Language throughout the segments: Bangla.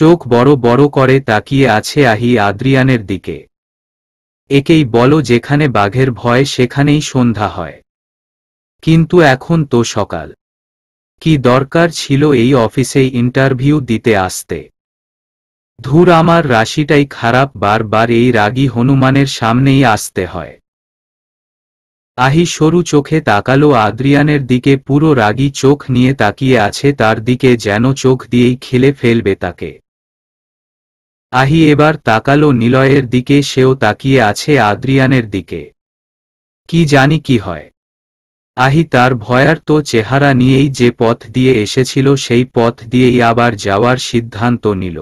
চোখ বড় বড় করে তাকিয়ে আছে আহি আদ্রিয়ানের দিকে একেই বলো যেখানে বাঘের ভয় সেখানেই সন্ধ্যা হয় কিন্তু এখন তো সকাল কি দরকার ছিল এই অফিসে ইন্টারভিউ দিতে আসতে ধুর আমার রাশিটাই খারাপ বারবার এই রাগী হনুমানের সামনেই আসতে হয় আহি সরু চোখে তাকালো আদ্রিয়ানের দিকে পুরো রাগী চোখ নিয়ে তাকিয়ে আছে তার দিকে যেন চোখ দিয়েই খেলে ফেলবে তাকে আহি এবার তাকালো নিলয়ের দিকে সেও তাকিয়ে আছে আদ্রিয়ানের দিকে কি জানি কি হয় আহি তার তো চেহারা নিয়েই যে পথ দিয়ে এসেছিল সেই পথ দিয়েই আবার যাওয়ার সিদ্ধান্ত নিল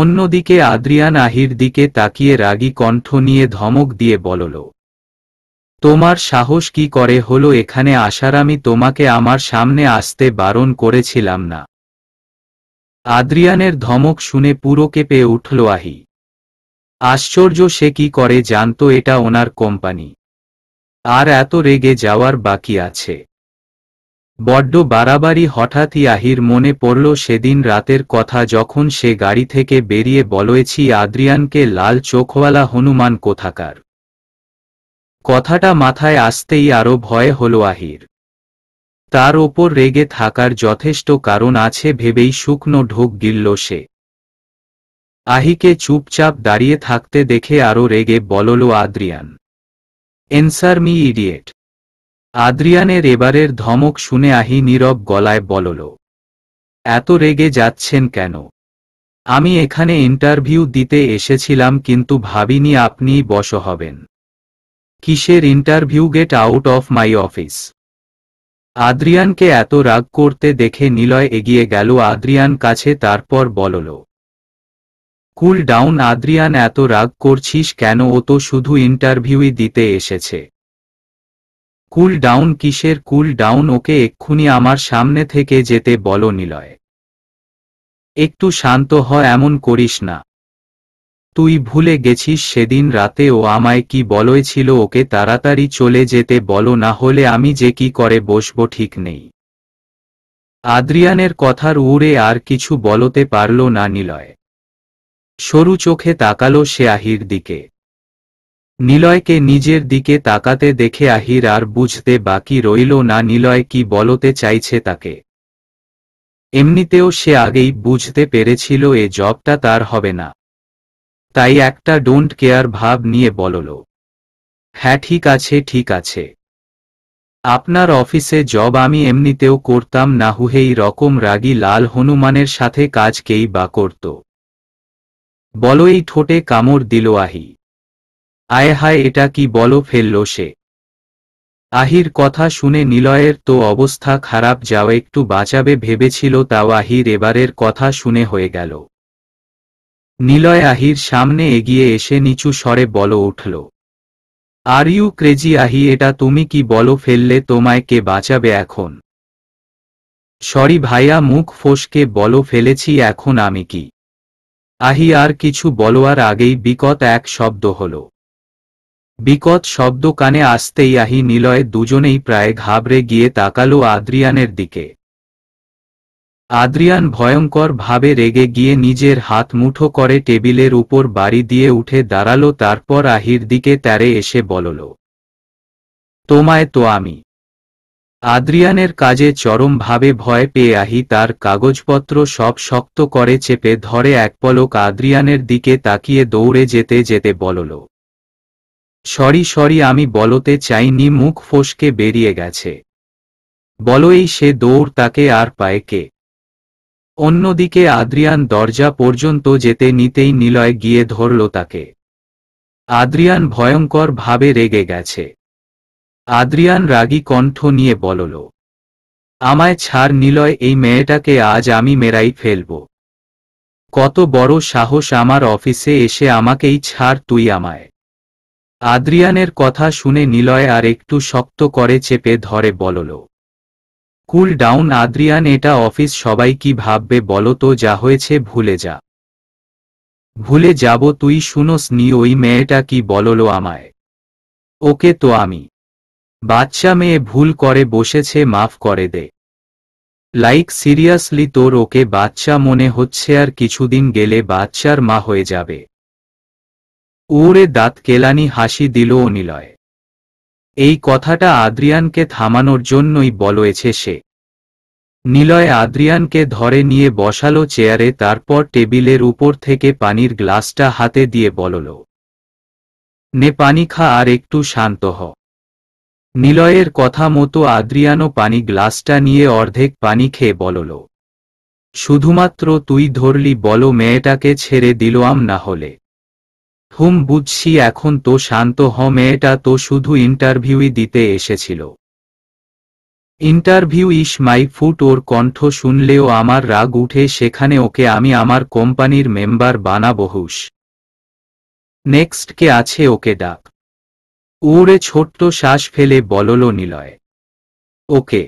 অন্যদিকে আদ্রিয়ান আহির দিকে তাকিয়ে রাগী কণ্ঠ নিয়ে ধমক দিয়ে বলল তোমার সাহস কি করে হলো এখানে আসার আমি তোমাকে আমার সামনে আসতে বারণ করেছিলাম না আদ্রিয়ানের ধমক শুনে পুরো কেঁপে উঠল আহি আশ্চর্য সে কি করে জানতো এটা ওনার কোম্পানি আর এত রেগে যাওয়ার বাকি আছে বড্ড বাড়াবাড়ি হঠাৎই আহির মনে পড়ল সেদিন রাতের কথা যখন সে গাড়ি থেকে বেরিয়ে বলয়েছি আদ্রিয়ানকে লাল চোখওয়ালা হনুমান কোথাকার কথাটা মাথায় আসতেই আরো ভয় হল আহির তার ওপর রেগে থাকার যথেষ্ট কারণ আছে ভেবেই শুকনো ঢোক গিলল সে আহিকে চুপচাপ দাঁড়িয়ে থাকতে দেখে আরও রেগে বলল আদ্রিয়ান এনসার মি ইডিয়েট আদ্রিয়ানের এবারের ধমক শুনে আহি নীরব গলায় বলল এত রেগে যাচ্ছেন কেন আমি এখানে ইন্টারভিউ দিতে এসেছিলাম কিন্তু ভাবিনি আপনি বশ হবেন কিসের interview get out of my office আদ্রিয়ানকে এত রাগ করতে দেখে নিলয় এগিয়ে গেল আদ্রিয়ান কাছে তারপর বলল কুল ডাউন আদ্রিয়ান এত রাগ করছিস কেন ও তো শুধু ইন্টারভিউই দিতে এসেছে কুল ডাউন কিসের কুল ডাউন ওকে এক্ষুনি আমার সামনে থেকে যেতে বলো নিলয় একটু শান্ত হ এমন করিস না তুই ভুলে গেছিস সেদিন রাতে ও আমায় কি বলয়েছিল ওকে তাড়াতাড়ি চলে যেতে বলো না হলে আমি যে কি করে বসবো ঠিক নেই আদ্রিয়ানের কথার উড়ে আর কিছু বলতে পারল না নিলয় সরু চোখে তাকালো সে আহির দিকে নিলয়কে নিজের দিকে তাকাতে দেখে আহির আর বুঝতে বাকি রইল না নিলয় কি বলতে চাইছে তাকে এমনিতেও সে আগেই বুঝতে পেরেছিল এ জবটা তার হবে না তাই একটা ডোন্ট কেয়ার ভাব নিয়ে বলল হ্যাঁ ঠিক আছে ঠিক আছে আপনার অফিসে জব আমি এমনিতেও করতাম না হুহেই রকম রাগী লাল হনুমানের সাথে কাজ কেই বা করত বলো এই ঠোঁটে কামড় দিল আহি আয় হায় এটা কি বলো ফেলল সে আহির কথা শুনে নিলয়ের তো অবস্থা খারাপ যাও একটু বাঁচাবে ভেবেছিল তাও আহির এবারের কথা শুনে হয়ে গেল নিলয় আহির সামনে এগিয়ে এসে নিচু স্বরে বল উঠল আর ইউ ক্রেজি আহি এটা তুমি কি বলো ফেললে তোমায় কে বাঁচাবে এখন সরি ভাইয়া মুখ ফোসকে বলো ফেলেছি এখন আমি কি আহি আর কিছু বলোয়ার আগেই বিকট এক শব্দ হল বিকট শব্দ কানে আসতেই আহি নিলয় দুজনেই প্রায় ঘাবড়ে গিয়ে তাকালো আদ্রিয়ানের দিকে আদ্রিয়ান ভয়ঙ্কর ভাবে রেগে গিয়ে নিজের হাত মুঠো করে টেবিলের উপর বাড়ি দিয়ে উঠে দাঁড়ালো তারপর আহির দিকে তারে এসে বলল তোমায় তো আমি আদ্রিয়ানের কাজে চরমভাবে ভয় পেয়ে আহি তার কাগজপত্র সব শক্ত করে চেপে ধরে এক পলক আদ্রিয়ানের দিকে তাকিয়ে দৌড়ে যেতে যেতে বলল সরি সরি আমি বলতে চাইনি মুখ ফসকে বেরিয়ে গেছে বলোই সে দৌড় তাকে আর পায় কে অন্যদিকে আদ্রিয়ান দরজা পর্যন্ত যেতে নিতেই নিলয় গিয়ে ধরল তাকে আদ্রিয়ান ভয়ঙ্কর ভাবে রেগে গেছে আদ্রিয়ান রাগি কণ্ঠ নিয়ে বলল আমায় ছাড় নিলয় এই মেয়েটাকে আজ আমি মেরাই ফেলব কত বড় সাহস আমার অফিসে এসে আমাকেই ছাড় তুই আমায় আদ্রিয়ানের কথা শুনে নিলয় আর একটু শক্ত করে চেপে ধরে বলল কুল ডাউন আদ্রিয়ান এটা অফিস সবাই কি ভাববে বলো তো যা হয়েছে ভুলে যা ভুলে যাব তুই শুনোস নি ওই মেয়েটা কি বললো আমায় ওকে তো আমি বাচ্চা মেয়ে ভুল করে বসেছে মাফ করে দে লাইক সিরিয়াসলি তোর ওকে বাচ্চা মনে হচ্ছে আর কিছুদিন গেলে বাচ্চার মা হয়ে যাবে উড়ে দাঁত কেলানি হাসি দিল অনিলয় এই কথাটা আদ্রিয়ানকে থামানোর জন্যই বলয়েছে সে নিলয় আদ্রিয়ানকে ধরে নিয়ে বসালো চেয়ারে তারপর টেবিলের উপর থেকে পানির গ্লাসটা হাতে দিয়ে বলল নে পানি খা আর একটু শান্ত হ নিলয়ের কথা মতো আদ্রিয়ানো পানি গ্লাসটা নিয়ে অর্ধেক পানি খেয়ে বলল শুধুমাত্র তুই ধরলি বলো মেয়েটাকে ছেড়ে দিলাম না হলে হুম বুঝছি এখন তো শান্ত হ মেয়েটা তো শুধু ইন্টারভিউই দিতে এসেছিল ইন্টারভিউ ইস মাই ফুট ওর কণ্ঠ শুনলেও আমার রাগ উঠে সেখানে ওকে আমি আমার কোম্পানির মেম্বার বানাবো নেক্সটকে আছে ওকে ডাক উড়ে ছোট্ট শ্বাস ফেলে বলল নিলয় ওকে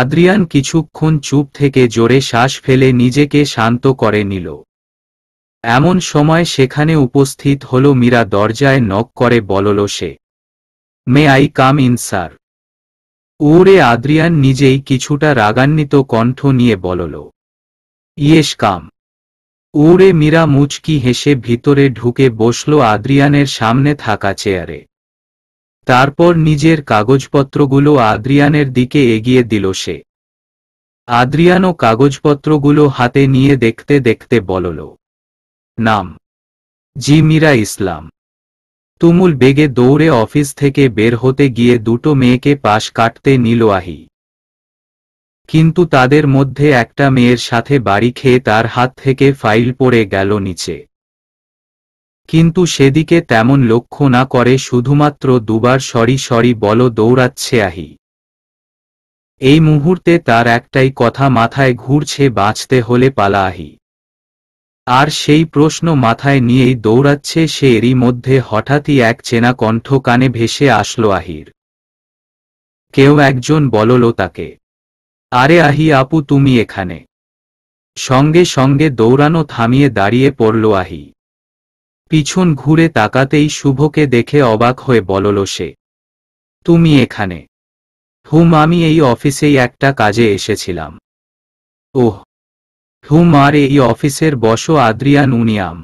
আদ্রিয়ান কিছুক্ষণ চুপ থেকে জোরে শ্বাস ফেলে নিজেকে শান্ত করে নিল এমন সময় সেখানে উপস্থিত হল মীরা দরজায় নক করে বলল সে may I come in sir ওরে আদ্রিয়ান নিজেই কিছুটা রাগান্বিত কণ্ঠ নিয়ে বলল ইয়েস কাম ওরে মীরা মুচকি হেসে ভিতরে ঢুকে বসল আদ্রিয়ানের সামনে থাকা চেয়ারে তারপর নিজের কাগজপত্রগুলো আদ্রিয়ানের দিকে এগিয়ে দিল সে আদ্রিয়ানো কাগজপত্রগুলো হাতে নিয়ে দেখতে দেখতে বলল নাম জি মিরা ইসলাম তুমুল বেগে দৌড়ে অফিস থেকে বের হতে গিয়ে দুটো মেয়েকে পাশ কাটতে নিল আহি কিন্তু তাদের মধ্যে একটা মেয়ের সাথে বাড়ি খেয়ে তার হাত থেকে ফাইল পড়ে গেল নিচে কিন্তু সেদিকে তেমন লক্ষ্য না করে শুধুমাত্র দুবার সরি সরি বল দৌড়াচ্ছে আহি এই মুহূর্তে তার একটাই কথা মাথায় ঘুরছে বাঁচতে হলে পালা আহি আর সেই প্রশ্ন মাথায় নিয়েই দৌড়াচ্ছে সে এরই মধ্যে হঠাৎই এক চেনা কণ্ঠ কানে ভেসে আসলো আহির কেউ একজন বলল তাকে আরে আহি আপু তুমি এখানে সঙ্গে সঙ্গে দৌড়ানো থামিয়ে দাঁড়িয়ে পড়ল আহি পিছন ঘুরে তাকাতেই শুভকে দেখে অবাক হয়ে বলল সে তুমি এখানে হুম আমি এই অফিসেই একটা কাজে এসেছিলাম ওহ হুম আর এই অফিসের বসো আদ্রিয়ান উনিয়াম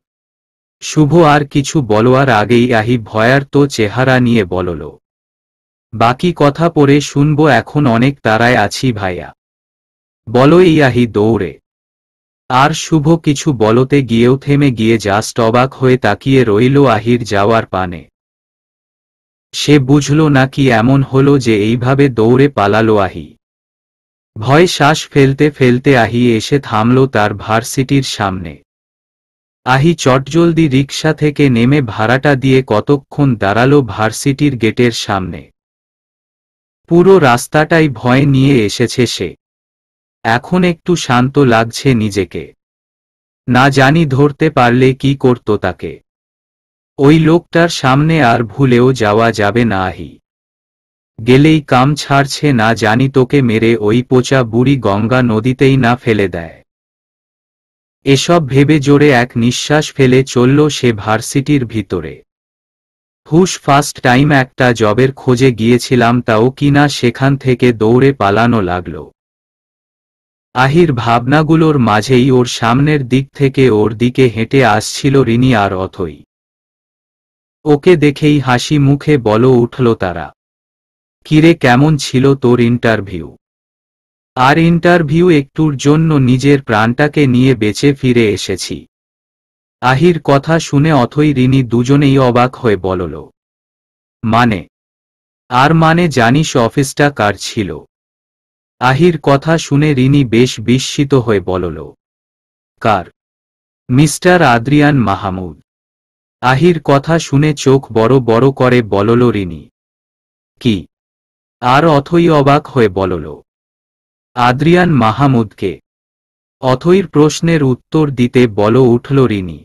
শুভ আর কিছু বলোয়ার আগেই আহি তো চেহারা নিয়ে বলল বাকি কথা পরে শুনব এখন অনেক তারায় আছি ভাইয়া বলো এই আহি দৌড়ে আর শুভ কিছু বলতে গিয়েও থেমে গিয়ে যা স্টবাক হয়ে তাকিয়ে রইল আহির যাওয়ার পানে সে বুঝল নাকি এমন হল যে এইভাবে দৌড়ে পালালো আহি ভয় শ্বাস ফেলতে ফেলতে আহি এসে থামল তার ভার্সিটির সামনে আহি চটজলদি রিক্সা থেকে নেমে ভাড়াটা দিয়ে কতক্ষণ দাঁড়ালো ভার্সিটির গেটের সামনে পুরো রাস্তাটাই ভয় নিয়ে এসেছে সে এখন একটু শান্ত লাগছে নিজেকে না জানি ধরতে পারলে কি করত তাকে ওই লোকটার সামনে আর ভুলেও যাওয়া যাবে না আহি গেলেই কাম ছাড়ছে না জানি তোকে মেরে ওই পচা বুড়ি গঙ্গা নদীতেই না ফেলে দেয় এসব ভেবে জোরে এক নিঃশ্বাস ফেলে চলল সে ভার্সিটির ভিতরে হুশ ফার্স্ট টাইম একটা জবের খোঁজে গিয়েছিলাম তাও কিনা সেখান থেকে দৌড়ে পালানো লাগল আহির ভাবনাগুলোর মাঝেই ওর সামনের দিক থেকে ওর দিকে হেঁটে আসছিল রিনি আর অথই ওকে দেখেই হাসি মুখে বল উঠল তারা কিরে কেমন ছিল তোর ইন্টারভিউ আর ইন্টারভিউ একটুর জন্য নিজের প্রাণটাকে নিয়ে বেঁচে ফিরে এসেছি আহির কথা শুনে অথই রিনি দুজনেই অবাক হয়ে বলল মানে আর মানে জানিস অফিসটা কার ছিল আহির কথা শুনে রিনি বেশ বিস্মিত হয়ে বলল কার মিস্টার আদ্রিয়ান মাহমুদ আহির কথা শুনে চোখ বড় বড় করে বলল রিনি কি আর অথই অবাক হয়ে বলল আদ্রিয়ান মাহমুদকে অথইর প্রশ্নের উত্তর দিতে বল উঠল রিনি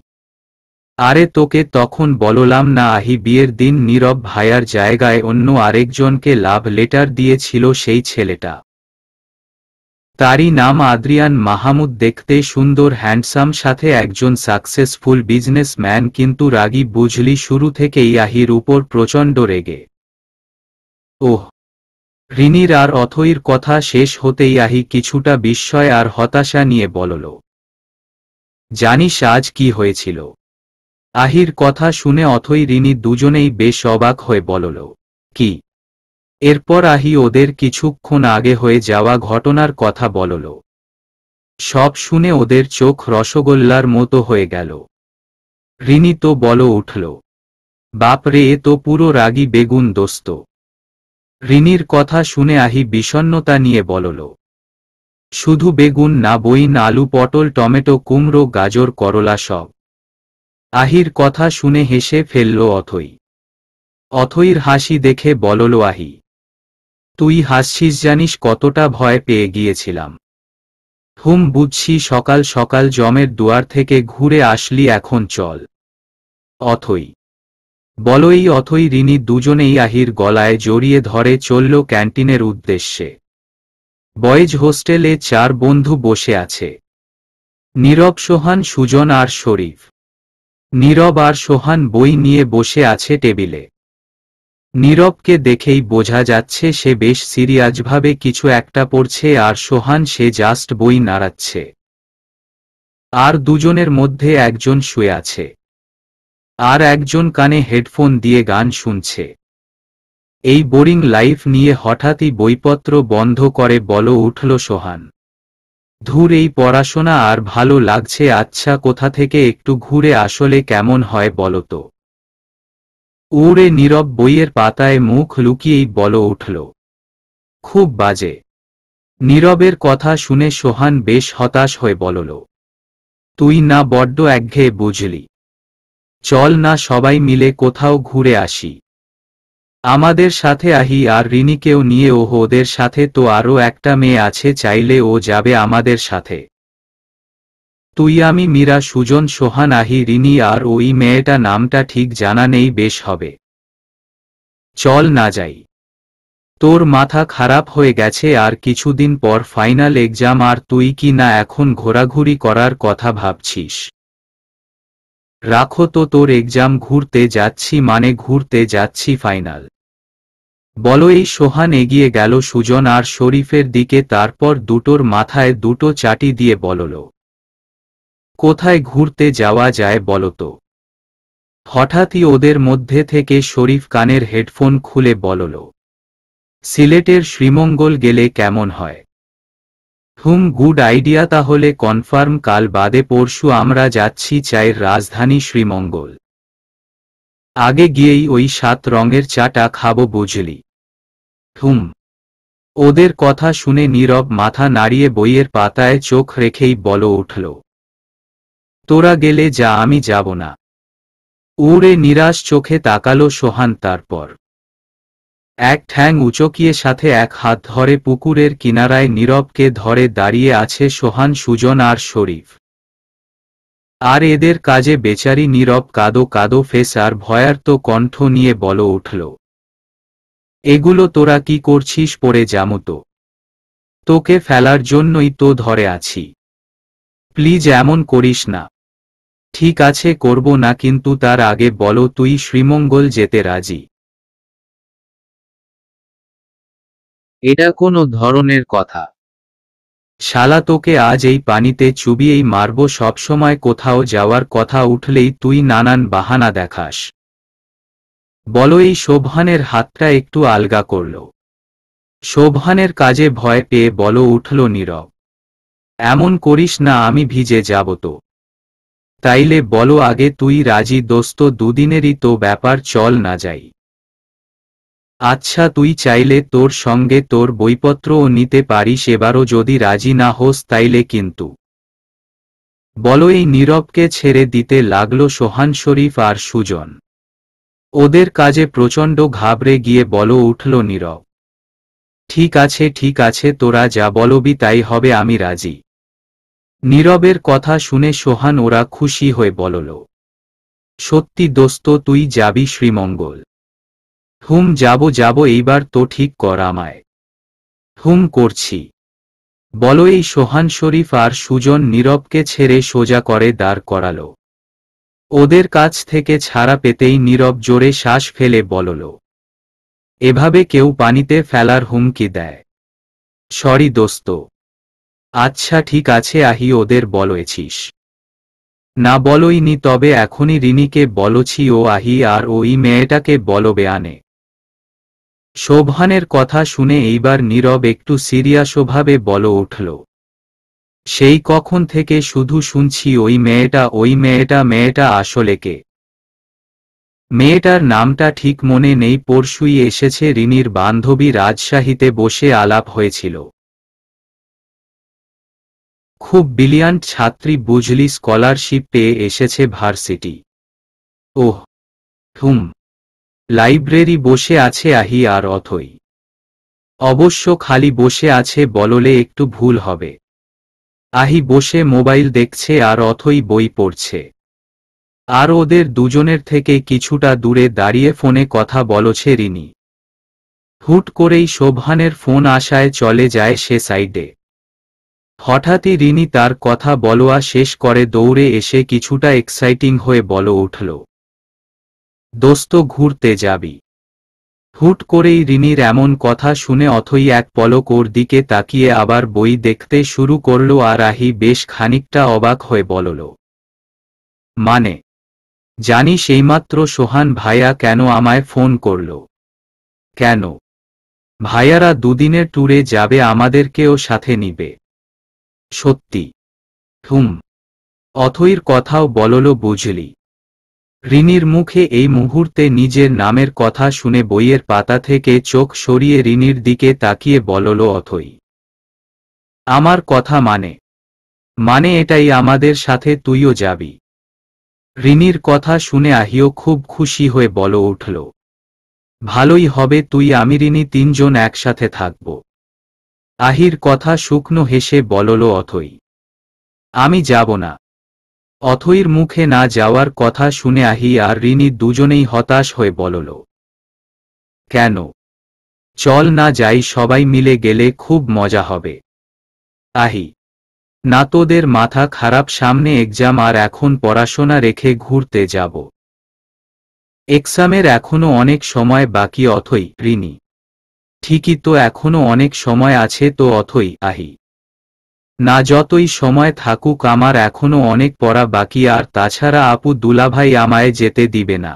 আরে তোকে তখন বললাম না আহি বিয়ের দিন নীরব ভায়ার জায়গায় অন্য আরেকজনকে লাভ লেটার দিয়েছিল সেই ছেলেটা তারই নাম আদ্রিয়ান মাহমুদ দেখতে সুন্দর হ্যান্ডসাম সাথে একজন সাকসেসফুল বিজনেসম্যান কিন্তু রাগি বুঝলি শুরু থেকেই আহির উপর প্রচণ্ড রেগে ওহ ঋণীর আর অথৈর কথা শেষ হতেই আহি কিছুটা বিস্ময় আর হতাশা নিয়ে বলল জানিস আজ কি হয়েছিল আহির কথা শুনে অথৈ ঋণী দুজনেই বেশ অবাক হয়ে বলল কি এরপর আহি ওদের কিছুক্ষণ আগে হয়ে যাওয়া ঘটনার কথা বলল সব শুনে ওদের চোখ রসগোল্লার মতো হয়ে গেল ঋণী তো বল উঠল বাপরে তো পুরো রাগি বেগুন দোস্ত ঋণীর কথা শুনে আহি বিষণ্নতা নিয়ে বলল শুধু বেগুন না বইন আলু পটল টমেটো কুমড়ো গাজর করলা সব আহির কথা শুনে হেসে ফেলল অথই অথইর হাসি দেখে বলল আহি তুই হাসছিস জানিস কতটা ভয় পেয়ে গিয়েছিলাম হুম বুঝছি সকাল সকাল জমের দুয়ার থেকে ঘুরে আসলি এখন চল অথই বলই অথই ঋণী দুজনেই আহির গলায় জড়িয়ে ধরে চলল ক্যান্টিনের উদ্দেশ্যে বয়েজ হোস্টেলে চার বন্ধু বসে আছে নীরব সোহান সুজন আর শরীফ নীরব আর সোহান বই নিয়ে বসে আছে টেবিলে নীরবকে দেখেই বোঝা যাচ্ছে সে বেশ সিরিয়াসভাবে কিছু একটা পড়ছে আর সোহান সে জাস্ট বই নাড়াচ্ছে আর দুজনের মধ্যে একজন শুয়ে আছে আর একজন কানে হেডফোন দিয়ে গান শুনছে এই বোরিং লাইফ নিয়ে হঠাৎই বইপত্র বন্ধ করে বল উঠল সোহান ধুর এই পড়াশোনা আর ভালো লাগছে আচ্ছা কোথা থেকে একটু ঘুরে আসলে কেমন হয় বলতো উড়ে নীরব বইয়ের পাতায় মুখ লুকিয়েই বল উঠল খুব বাজে নীরবের কথা শুনে সোহান বেশ হতাশ হয়ে বলল তুই না বড্ড একঘেয়ে বুঝলি চল না সবাই মিলে কোথাও ঘুরে আসি আমাদের সাথে আহি আর রিনিকেও নিয়ে ওহ ওদের সাথে তো আরও একটা মেয়ে আছে চাইলে ও যাবে আমাদের সাথে তুই আমি মীরা সুজন সোহান আহি রিনি আর ওই মেয়েটা নামটা ঠিক জানা নেই বেশ হবে চল না যাই তোর মাথা খারাপ হয়ে গেছে আর কিছুদিন পর ফাইনাল এক্সাম আর তুই কি না এখন ঘোরাঘুরি করার কথা ভাবছিস রাখো তো তোর এক্সাম ঘুরতে যাচ্ছি মানে ঘুরতে যাচ্ছি ফাইনাল বলো এই সোহান এগিয়ে গেল সুজন আর শরীফের দিকে তারপর দুটোর মাথায় দুটো চাটি দিয়ে বলল কোথায় ঘুরতে যাওয়া যায় বলতো হঠাৎই ওদের মধ্যে থেকে শরীফ কানের হেডফোন খুলে বলল সিলেটের শ্রীমঙ্গল গেলে কেমন হয় হুম গুড আইডিয়া তাহলে কনফার্ম কাল বাদে পরশু আমরা যাচ্ছি চায়ের রাজধানী শ্রীমঙ্গল আগে গিয়েই ওই সাত রঙের চাটা খাবো বুঝলি হুম ওদের কথা শুনে নীরব মাথা নাড়িয়ে বইয়ের পাতায় চোখ রেখেই বল উঠল তোরা গেলে যা আমি যাব না উড়ে নিরাশ চোখে তাকালো সোহান তারপর এক ঠ্যাং উচকিয়ে সাথে এক হাত ধরে পুকুরের কিনারায় নীরবকে ধরে দাঁড়িয়ে আছে সোহান সুজন আর শরীফ আর এদের কাজে বেচারি নীরব কাদো কাদো ফেস আর ভয়ার্ত কণ্ঠ নিয়ে বল উঠল এগুলো তোরা কি করছিস পরে জামতো তোকে ফেলার জন্যই তো ধরে আছি প্লিজ এমন করিস না ঠিক আছে করব না কিন্তু তার আগে বলো তুই শ্রীমঙ্গল যেতে রাজি এটা কোনো ধরনের কথা শালা তোকে আজ এই পানিতে চুবিয়েই মারব সবসময় কোথাও যাওয়ার কথা উঠলেই তুই নানান বাহানা দেখাস বলো এই শোভানের হাতটা একটু আলগা করল শোভানের কাজে ভয় পেয়ে বল উঠল নীরব এমন করিস না আমি ভিজে যাব তো তাইলে বলো আগে তুই রাজি দোস্ত দুদিনেরই তো ব্যাপার চল না যাই আচ্ছা তুই চাইলে তোর সঙ্গে তোর বইপত্রও নিতে পারিস এবারও যদি রাজি না হোস তাইলে কিন্তু এই নীরবকে ছেড়ে দিতে লাগল সোহান শরীফ আর সুজন ওদের কাজে প্রচণ্ড ঘাবড়ে গিয়ে বল উঠল নীরব ঠিক আছে ঠিক আছে তোরা যা বলবি তাই হবে আমি রাজি নীরবের কথা শুনে সোহান ওরা খুশি হয়ে বলল সত্যি দোস্ত তুই যাবি শ্রীমঙ্গল হুম যাব যাব এইবার তো ঠিক কর আমায় হুম করছি বলো এই সোহান শরীফ আর সুজন নীরবকে ছেড়ে সোজা করে দাঁড় করালো ওদের কাছ থেকে ছাড়া পেতেই নীরব জোরে শ্বাস ফেলে বলল এভাবে কেউ পানিতে ফেলার হুমকি দেয় সরি দোস্ত আচ্ছা ঠিক আছে আহি ওদের বলয়েছিস না বলোইনি তবে এখনই রিনিকে বলছি ও আহি আর ওই মেয়েটাকে বলবে আনে শোভানের কথা শুনে এইবার নীরব একটু সিরিয়াসভাবে বল উঠল সেই কখন থেকে শুধু শুনছি ওই মেয়েটা ওই মেয়েটা মেয়েটা আসলে কে মেয়েটার নামটা ঠিক মনে নেই পরশুই এসেছে রিনির বান্ধবী রাজশাহীতে বসে আলাপ হয়েছিল খুব বিলিয়ান্ট ছাত্রী বুঝলি স্কলারশিপ পেয়ে এসেছে ভার্সিটি ওহ হুম লাইব্রেরি বসে আছে আহি আর অথই অবশ্য খালি বসে আছে বললে একটু ভুল হবে আহি বসে মোবাইল দেখছে আর অথই বই পড়ছে আর ওদের দুজনের থেকে কিছুটা দূরে দাঁড়িয়ে ফোনে কথা বলছে রিনি হুট করেই শোভানের ফোন আসায় চলে যায় সে সাইডে হঠাৎই রিনি তার কথা বলোয়া শেষ করে দৌড়ে এসে কিছুটা এক্সাইটিং হয়ে বল উঠল দোস্ত ঘুরতে যাবি হুট করেই রিনির এমন কথা শুনে অথই এক পলক ওর দিকে তাকিয়ে আবার বই দেখতে শুরু করল আর আহি বেশ খানিকটা অবাক হয়ে বলল মানে জানি সেইমাত্র সোহান ভাইয়া কেন আমায় ফোন করল কেন ভাইয়ারা দুদিনের ট্যুরে যাবে আমাদেরকেও সাথে নিবে সত্যি হুম অথইর কথাও বলল বুঝলি ঋণীর মুখে এই মুহূর্তে নিজের নামের কথা শুনে বইয়ের পাতা থেকে চোখ সরিয়ে ঋণীর দিকে তাকিয়ে বলল অথই আমার কথা মানে মানে এটাই আমাদের সাথে তুইও যাবি ঋণীর কথা শুনে আহিও খুব খুশি হয়ে বল উঠল ভালোই হবে তুই আমি ঋণী তিনজন একসাথে থাকব আহির কথা শুকনো হেসে বলল অথই আমি যাব না অথৈর মুখে না যাওয়ার কথা শুনে আহি আর রিনি দুজনেই হতাশ হয়ে বলল কেন চল না যাই সবাই মিলে গেলে খুব মজা হবে আহি না তোদের মাথা খারাপ সামনে এক্সাম আর এখন পড়াশোনা রেখে ঘুরতে যাব এক্সামের এখনো অনেক সময় বাকি অথই রিনি ঠিকই তো এখনো অনেক সময় আছে তো অথই আহি না যতই সময় থাকুক আমার এখনো অনেক পড়া বাকি আর তাছাড়া আপু দুলাভাই আমায় যেতে দিবে না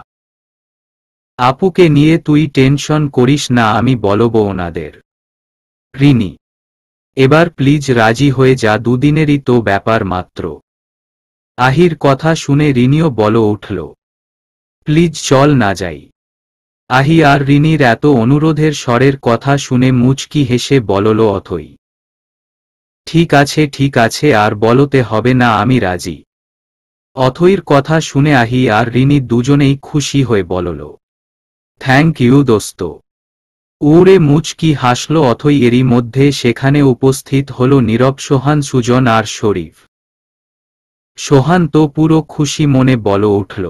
আপুকে নিয়ে তুই টেনশন করিস না আমি বলব ওনাদের রিনি এবার প্লিজ রাজি হয়ে যা দুদিনেরই তো ব্যাপার মাত্র আহির কথা শুনে রিনিও বল উঠল প্লিজ চল না যাই আহি আর রিনির এত অনুরোধের স্বরের কথা শুনে মুচকি হেসে বলল অথই ঠিক আছে ঠিক আছে আর বলতে হবে না আমি রাজি অথইর কথা শুনে আহি আর রিনি দুজনেই খুশি হয়ে বলল থ্যাংক ইউ দোস্ত উড়ে মুচকি হাসল অথই এরই মধ্যে সেখানে উপস্থিত হল নীরব সোহান সুজন আর শরীফ সোহান তো পুরো খুশি মনে বল উঠল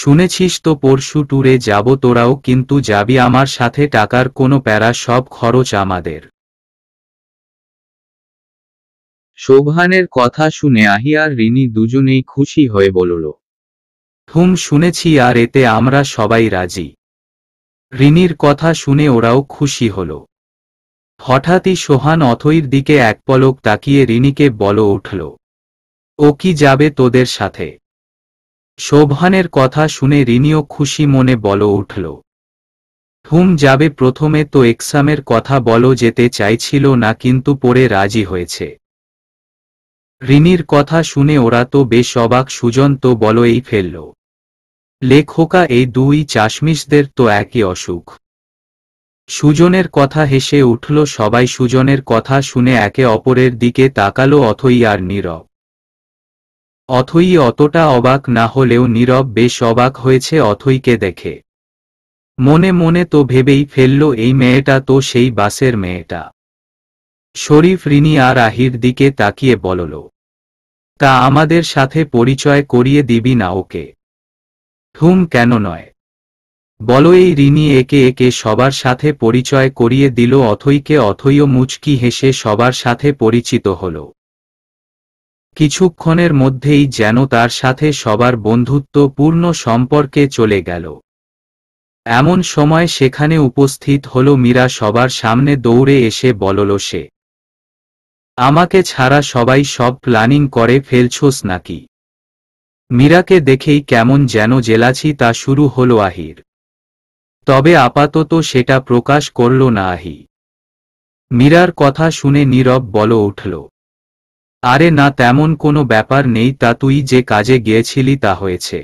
শুনেছিস তো পরশু ট্যুরে যাব তোরাও কিন্তু যাবি আমার সাথে টাকার কোনো প্যারা সব খরচ আমাদের শোভানের কথা শুনে আহি আর রিনি দুজনেই খুশি হয়ে বলল থুম শুনেছি আর এতে আমরা সবাই রাজি রিনির কথা শুনে ওরাও খুশি হল হঠাৎই সোহান অথইর দিকে এক পলক তাকিয়ে রিনিকে বল উঠল ও কি যাবে তোদের সাথে শোভানের কথা শুনে রিনিও খুশি মনে বল উঠল থুম যাবে প্রথমে তো এক্সামের কথা বলো যেতে চাইছিল না কিন্তু পরে রাজি হয়েছে ঋণীর কথা শুনে ওরা তো বেশ অবাক সুজন তো বলোই ফেলল লেখকা এই দুই চাশমিশদের তো একই অসুখ সুজনের কথা হেসে উঠল সবাই সুজনের কথা শুনে একে অপরের দিকে তাকালো অথই আর নীরব অথই অতটা অবাক না হলেও নীরব বেশ অবাক হয়েছে অথইকে দেখে মনে মনে তো ভেবেই ফেলল এই মেয়েটা তো সেই বাসের মেয়েটা শরীফ রিনি আর আহির দিকে তাকিয়ে বলল তা আমাদের সাথে পরিচয় করিয়ে দিবি না ওকে থুম কেন নয় বল এই রিনি একে একে সবার সাথে পরিচয় করিয়ে দিল অথইকে অথইও মুচকি হেসে সবার সাথে পরিচিত হল কিছুক্ষণের মধ্যেই যেন তার সাথে সবার বন্ধুত্বপূর্ণ সম্পর্কে চলে গেল এমন সময় সেখানে উপস্থিত হল মীরা সবার সামনে দৌড়ে এসে বলল সে আমাকে ছাড়া সবাই সব প্ল্যানিং করে ফেলছোস নাকি মীরাকে দেখেই কেমন যেন জেলাছি তা শুরু হলো আহির তবে আপাতত সেটা প্রকাশ করল না আহি মীরার কথা শুনে নীরব বল উঠল আরে না তেমন কোনো ব্যাপার নেই তা তুই যে কাজে গিয়েছিলি তা হয়েছে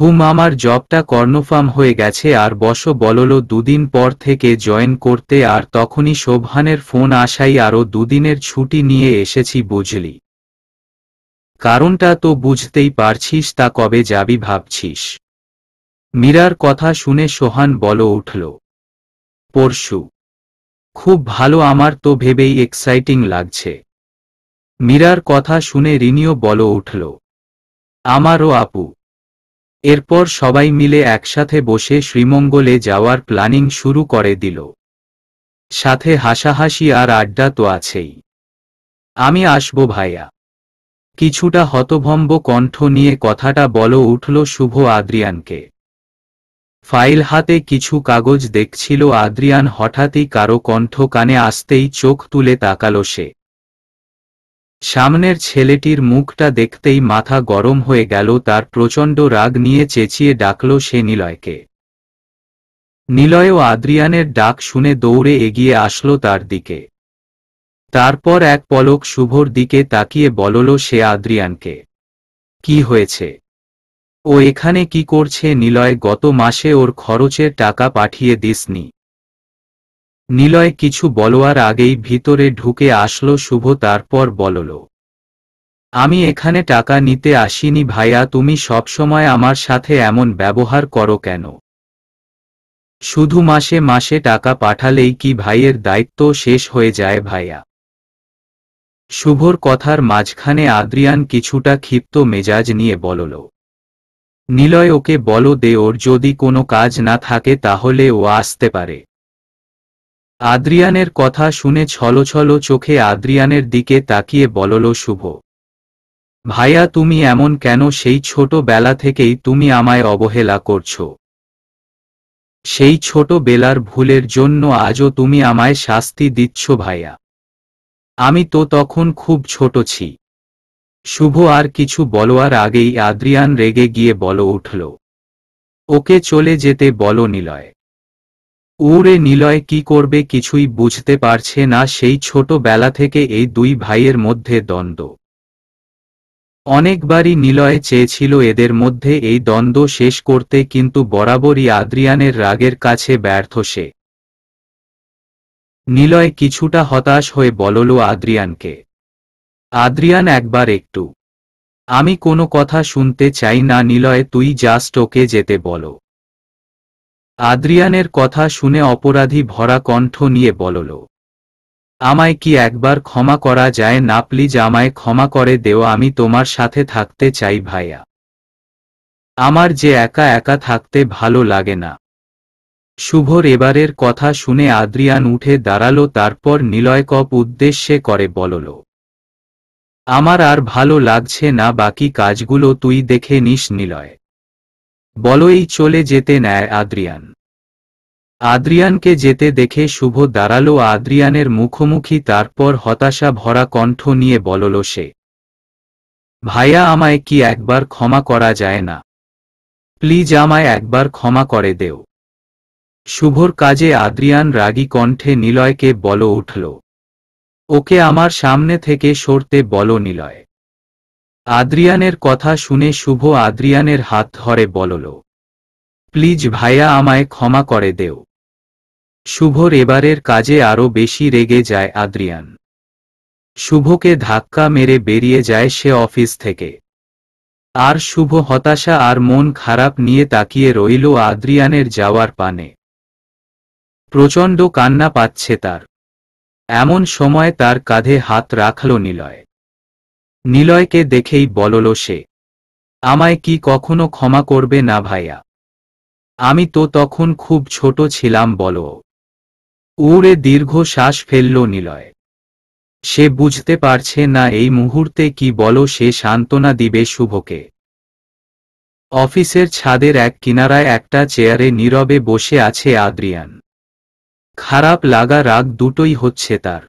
হুম আমার জবটা কর্ণফার্ম হয়ে গেছে আর বস বললো দুদিন পর থেকে জয়েন করতে আর তখনই শোভানের ফোন আসাই আরও দুদিনের ছুটি নিয়ে এসেছি বুঝলি কারণটা তো বুঝতেই পারছিস তা কবে যাবি ভাবছিস মীরার কথা শুনে সোহান বল উঠল পরশু খুব ভালো আমার তো ভেবেই এক্সাইটিং লাগছে মীরার কথা শুনে রিনিও বল উঠল আমারও আপু এরপর সবাই মিলে একসাথে বসে শ্রীমঙ্গলে যাওয়ার প্ল্যানিং শুরু করে দিল সাথে হাসাহাসি আর আড্ডা তো আছেই আমি আসব ভাইয়া কিছুটা হতভম্ব কণ্ঠ নিয়ে কথাটা বল উঠল শুভ আদ্রিয়ানকে ফাইল হাতে কিছু কাগজ দেখছিল আদ্রিয়ান হঠাৎই কারো কণ্ঠ কানে আসতেই চোখ তুলে তাকালো সে সামনের ছেলেটির মুখটা দেখতেই মাথা গরম হয়ে গেল তার প্রচণ্ড রাগ নিয়ে চেঁচিয়ে ডাকল সে নিলয়কে নিলয়ও আদ্রিয়ানের ডাক শুনে দৌড়ে এগিয়ে আসলো তার দিকে তারপর এক পলক শুভর দিকে তাকিয়ে বলল সে আদ্রিয়ানকে কি হয়েছে ও এখানে কি করছে নিলয় গত মাসে ওর খরচের টাকা পাঠিয়ে দিসনি নিলয় কিছু বলোয়ার আগেই ভিতরে ঢুকে আসলো শুভ তারপর বলল আমি এখানে টাকা নিতে আসিনি ভাইয়া তুমি সবসময় আমার সাথে এমন ব্যবহার করো কেন শুধু মাসে মাসে টাকা পাঠালেই কি ভাইয়ের দায়িত্ব শেষ হয়ে যায় ভাইয়া শুভর কথার মাঝখানে আদ্রিয়ান কিছুটা ক্ষিপ্ত মেজাজ নিয়ে বলল নিলয় ওকে বলো দে ওর যদি কোনো কাজ না থাকে তাহলে ও আসতে পারে আদ্রিয়ানের কথা শুনে ছলছল চোখে আদ্রিয়ানের দিকে তাকিয়ে বলল শুভ ভাইয়া তুমি এমন কেন সেই ছোট বেলা থেকেই তুমি আমায় অবহেলা করছো সেই ছোট বেলার ভুলের জন্য আজও তুমি আমায় শাস্তি দিচ্ছ ভাইয়া আমি তো তখন খুব ছোট ছি শুভ আর কিছু বলোয়ার আগেই আদ্রিয়ান রেগে গিয়ে বল উঠল ওকে চলে যেতে বল নিলয় উড়ে নিলয় কি করবে কিছুই বুঝতে পারছে না সেই ছোট বেলা থেকে এই দুই ভাইয়ের মধ্যে দ্বন্দ্ব অনেকবারই নিলয় চেয়েছিল এদের মধ্যে এই দ্বন্দ্ব শেষ করতে কিন্তু বরাবরই আদ্রিয়ানের রাগের কাছে ব্যর্থ সে নিলয় কিছুটা হতাশ হয়ে বলল আদ্রিয়ানকে আদ্রিয়ান একবার একটু আমি কোনো কথা শুনতে চাই না নিলয় তুই জাস্ট ওকে যেতে বলো আদ্রিয়ানের কথা শুনে অপরাধী ভরা কণ্ঠ নিয়ে বলল আমায় কি একবার ক্ষমা করা যায় না প্লিজ আমায় ক্ষমা করে দেও আমি তোমার সাথে থাকতে চাই ভাইয়া আমার যে একা একা থাকতে ভালো লাগে না শুভর এবারের কথা শুনে আদ্রিয়ান উঠে দাঁড়ালো তারপর নিলয়কপ উদ্দেশ্যে করে বলল আমার আর ভালো লাগছে না বাকি কাজগুলো তুই দেখে নিস নিলয় বলই চলে যেতে নেয় আদ্রিয়ান আদ্রিয়ানকে যেতে দেখে শুভ দাঁড়ালো আদ্রিয়ানের মুখোমুখি তারপর হতাশা ভরা কণ্ঠ নিয়ে বলল সে ভাইয়া আমায় কি একবার ক্ষমা করা যায় না প্লিজ আমায় একবার ক্ষমা করে দেও শুভর কাজে আদ্রিয়ান রাগী কণ্ঠে নিলয়কে বল উঠল ওকে আমার সামনে থেকে সরতে বল নিলয় আদ্রিয়ানের কথা শুনে শুভ আদ্রিয়ানের হাত ধরে বলল প্লিজ ভাইয়া আমায় ক্ষমা করে দেও শুভর এবারের কাজে আরও বেশি রেগে যায় আদ্রিয়ান শুভকে ধাক্কা মেরে বেরিয়ে যায় সে অফিস থেকে আর শুভ হতাশা আর মন খারাপ নিয়ে তাকিয়ে রইল আদ্রিয়ানের যাওয়ার পানে প্রচণ্ড কান্না পাচ্ছে তার এমন সময় তার কাঁধে হাত রাখল নিলয় নিলয়কে দেখেই বলল সে আমায় কি কখনো ক্ষমা করবে না ভাইয়া আমি তো তখন খুব ছোট ছিলাম বলো উড়ে দীর্ঘ শ্বাস ফেলল নিলয় সে বুঝতে পারছে না এই মুহূর্তে কি বলো সে সান্ত্বনা দিবে শুভকে অফিসের ছাদের এক কিনারায় একটা চেয়ারে নীরবে বসে আছে আদ্রিয়ান খারাপ লাগা রাগ দুটোই হচ্ছে তার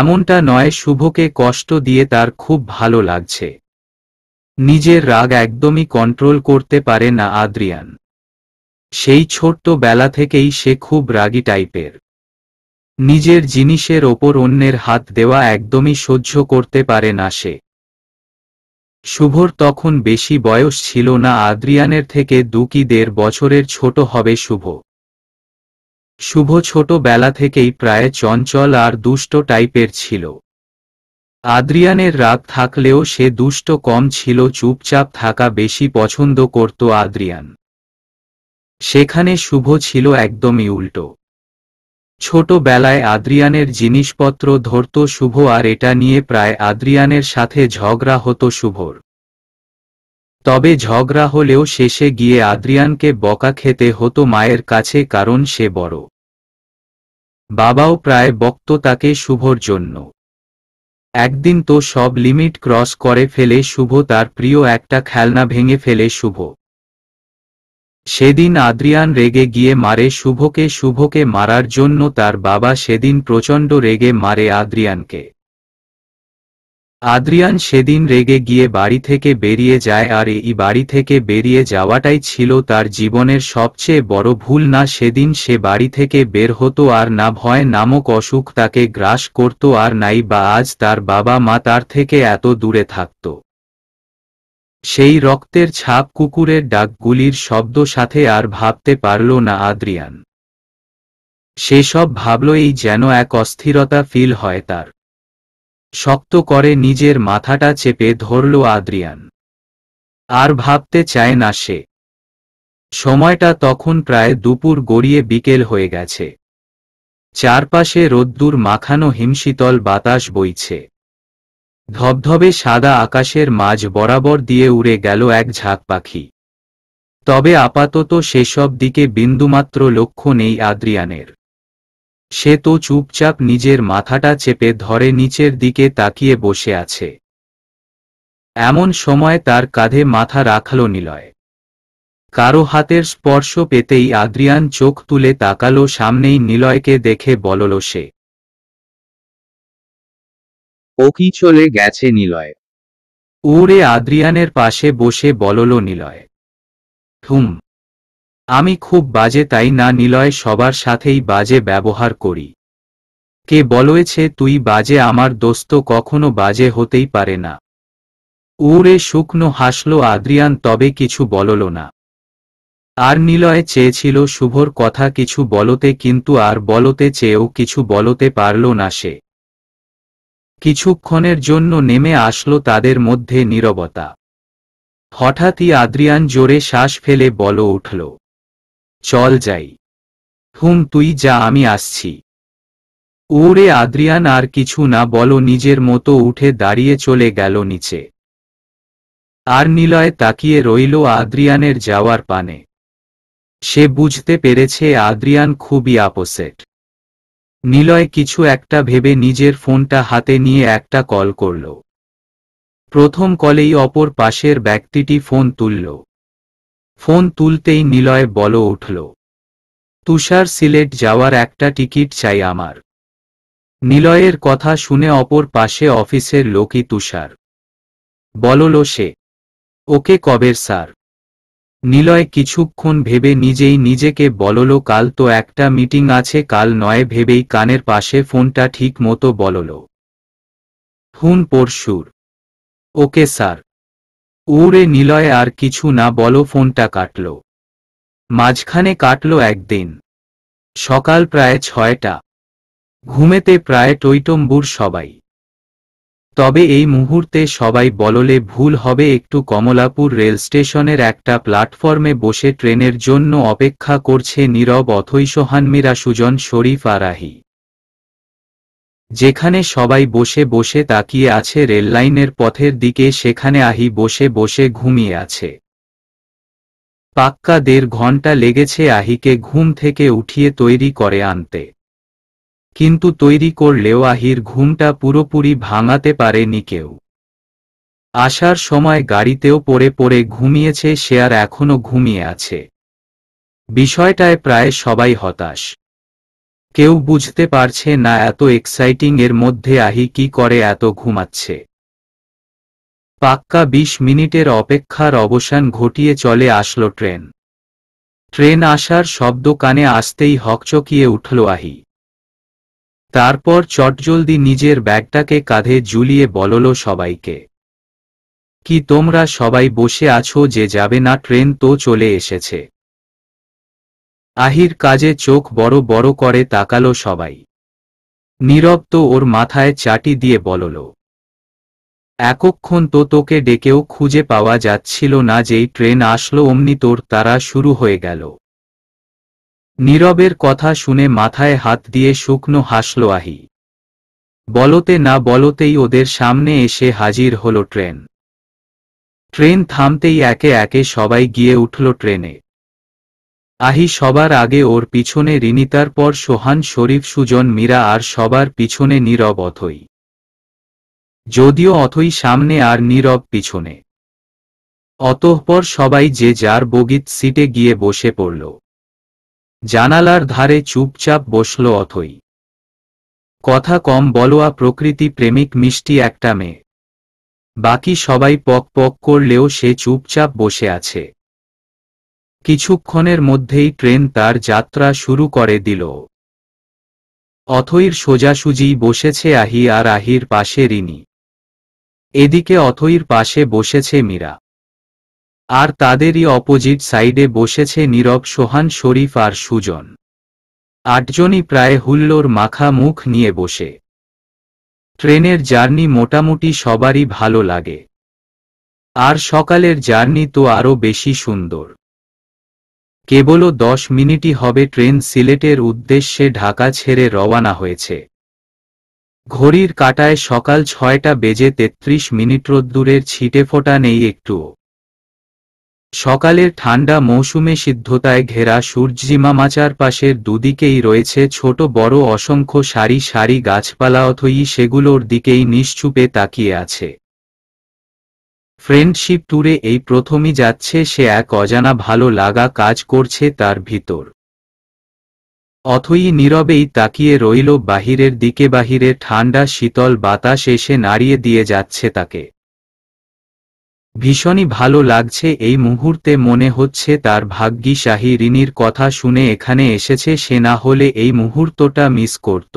এমনটা নয় শুভকে কষ্ট দিয়ে তার খুব ভালো লাগছে নিজের রাগ একদমই কন্ট্রোল করতে পারে না আদ্রিয়ান সেই ছোট্ট বেলা থেকেই সে খুব রাগি টাইপের নিজের জিনিসের ওপর অন্যের হাত দেওয়া একদমই সহ্য করতে পারে না সে শুভর তখন বেশি বয়স ছিল না আদ্রিয়ানের থেকে দু কি দেড় বছরের ছোট হবে শুভ শুভ ছোটবেলা থেকেই প্রায় চঞ্চল আর দুষ্ট টাইপের ছিল আদ্রিয়ানের রাগ থাকলেও সে দুষ্ট কম ছিল চুপচাপ থাকা বেশি পছন্দ করত আদ্রিয়ান সেখানে শুভ ছিল একদমই উল্টো ছোটবেলায় আদ্রিয়ানের জিনিসপত্র ধরত শুভ আর এটা নিয়ে প্রায় আদ্রিয়ানের সাথে ঝগড়া হতো শুভর তবে ঝগড়া হলেও শেষে গিয়ে আদ্রিয়ানকে বকা খেতে হতো মায়ের কাছে কারণ সে বড় বাবাও প্রায় বক্ত তাকে শুভর জন্য একদিন তো সব লিমিট ক্রস করে ফেলে শুভ তার প্রিয় একটা খেলনা ভেঙে ফেলে শুভ সেদিন আদ্রিয়ান রেগে গিয়ে মারে শুভকে শুভকে মারার জন্য তার বাবা সেদিন প্রচণ্ড রেগে মারে আদ্রিয়ানকে আদ্রিয়ান সেদিন রেগে গিয়ে বাড়ি থেকে বেরিয়ে যায় আর এই বাড়ি থেকে বেরিয়ে যাওয়াটাই ছিল তার জীবনের সবচেয়ে বড় ভুল না সেদিন সে বাড়ি থেকে বের হতো আর না ভয় নামক অসুখ তাকে গ্রাস করত আর নাই বা আজ তার বাবা মা তার থেকে এত দূরে থাকত সেই রক্তের ছাপ কুকুরের ডাকগুলির শব্দ সাথে আর ভাবতে পারল না আদ্রিয়ান সেসব ভাবলই যেন এক অস্থিরতা ফিল হয় তার শক্ত করে নিজের মাথাটা চেপে ধরল আদ্রিয়ান আর ভাবতে চায় না সে সময়টা তখন প্রায় দুপুর গড়িয়ে বিকেল হয়ে গেছে চারপাশে রোদ্দুর মাখানো হিমশীতল বাতাস বইছে ধবধবে সাদা আকাশের মাঝ বরাবর দিয়ে উড়ে গেল এক ঝাঁক পাখি তবে আপাতত সেসব দিকে বিন্দুমাত্র লক্ষ্য নেই আদ্রিয়ানের সে তো চুপচাপ নিজের মাথাটা চেপে ধরে নিচের দিকে তাকিয়ে বসে আছে এমন সময় তার কাঁধে মাথা রাখল নিলয় কারো হাতের স্পর্শ পেতেই আদ্রিয়ান চোখ তুলে তাকালো সামনেই নিলয়কে দেখে বলল সে ও কি চলে গেছে নিলয় উড়ে আদ্রিয়ানের পাশে বসে বলল নিলয় ঠুম আমি খুব বাজে তাই না নিলয় সবার সাথেই বাজে ব্যবহার করি কে বলয়েছে তুই বাজে আমার দোস্ত কখনো বাজে হতেই পারে না উড়ে শুকনো হাসল আদ্রিয়ান তবে কিছু বলল না আর নিলয় চেয়েছিল শুভর কথা কিছু বলতে কিন্তু আর বলতে চেয়েও কিছু বলতে পারল না সে কিছুক্ষণের জন্য নেমে আসলো তাদের মধ্যে নীরবতা হঠাৎই আদ্রিয়ান জোরে শ্বাস ফেলে বল উঠল চল যাই হুম তুই যা আমি আসছি ওরে আদ্রিয়ান আর কিছু না বলো নিজের মতো উঠে দাঁড়িয়ে চলে গেল নিচে আর নিলয় তাকিয়ে রইল আদ্রিয়ানের যাওয়ার পানে সে বুঝতে পেরেছে আদ্রিয়ান খুবই আপোসেট নিলয় কিছু একটা ভেবে নিজের ফোনটা হাতে নিয়ে একটা কল করল প্রথম কলেই অপর পাশের ব্যক্তিটি ফোন তুলল ফোন তুলতেই নিলয় বল উঠল তুষার সিলেট যাওয়ার একটা টিকিট চাই আমার নিলয়ের কথা শুনে অপর পাশে অফিসের লোকই তুষার বলল সে ওকে কবের স্যার নিলয় কিছুক্ষণ ভেবে নিজেই নিজেকে বলল কাল তো একটা মিটিং আছে কাল নয় ভেবেই কানের পাশে ফোনটা ঠিক মতো বলল ফোন পরশুর ওকে স্যার উড়ে নিলয় আর কিছু না বলো ফোনটা কাটল মাঝখানে কাটল একদিন সকাল প্রায় ছয়টা ঘুমেতে প্রায় টৈটম্বুর সবাই তবে এই মুহূর্তে সবাই বললে ভুল হবে একটু কমলাপুর রেল স্টেশনের একটা প্ল্যাটফর্মে বসে ট্রেনের জন্য অপেক্ষা করছে নীরব অথৈসহানমিরা সুজন শরীফ আরাহি যেখানে সবাই বসে বসে তাকিয়ে আছে রেললাইনের পথের দিকে সেখানে আহি বসে বসে ঘুমিয়ে আছে পাক্কা দেড় ঘন্টা লেগেছে আহিকে ঘুম থেকে উঠিয়ে তৈরি করে আনতে কিন্তু তৈরি করলেও আহির ঘুমটা পুরোপুরি ভাঙাতে পারেনি কেউ আসার সময় গাড়িতেও পড়ে পড়ে ঘুমিয়েছে সে আর এখনও ঘুমিয়ে আছে বিষয়টায় প্রায় সবাই হতাশ কেউ বুঝতে পারছে না এত এক্সাইটিং এর মধ্যে আহি কি করে এত ঘুমাচ্ছে পাক্কা বিশ মিনিটের অপেক্ষার অবসান ঘটিয়ে চলে আসলো ট্রেন ট্রেন আসার শব্দ কানে আসতেই হকচকিয়ে উঠল আহি তারপর চটজলদি নিজের ব্যাগটাকে কাঁধে ঝুলিয়ে বলল সবাইকে কি তোমরা সবাই বসে আছো যে যাবে না ট্রেন তো চলে এসেছে আহির কাজে চোখ বড় বড় করে তাকালো সবাই নীরব তো ওর মাথায় চাটি দিয়ে বলল একক্ষণ তো তোকে ডেকেও খুঁজে পাওয়া যাচ্ছিল না যেই ট্রেন আসলো অমনি তোর তারা শুরু হয়ে গেল নীরবের কথা শুনে মাথায় হাত দিয়ে শুকনো হাসল আহি বলতে না বলতেই ওদের সামনে এসে হাজির হল ট্রেন ট্রেন থামতেই একে একে সবাই গিয়ে উঠল ট্রেনে আহি সবার আগে ওর পিছনে রিনিতার পর সোহান শরীফ সুজন মীরা আর সবার পিছনে নীরব অথই যদিও অথই সামনে আর নীরব পিছনে অতঃপর সবাই যে যার বগিত সিটে গিয়ে বসে পড়ল জানালার ধারে চুপচাপ বসল অথই কথা কম বলোয়া প্রকৃতি প্রেমিক মিষ্টি একটা মেয়ে বাকি সবাই পক পক করলেও সে চুপচাপ বসে আছে কিছুক্ষণের মধ্যেই ট্রেন তার যাত্রা শুরু করে দিল অথৈর সোজাসুজি বসেছে আহি আর আহির পাশে রিনি এদিকে অথৈর পাশে বসেছে মীরা আর তাদেরই অপোজিট সাইডে বসেছে নীরব সোহান শরীফ আর সুজন আটজনই প্রায় হুল্লোর মাখা মুখ নিয়ে বসে ট্রেনের জার্নি মোটামুটি সবারই ভালো লাগে আর সকালের জার্নি তো আরও বেশি সুন্দর কেবলও দশ মিনিটই হবে ট্রেন সিলেটের উদ্দেশ্যে ঢাকা ছেড়ে রওয়ানা হয়েছে ঘড়ির কাটায় সকাল ছয়টা বেজে তেত্রিশ মিনিট রোদ্দুরের ছিটে ফোটা নেই একটুও সকালের ঠান্ডা মৌসুমে সিদ্ধতায় ঘেরা সূর্যিমামাচার পাশের দুদিকেই রয়েছে ছোট বড় অসংখ্য সারি সারি গাছপালা অথই সেগুলোর দিকেই নিশ্চুপে তাকিয়ে আছে ফ্রেন্ডশিপ ট্যুরে এই প্রথমই যাচ্ছে সে এক অজানা ভালো লাগা কাজ করছে তার ভিতর অথই নীরবেই তাকিয়ে রইল বাহিরের দিকে বাহিরে ঠান্ডা শীতল বাতাস এসে নাড়িয়ে দিয়ে যাচ্ছে তাকে ভীষণই ভালো লাগছে এই মুহূর্তে মনে হচ্ছে তার ভাগ্যিশাহী ঋণীর কথা শুনে এখানে এসেছে সে না হলে এই মুহূর্তটা মিস করত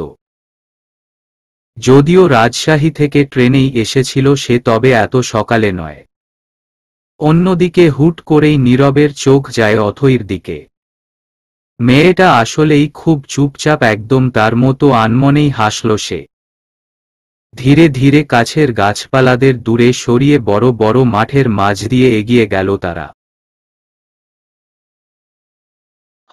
যদিও রাজশাহী থেকে ট্রেনেই এসেছিল সে তবে এত সকালে নয় অন্যদিকে হুট করেই নীরবের চোখ যায় অথৈর দিকে মেয়েটা আসলেই খুব চুপচাপ একদম তার মতো আনমনেই হাসল সে ধীরে ধীরে কাছের গাছপালাদের দূরে সরিয়ে বড় বড় মাঠের মাঝ দিয়ে এগিয়ে গেল তারা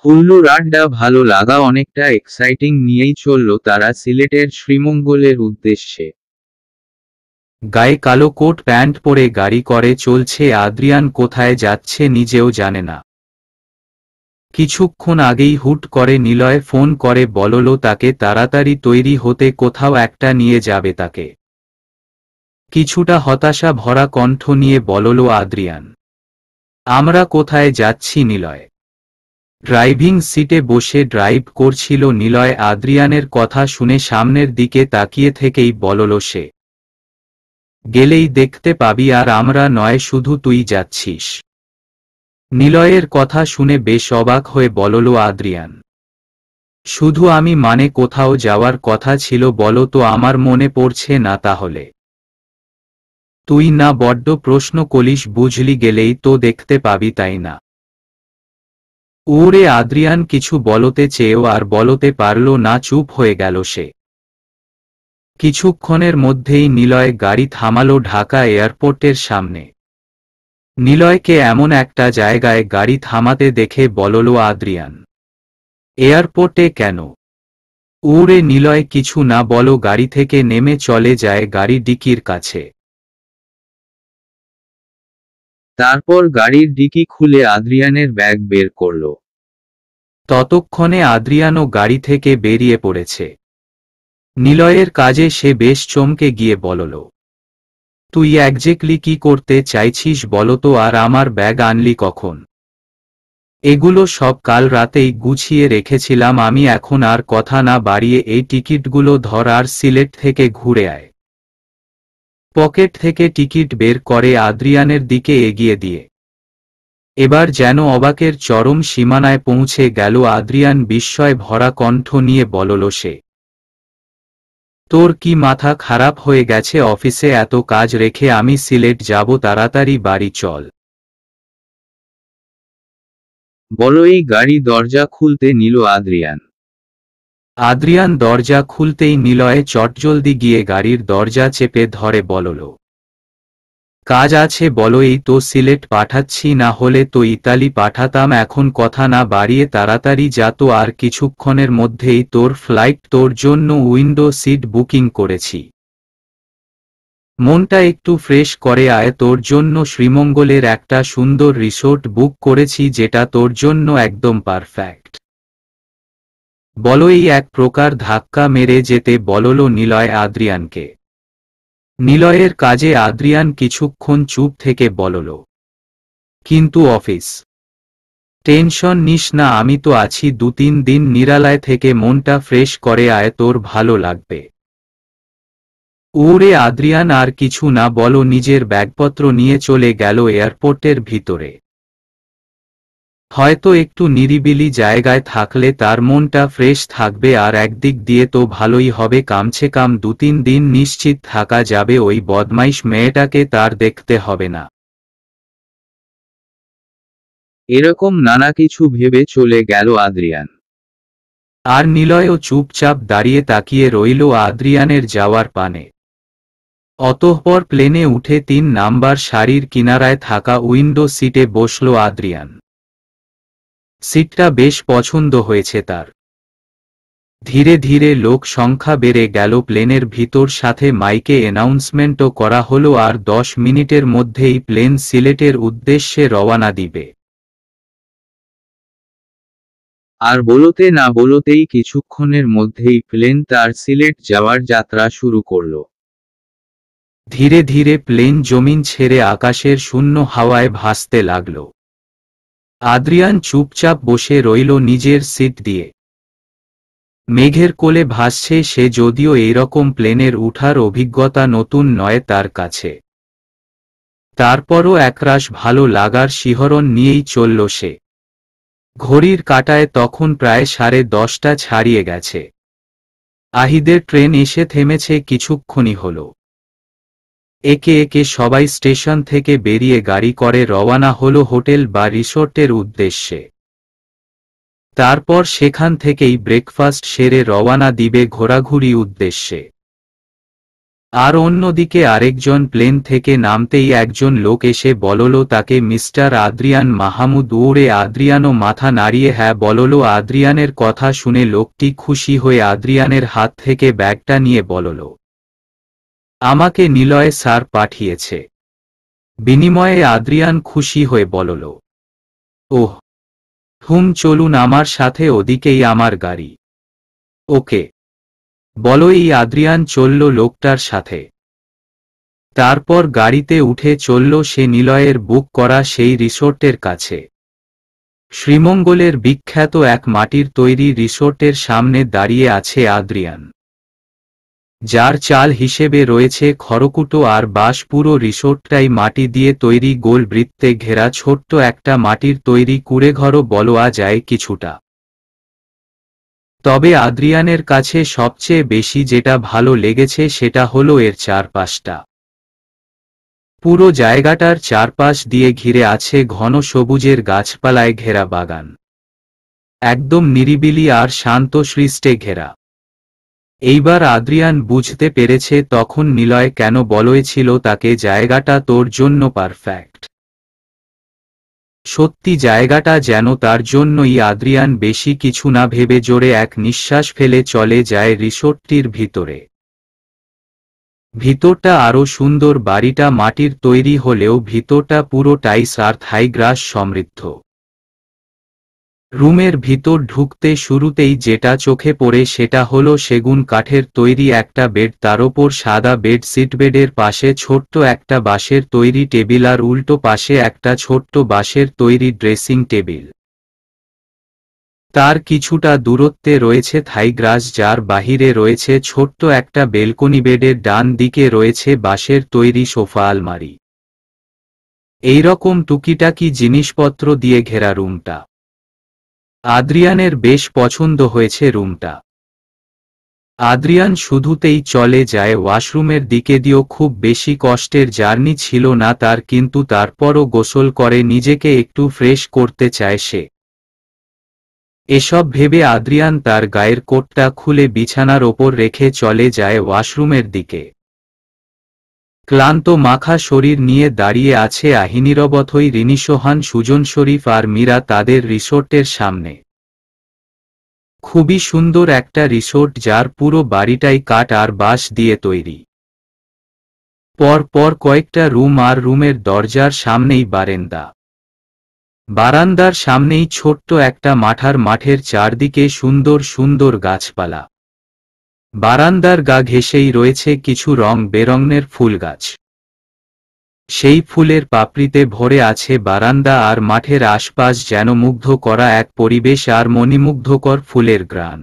হুল্লুর আড্ডা ভালো লাগা অনেকটা এক্সাইটিং নিয়েই চলল তারা সিলেটের শ্রীমঙ্গলের উদ্দেশ্যে গায়ে কালো কোট প্যান্ট পরে গাড়ি করে চলছে আদ্রিয়ান কোথায় যাচ্ছে নিজেও জানে না কিছুক্ষণ আগেই হুট করে নিলয় ফোন করে বললো তাকে তাড়াতাড়ি তৈরি হতে কোথাও একটা নিয়ে যাবে তাকে কিছুটা হতাশা ভরা কণ্ঠ নিয়ে বললো আদ্রিয়ান আমরা কোথায় যাচ্ছি নিলয় ড্রাইভিং সিটে বসে ড্রাইভ করছিল নিলয় আদ্রিয়ানের কথা শুনে সামনের দিকে তাকিয়ে থেকেই বলল সে গেলেই দেখতে পাবি আর আমরা নয় শুধু তুই যাচ্ছিস নিলয়ের কথা শুনে বেশ অবাক হয়ে বলল আদ্রিয়ান শুধু আমি মানে কোথাও যাওয়ার কথা ছিল বলো তো আমার মনে পড়ছে না তাহলে তুই না বড্ড প্রশ্ন কলিস বুঝলি গেলেই তো দেখতে পাবি তাই না ওরে আদ্রিয়ান কিছু বলতে চেয়েও আর বলতে পারল না চুপ হয়ে গেল সে কিছুক্ষণের মধ্যেই নিলয় গাড়ি থামালো ঢাকা এয়ারপোর্টের সামনে নিলয়কে এমন একটা জায়গায় গাড়ি থামাতে দেখে বলল আদ্রিয়ান এয়ারপোর্টে কেন উড়ে নিলয় কিছু না বলো গাড়ি থেকে নেমে চলে যায় গাড়ি ডিকির কাছে তারপর গাড়ির ডিকি খুলে আদ্রিয়ানের ব্যাগ বের করল ততক্ষণে আদ্রিয়ানও গাড়ি থেকে বেরিয়ে পড়েছে নিলয়ের কাজে সে বেশ চমকে গিয়ে বলল তুই একজেক্টলি কি করতে চাইছিস বলতো আর আমার ব্যাগ আনলি কখন এগুলো সব কাল রাতেই গুছিয়ে রেখেছিলাম আমি এখন আর কথা না বাড়িয়ে এই টিকিটগুলো ধর আর সিলেট থেকে ঘুরে আয় পকেট থেকে টিকিট বের করে আদ্রিয়ানের দিকে এগিয়ে দিয়ে এবার যেন অবাকের চরম সীমানায় পৌঁছে গেল আদ্রিয়ান বিস্ময় ভরা কণ্ঠ নিয়ে বলল সে তোর কি মাথা খারাপ হয়ে গেছে অফিসে এত কাজ রেখে আমি সিলেট যাব তাড়াতাড়ি বাড়ি চল বড় এই গাড়ি দরজা খুলতে নিল আদ্রিয়ান আদ্রিয়ান দরজা খুলতেই নিলয়ে চটজলদি গিয়ে গাড়ির দরজা চেপে ধরে বলল কাজ আছে বলোই তো সিলেট পাঠাচ্ছি না হলে তো ইতালি পাঠাতাম এখন কথা না বাড়িয়ে তাড়াতাড়ি যা তো আর কিছুক্ষণের মধ্যেই তোর ফ্লাইট তোর জন্য উইন্ডো সিট বুকিং করেছি মনটা একটু ফ্রেশ করে আয় তোর জন্য শ্রীমঙ্গলের একটা সুন্দর রিসোর্ট বুক করেছি যেটা তোর জন্য একদম পারফেক্ট বলই এক প্রকার ধাক্কা মেরে যেতে বলল নিলয় আদ্রিয়ানকে নিলয়ের কাজে আদ্রিয়ান কিছুক্ষণ চুপ থেকে বলল কিন্তু অফিস টেনশন নিস না আমি তো আছি দু তিন দিন নিরালায় থেকে মনটা ফ্রেশ করে আয় তোর ভালো লাগবে ওরে আদ্রিয়ান আর কিছু না বলো নিজের ব্যাগপত্র নিয়ে চলে গেল এয়ারপোর্টের ভিতরে হয়তো একটু নিরিবিলি জায়গায় থাকলে তার মনটা ফ্রেশ থাকবে আর একদিক দিয়ে তো ভালোই হবে কামছে কাম দু তিন দিন নিশ্চিত থাকা যাবে ওই বদমাইশ মেয়েটাকে তার দেখতে হবে না এরকম নানা কিছু ভেবে চলে গেল আদ্রিয়ান আর নিলয়ও চুপচাপ দাঁড়িয়ে তাকিয়ে রইল আদ্রিয়ানের যাওয়ার পানে অতঃপর প্লেনে উঠে তিন নাম্বার শাড়ির কিনারায় থাকা উইন্ডো সিটে বসল আদ্রিয়ান সিটটা বেশ পছন্দ হয়েছে তার ধীরে ধীরে লোক সংখ্যা বেড়ে গেল প্লেনের ভিতর সাথে মাইকে অ্যানাউন্সমেন্টও করা হলো আর দশ মিনিটের মধ্যেই প্লেন সিলেটের উদ্দেশ্যে রওয়ানা দিবে আর বলতে না বলতেই কিছুক্ষণের মধ্যেই প্লেন তার সিলেট যাওয়ার যাত্রা শুরু করল ধীরে ধীরে প্লেন জমিন ছেড়ে আকাশের শূন্য হাওয়ায় ভাসতে লাগলো আদ্রিয়ান চুপচাপ বসে রইল নিজের সিট দিয়ে মেঘের কোলে ভাসছে সে যদিও এইরকম প্লেনের উঠার অভিজ্ঞতা নতুন নয় তার কাছে তারপরও একরাশ ভালো লাগার শিহরণ নিয়েই চলল সে ঘড়ির কাটায় তখন প্রায় সাড়ে দশটা ছাড়িয়ে গেছে আহিদের ট্রেন এসে থেমেছে কিছুক্ষণই হলো একে একে সবাই স্টেশন থেকে বেরিয়ে গাড়ি করে রওয়ানা হল হোটেল বা রিসোর্টের উদ্দেশ্যে তারপর সেখান থেকেই ব্রেকফাস্ট সেরে রওয়ানা দিবে ঘোরাঘুরি উদ্দেশ্যে আর অন্যদিকে আরেকজন প্লেন থেকে নামতেই একজন লোক এসে বলল তাকে মিস্টার আদ্রিয়ান মাহমুদ ওরে আদ্রিয়ানও মাথা নাড়িয়ে হ্যাঁ বলল আদ্রিয়ানের কথা শুনে লোকটি খুশি হয়ে আদ্রিয়ানের হাত থেকে ব্যাগটা নিয়ে বলল আমাকে নিলয় স্যার পাঠিয়েছে বিনিময়ে আদ্রিয়ান খুশি হয়ে বলল ওহ হুম চলুন আমার সাথে ওদিকেই আমার গাড়ি ওকে বলো এই আদ্রিয়ান চলল লোকটার সাথে তারপর গাড়িতে উঠে চলল সে নিলয়ের বুক করা সেই রিসোর্টের কাছে শ্রীমঙ্গলের বিখ্যাত এক মাটির তৈরি রিসোর্টের সামনে দাঁড়িয়ে আছে আদ্রিয়ান যার চাল হিসেবে রয়েছে খড়কুটো আর বাঁশ পুরো রিসোর্টটাই মাটি দিয়ে তৈরি গোল বৃত্তে ঘেরা ছোট্ট একটা মাটির তৈরি কুড়েঘরও বলোয়া যায় কিছুটা তবে আদ্রিয়ানের কাছে সবচেয়ে বেশি যেটা ভালো লেগেছে সেটা হলো এর চারপাশটা পুরো জায়গাটার চারপাশ দিয়ে ঘিরে আছে ঘন সবুজের গাছপালায় ঘেরা বাগান একদম নিরিবিলি আর শান্ত সৃষ্টে ঘেরা এইবার আদ্রিয়ান বুঝতে পেরেছে তখন নিলয় কেন বলয়েছিল তাকে জায়গাটা তোর জন্য পারফেক্ট সত্যি জায়গাটা যেন তার জন্যই আদ্রিয়ান বেশি কিছু না ভেবে জোরে এক নিঃশ্বাস ফেলে চলে যায় রিসোর্টটির ভিতরে ভিতরটা আরও সুন্দর বাড়িটা মাটির তৈরি হলেও ভিতরটা পুরোটাই সার্থ হাইগ্রাস সমৃদ্ধ রুমের ভিতর ঢুকতে শুরুতেই যেটা চোখে পড়ে সেটা হলো সেগুন কাঠের তৈরি একটা বেড তার ওপর সাদা বেড সিট বেডের পাশে ছোট্ট একটা বাঁশের তৈরি টেবিল আর উল্টো পাশে একটা ছোট্ট বাঁশের তৈরি ড্রেসিং টেবিল তার কিছুটা দূরত্বে রয়েছে থাইগ্রাস যার বাহিরে রয়েছে ছোট্ট একটা বেলকনি বেডের ডান দিকে রয়েছে বাঁশের তৈরি সোফা আলমারি এইরকম টুকিটাকি জিনিসপত্র দিয়ে ঘেরা রুমটা আদ্রিয়ানের বেশ পছন্দ হয়েছে রুমটা আদ্রিয়ান শুধুতেই চলে যায় ওয়াশরুমের দিকে দিয়েও খুব বেশি কষ্টের জার্নি ছিল না তার কিন্তু তারপরও গোসল করে নিজেকে একটু ফ্রেশ করতে চায় সে এসব ভেবে আদ্রিয়ান তার গায়ের কোটটা খুলে বিছানার ওপর রেখে চলে যায় ওয়াশরুমের দিকে ক্লান্ত মাখা শরীর নিয়ে দাঁড়িয়ে আছে আহিনীরবথই ঋণীসোহান সুজন শরীফ আর মীরা তাদের রিসোর্টের সামনে খুবই সুন্দর একটা রিসোর্ট যার পুরো বাড়িটাই কাঠ আর বাঁশ দিয়ে তৈরি পর পর কয়েকটা রুম আর রুমের দরজার সামনেই বারেন্দা বারান্দার সামনেই ছোট্ট একটা মাঠার মাঠের চারদিকে সুন্দর সুন্দর গাছপালা বারান্দার গা ঘেঁষেই রয়েছে কিছু রং বেরঙের গাছ সেই ফুলের পাপড়িতে ভরে আছে বারান্দা আর মাঠের আশপাশ যেন মুগ্ধ করা এক পরিবেশ আর মণিমুগ্ধকর ফুলের গ্রাণ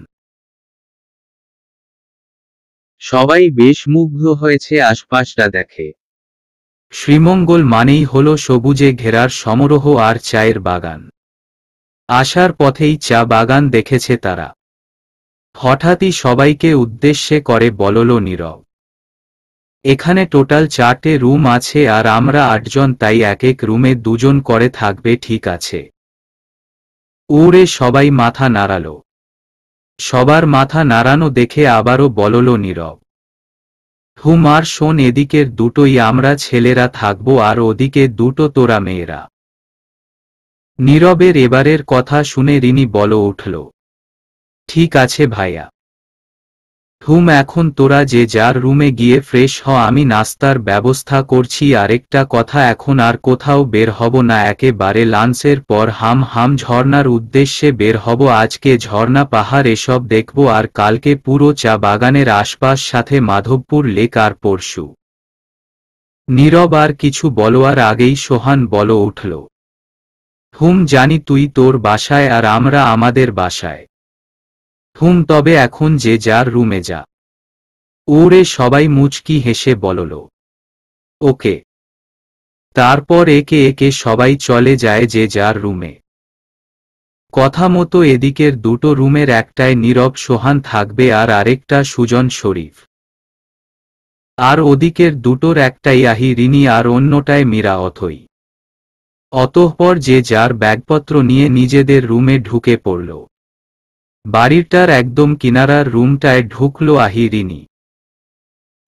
সবাই বেশ মুগ্ধ হয়েছে আশপাশটা দেখে শ্রীমঙ্গল মানেই হল সবুজে ঘেরার সমরোহ আর চায়ের বাগান আসার পথেই চা বাগান দেখেছে তারা হঠাৎই সবাইকে উদ্দেশ্যে করে বলল নীরব এখানে টোটাল চারটে রুম আছে আর আমরা আটজন তাই এক এক রুমে দুজন করে থাকবে ঠিক আছে উড়ে সবাই মাথা নাড়াল সবার মাথা নাড়ানো দেখে আবারও বলল নীরব হুম আর শোন এদিকের দুটোই আমরা ছেলেরা থাকবো আর ওদিকে দুটো তোরা মেয়েরা নীরবের এবারের কথা শুনে রিনি বল উঠল ঠিক আছে ভাইয়া হুম এখন তোরা যে যার রুমে গিয়ে ফ্রেশ হ আমি নাস্তার ব্যবস্থা করছি আরেকটা কথা এখন আর কোথাও বের হব না একেবারে লাঞ্চের পর হাম হাম ঝর্নার উদ্দেশ্যে বের হব আজকে ঝর্ণা পাহাড় এসব দেখব আর কালকে পুরো চা বাগানের আশপাশ সাথে মাধবপুর লেক আর পরশু নীরব আর কিছু বলোয়ার আগেই সোহান বল উঠল হুম জানি তুই তোর বাসায় আর আমরা আমাদের বাসায় থুম তবে এখন যে যার রুমে যা ওরে সবাই মুচকি হেসে বলল ওকে তারপর একে একে সবাই চলে যায় যে যার রুমে কথা মতো এদিকের দুটো রুমের একটায় নীরব সোহান থাকবে আর আরেকটা সুজন শরীফ আর ওদিকের দুটোর একটাই আহি রিনি আর অন্যটায় মীরা অথই অতঃপর যে যার ব্যাগপত্র নিয়ে নিজেদের রুমে ঢুকে পড়ল বাড়িটার একদম কিনারার রুমটায় ঢুকল আহি রিনি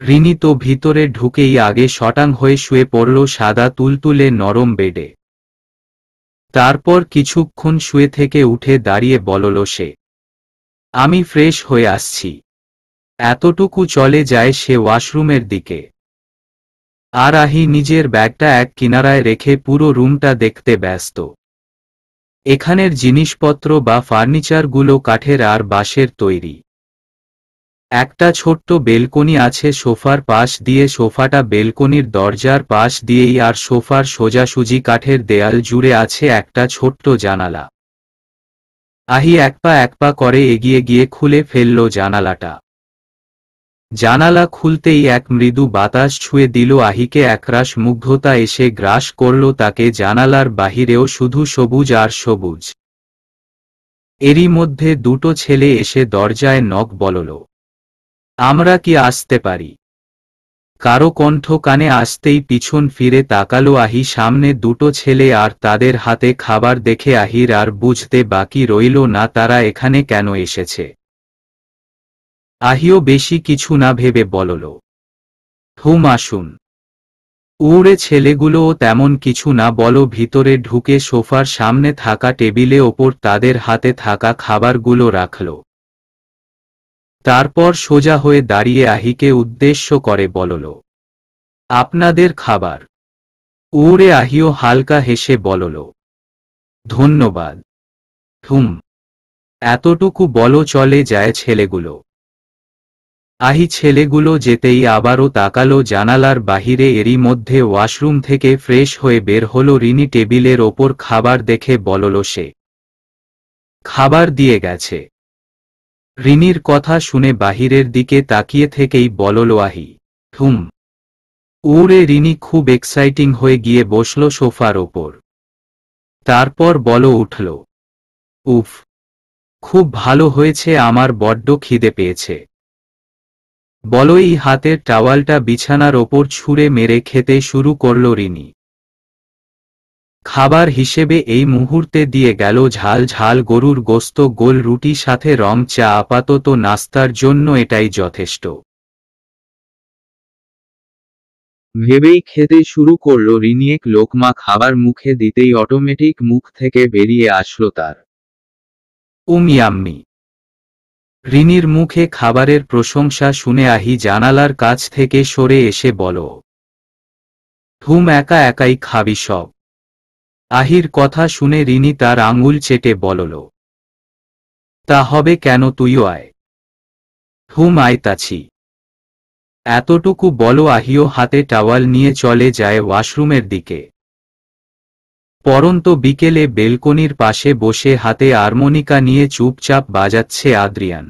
রিনি তো ভিতরে ঢুকেই আগে শটাং হয়ে শুয়ে পড়ল সাদা তুলতুলে নরম বেডে তারপর কিছুক্ষণ শুয়ে থেকে উঠে দাঁড়িয়ে বলল সে আমি ফ্রেশ হয়ে আসছি এতটুকু চলে যায় সে ওয়াশরুমের দিকে আর আহি নিজের ব্যাগটা এক কিনারায় রেখে পুরো রুমটা দেখতে ব্যস্ত এখানের জিনিসপত্র বা ফার্নিচারগুলো কাঠের আর বাঁশের তৈরি একটা ছোট্ট বেলকনি আছে সোফার পাশ দিয়ে সোফাটা বেলকনির দরজার পাশ দিয়েই আর সোফার সোজাসুজি কাঠের দেয়াল জুড়ে আছে একটা ছোট্ট জানালা আহি এক পা করে এগিয়ে গিয়ে খুলে ফেলল জানালাটা জানালা খুলতেই এক মৃদু বাতাস ছুঁয়ে দিল আহিকে একরাশ মুগ্ধতা এসে গ্রাস করল তাকে জানালার বাহিরেও শুধু সবুজ আর সবুজ এরই মধ্যে দুটো ছেলে এসে দরজায় নখ বলল আমরা কি আসতে পারি কারো কণ্ঠ কানে আসতেই পিছন ফিরে তাকালো আহি সামনে দুটো ছেলে আর তাদের হাতে খাবার দেখে আহির আর বুঝতে বাকি রইল না তারা এখানে কেন এসেছে আহিও বেশি কিছু না ভেবে বলল হুম আসুন উড়ে ছেলেগুলোও তেমন কিছু না বলো ভিতরে ঢুকে সোফার সামনে থাকা টেবিলে ওপর তাদের হাতে থাকা খাবারগুলো রাখল তারপর সোজা হয়ে দাঁড়িয়ে আহিকে উদ্দেশ্য করে বলল আপনাদের খাবার উড়ে আহিও হালকা হেসে বলল ধন্যবাদ হুম এতটুকু বলো চলে যায় ছেলেগুলো আহি ছেলেগুলো যেতেই আবারও তাকালো জানালার বাহিরে এরই মধ্যে ওয়াশরুম থেকে ফ্রেশ হয়ে বের হলো রিনি টেবিলের ওপর খাবার দেখে বলল সে খাবার দিয়ে গেছে রিনির কথা শুনে বাহিরের দিকে তাকিয়ে থেকেই বলল আহি হুম উড়ে রিনি খুব এক্সাইটিং হয়ে গিয়ে বসল সোফার ওপর তারপর বল উঠল উফ খুব ভালো হয়েছে আমার বড্ড খিদে পেয়েছে বলই হাতের টাওয়ালটা বিছানার ওপর ছুঁড়ে মেরে খেতে শুরু করল রিনি খাবার হিসেবে এই মুহূর্তে দিয়ে গেল ঝাল ঝাল গরুর গোস্ত গোল রুটি সাথে রং চা আপাতত নাস্তার জন্য এটাই যথেষ্ট ভেবেই খেতে শুরু করল এক লোকমা খাবার মুখে দিতেই অটোমেটিক মুখ থেকে বেরিয়ে আসলো তার উমিয়াম্মি ঋণীর মুখে খাবারের প্রশংসা শুনে আহি জানালার কাছ থেকে সরে এসে বল থুম একা একাই খাবি সব আহির কথা শুনে ঋণী তার আঙুল চেটে বলল তা হবে কেন তুইও আয় থুম তাছি এতটুকু বলো আহিও হাতে টাওয়াল নিয়ে চলে যায় ওয়াশরুমের দিকে পরন্ত বিকেলে বেলকনির পাশে বসে হাতে হারমোনিকা নিয়ে চুপচাপ বাজাচ্ছে আদ্রিয়ান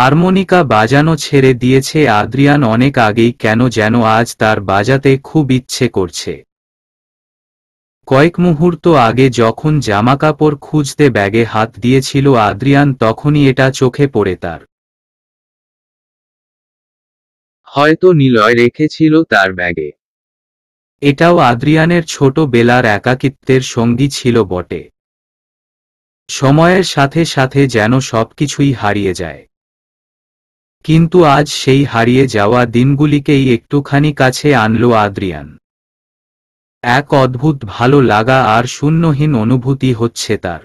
হারমোনিকা বাজানো ছেড়ে দিয়েছে আদ্রিয়ান অনেক আগেই কেন যেন আজ তার বাজাতে খুব ইচ্ছে করছে কয়েক মুহূর্ত আগে যখন জামাকাপড় খুঁজতে ব্যাগে হাত দিয়েছিল আদ্রিয়ান তখনই এটা চোখে পড়ে তার হয়তো নিলয় রেখেছিল তার ব্যাগে এটাও আদ্রিয়ানের ছোট বেলার একাকিত্বের সঙ্গী ছিল বটে সময়ের সাথে সাথে যেন সবকিছুই হারিয়ে যায় কিন্তু আজ সেই হারিয়ে যাওয়া দিনগুলিকেই একটুখানি কাছে আনল আদ্রিয়ান এক অদ্ভুত ভালো লাগা আর শূন্যহীন অনুভূতি হচ্ছে তার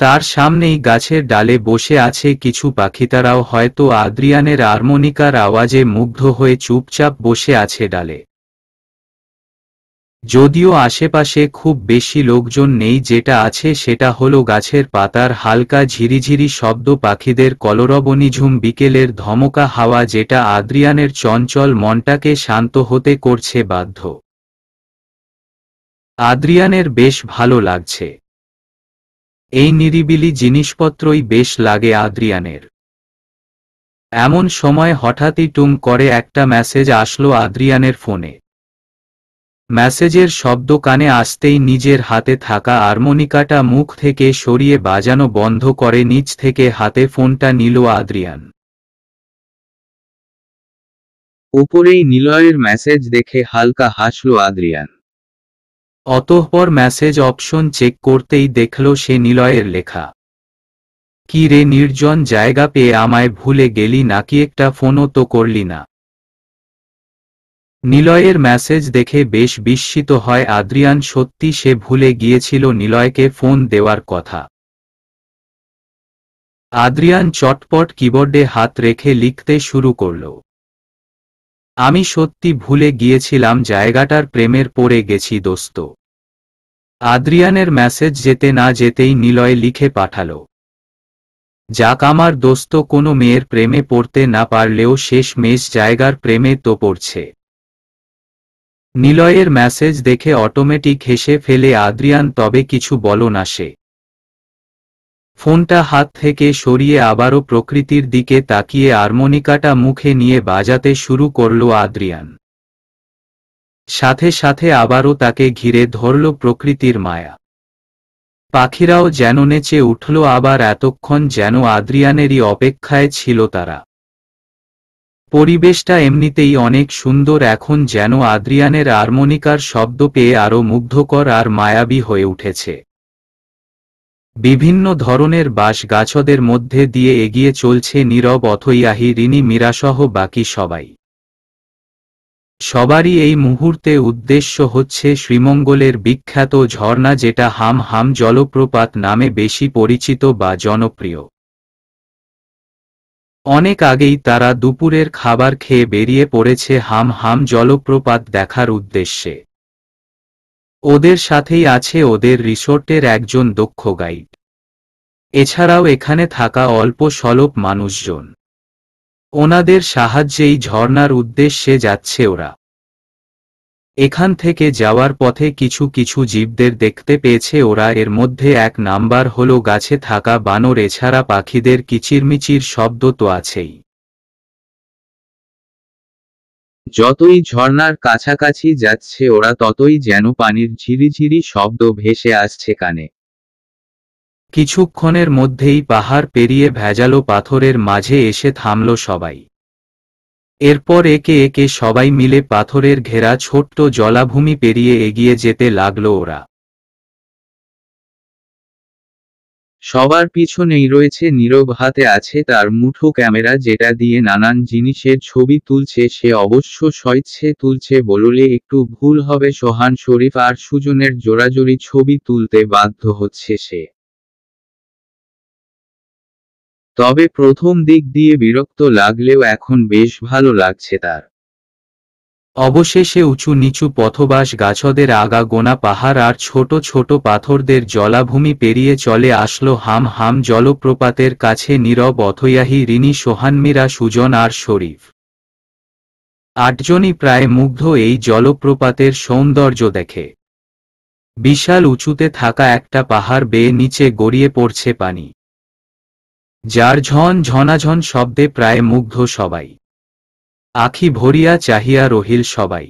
তার সামনেই গাছের ডালে বসে আছে কিছু পাখিতারাও হয়তো আদ্রিয়ানের হারমোনিকার আওয়াজে মুগ্ধ হয়ে চুপচাপ বসে আছে ডালে যদিও আশেপাশে খুব বেশি লোকজন নেই যেটা আছে সেটা হলো গাছের পাতার হালকা ঝিরিঝিরি শব্দ পাখিদের কলরবনিঝুম বিকেলের ধমকা হাওয়া যেটা আদ্রিয়ানের চঞ্চল মনটাকে শান্ত হতে করছে বাধ্য আদ্রিয়ানের বেশ ভালো লাগছে এই নিরিবিলি জিনিসপত্রই বেশ লাগে আদ্রিয়ানের এমন সময় হঠাৎই টুম করে একটা মেসেজ আসলো আদ্রিয়ানের ফোনে ম্যাসেজের শব্দ কানে আসতেই নিজের হাতে থাকা আর্মনিকাটা মুখ থেকে সরিয়ে বাজানো বন্ধ করে নিচ থেকে হাতে ফোনটা নিল আদ্রিয়ান ওপরেই নিলয়ের ম্যাসেজ দেখে হালকা হাসল আদ্রিয়ান অতঃপর ম্যাসেজ অপশন চেক করতেই দেখল সে নিলয়ের লেখা কি রে নির্জন জায়গা পেয়ে আমায় ভুলে গেলি নাকি একটা ফোনও তো করলি না নিলয়ের ম্যাসেজ দেখে বেশ বিস্মিত হয় আদ্রিয়ান সত্যি সে ভুলে গিয়েছিল নিলয়কে ফোন দেওয়ার কথা আদ্রিয়ান চটপট কিবোর্ডে হাত রেখে লিখতে শুরু করল আমি সত্যি ভুলে গিয়েছিলাম জায়গাটার প্রেমের পড়ে গেছি দোস্ত আদ্রিয়ানের ম্যাসেজ যেতে না যেতেই নিলয় লিখে পাঠাল যাক আমার দোস্ত কোনো মেয়ের প্রেমে পড়তে না পারলেও শেষ মেষ জায়গার প্রেমে তো পড়ছে নিলয়ের ম্যাসেজ দেখে অটোমেটিক হেসে ফেলে আদ্রিয়ান তবে কিছু বলো না সে ফোনটা হাত থেকে সরিয়ে আবারও প্রকৃতির দিকে তাকিয়ে হারমোনিকাটা মুখে নিয়ে বাজাতে শুরু করল আদ্রিয়ান সাথে সাথে আবারও তাকে ঘিরে ধরল প্রকৃতির মায়া পাখিরাও যেন নেচে উঠল আবার এতক্ষণ যেন আদ্রিয়ানেরই অপেক্ষায় ছিল তারা পরিবেশটা এমনিতেই অনেক সুন্দর এখন যেন আদ্রিয়ানের হারমোনিকার শব্দ পেয়ে আরও মুগ্ধকর আর মায়াবী হয়ে উঠেছে বিভিন্ন ধরনের বাসগাছদের গাছদের মধ্যে দিয়ে এগিয়ে চলছে নীরব অথইয়াহি রিনি মীরাসহ বাকি সবাই সবারই এই মুহূর্তে উদ্দেশ্য হচ্ছে শ্রীমঙ্গলের বিখ্যাত ঝর্ণা যেটা হাম হাম জলপ্রপাত নামে বেশি পরিচিত বা জনপ্রিয় অনেক আগেই তারা দুপুরের খাবার খেয়ে বেরিয়ে পড়েছে হাম হাম জলপ্রপাত দেখার উদ্দেশ্যে ওদের সাথেই আছে ওদের রিসোর্টের একজন দক্ষ গাইড এছাড়াও এখানে থাকা অল্প স্বল্প মানুষজন ওনাদের সাহায্যেই ঝর্নার উদ্দেশ্যে যাচ্ছে ওরা এখান থেকে যাওয়ার পথে কিছু কিছু জীবদের দেখতে পেয়েছে ওরা এর মধ্যে এক নাম্বার হল গাছে থাকা বানর এছাড়া পাখিদের কিচিরমিচির শব্দ তো আছেই যতই ঝর্নার কাছাকাছি যাচ্ছে ওরা ততই যেন পানির ঝিরিঝিরি শব্দ ভেসে আসছে কানে কিছুক্ষণের মধ্যেই পাহাড় পেরিয়ে ভেজালো পাথরের মাঝে এসে থামল সবাই এরপর একে একে সবাই মিলে পাথরের ঘেরা ছোট্ট জলাভূমি পেরিয়ে এগিয়ে যেতে লাগল ওরা সবার পিছনেই রয়েছে নীরব হাতে আছে তার মুঠো ক্যামেরা যেটা দিয়ে নানান জিনিসের ছবি তুলছে সে অবশ্য সইচ্ছে তুলছে বললে একটু ভুল হবে সোহান শরীফ আর সুজনের জোড়াজোড়ি ছবি তুলতে বাধ্য হচ্ছে সে তবে প্রথম দিক দিয়ে বিরক্ত লাগলেও এখন বেশ ভালো লাগছে তার অবশেষে উঁচু নিচু পথবাস গাছদের আগা গোনা পাহাড় আর ছোট ছোট পাথরদের জলাভূমি পেরিয়ে চলে আসলো হাম হাম জলপ্রপাতের কাছে নীরব অথয়াহী ঋণী সোহানমীরা সুজন আর শরীফ আটজনই প্রায় মুগ্ধ এই জলপ্রপাতের সৌন্দর্য দেখে বিশাল উঁচুতে থাকা একটা পাহাড় বেয়ে নিচে গড়িয়ে পড়ছে পানি যার ঝন ঝনাঝন শব্দে প্রায় মুগ্ধ সবাই আখি ভরিয়া চাহিয়া রহিল সবাই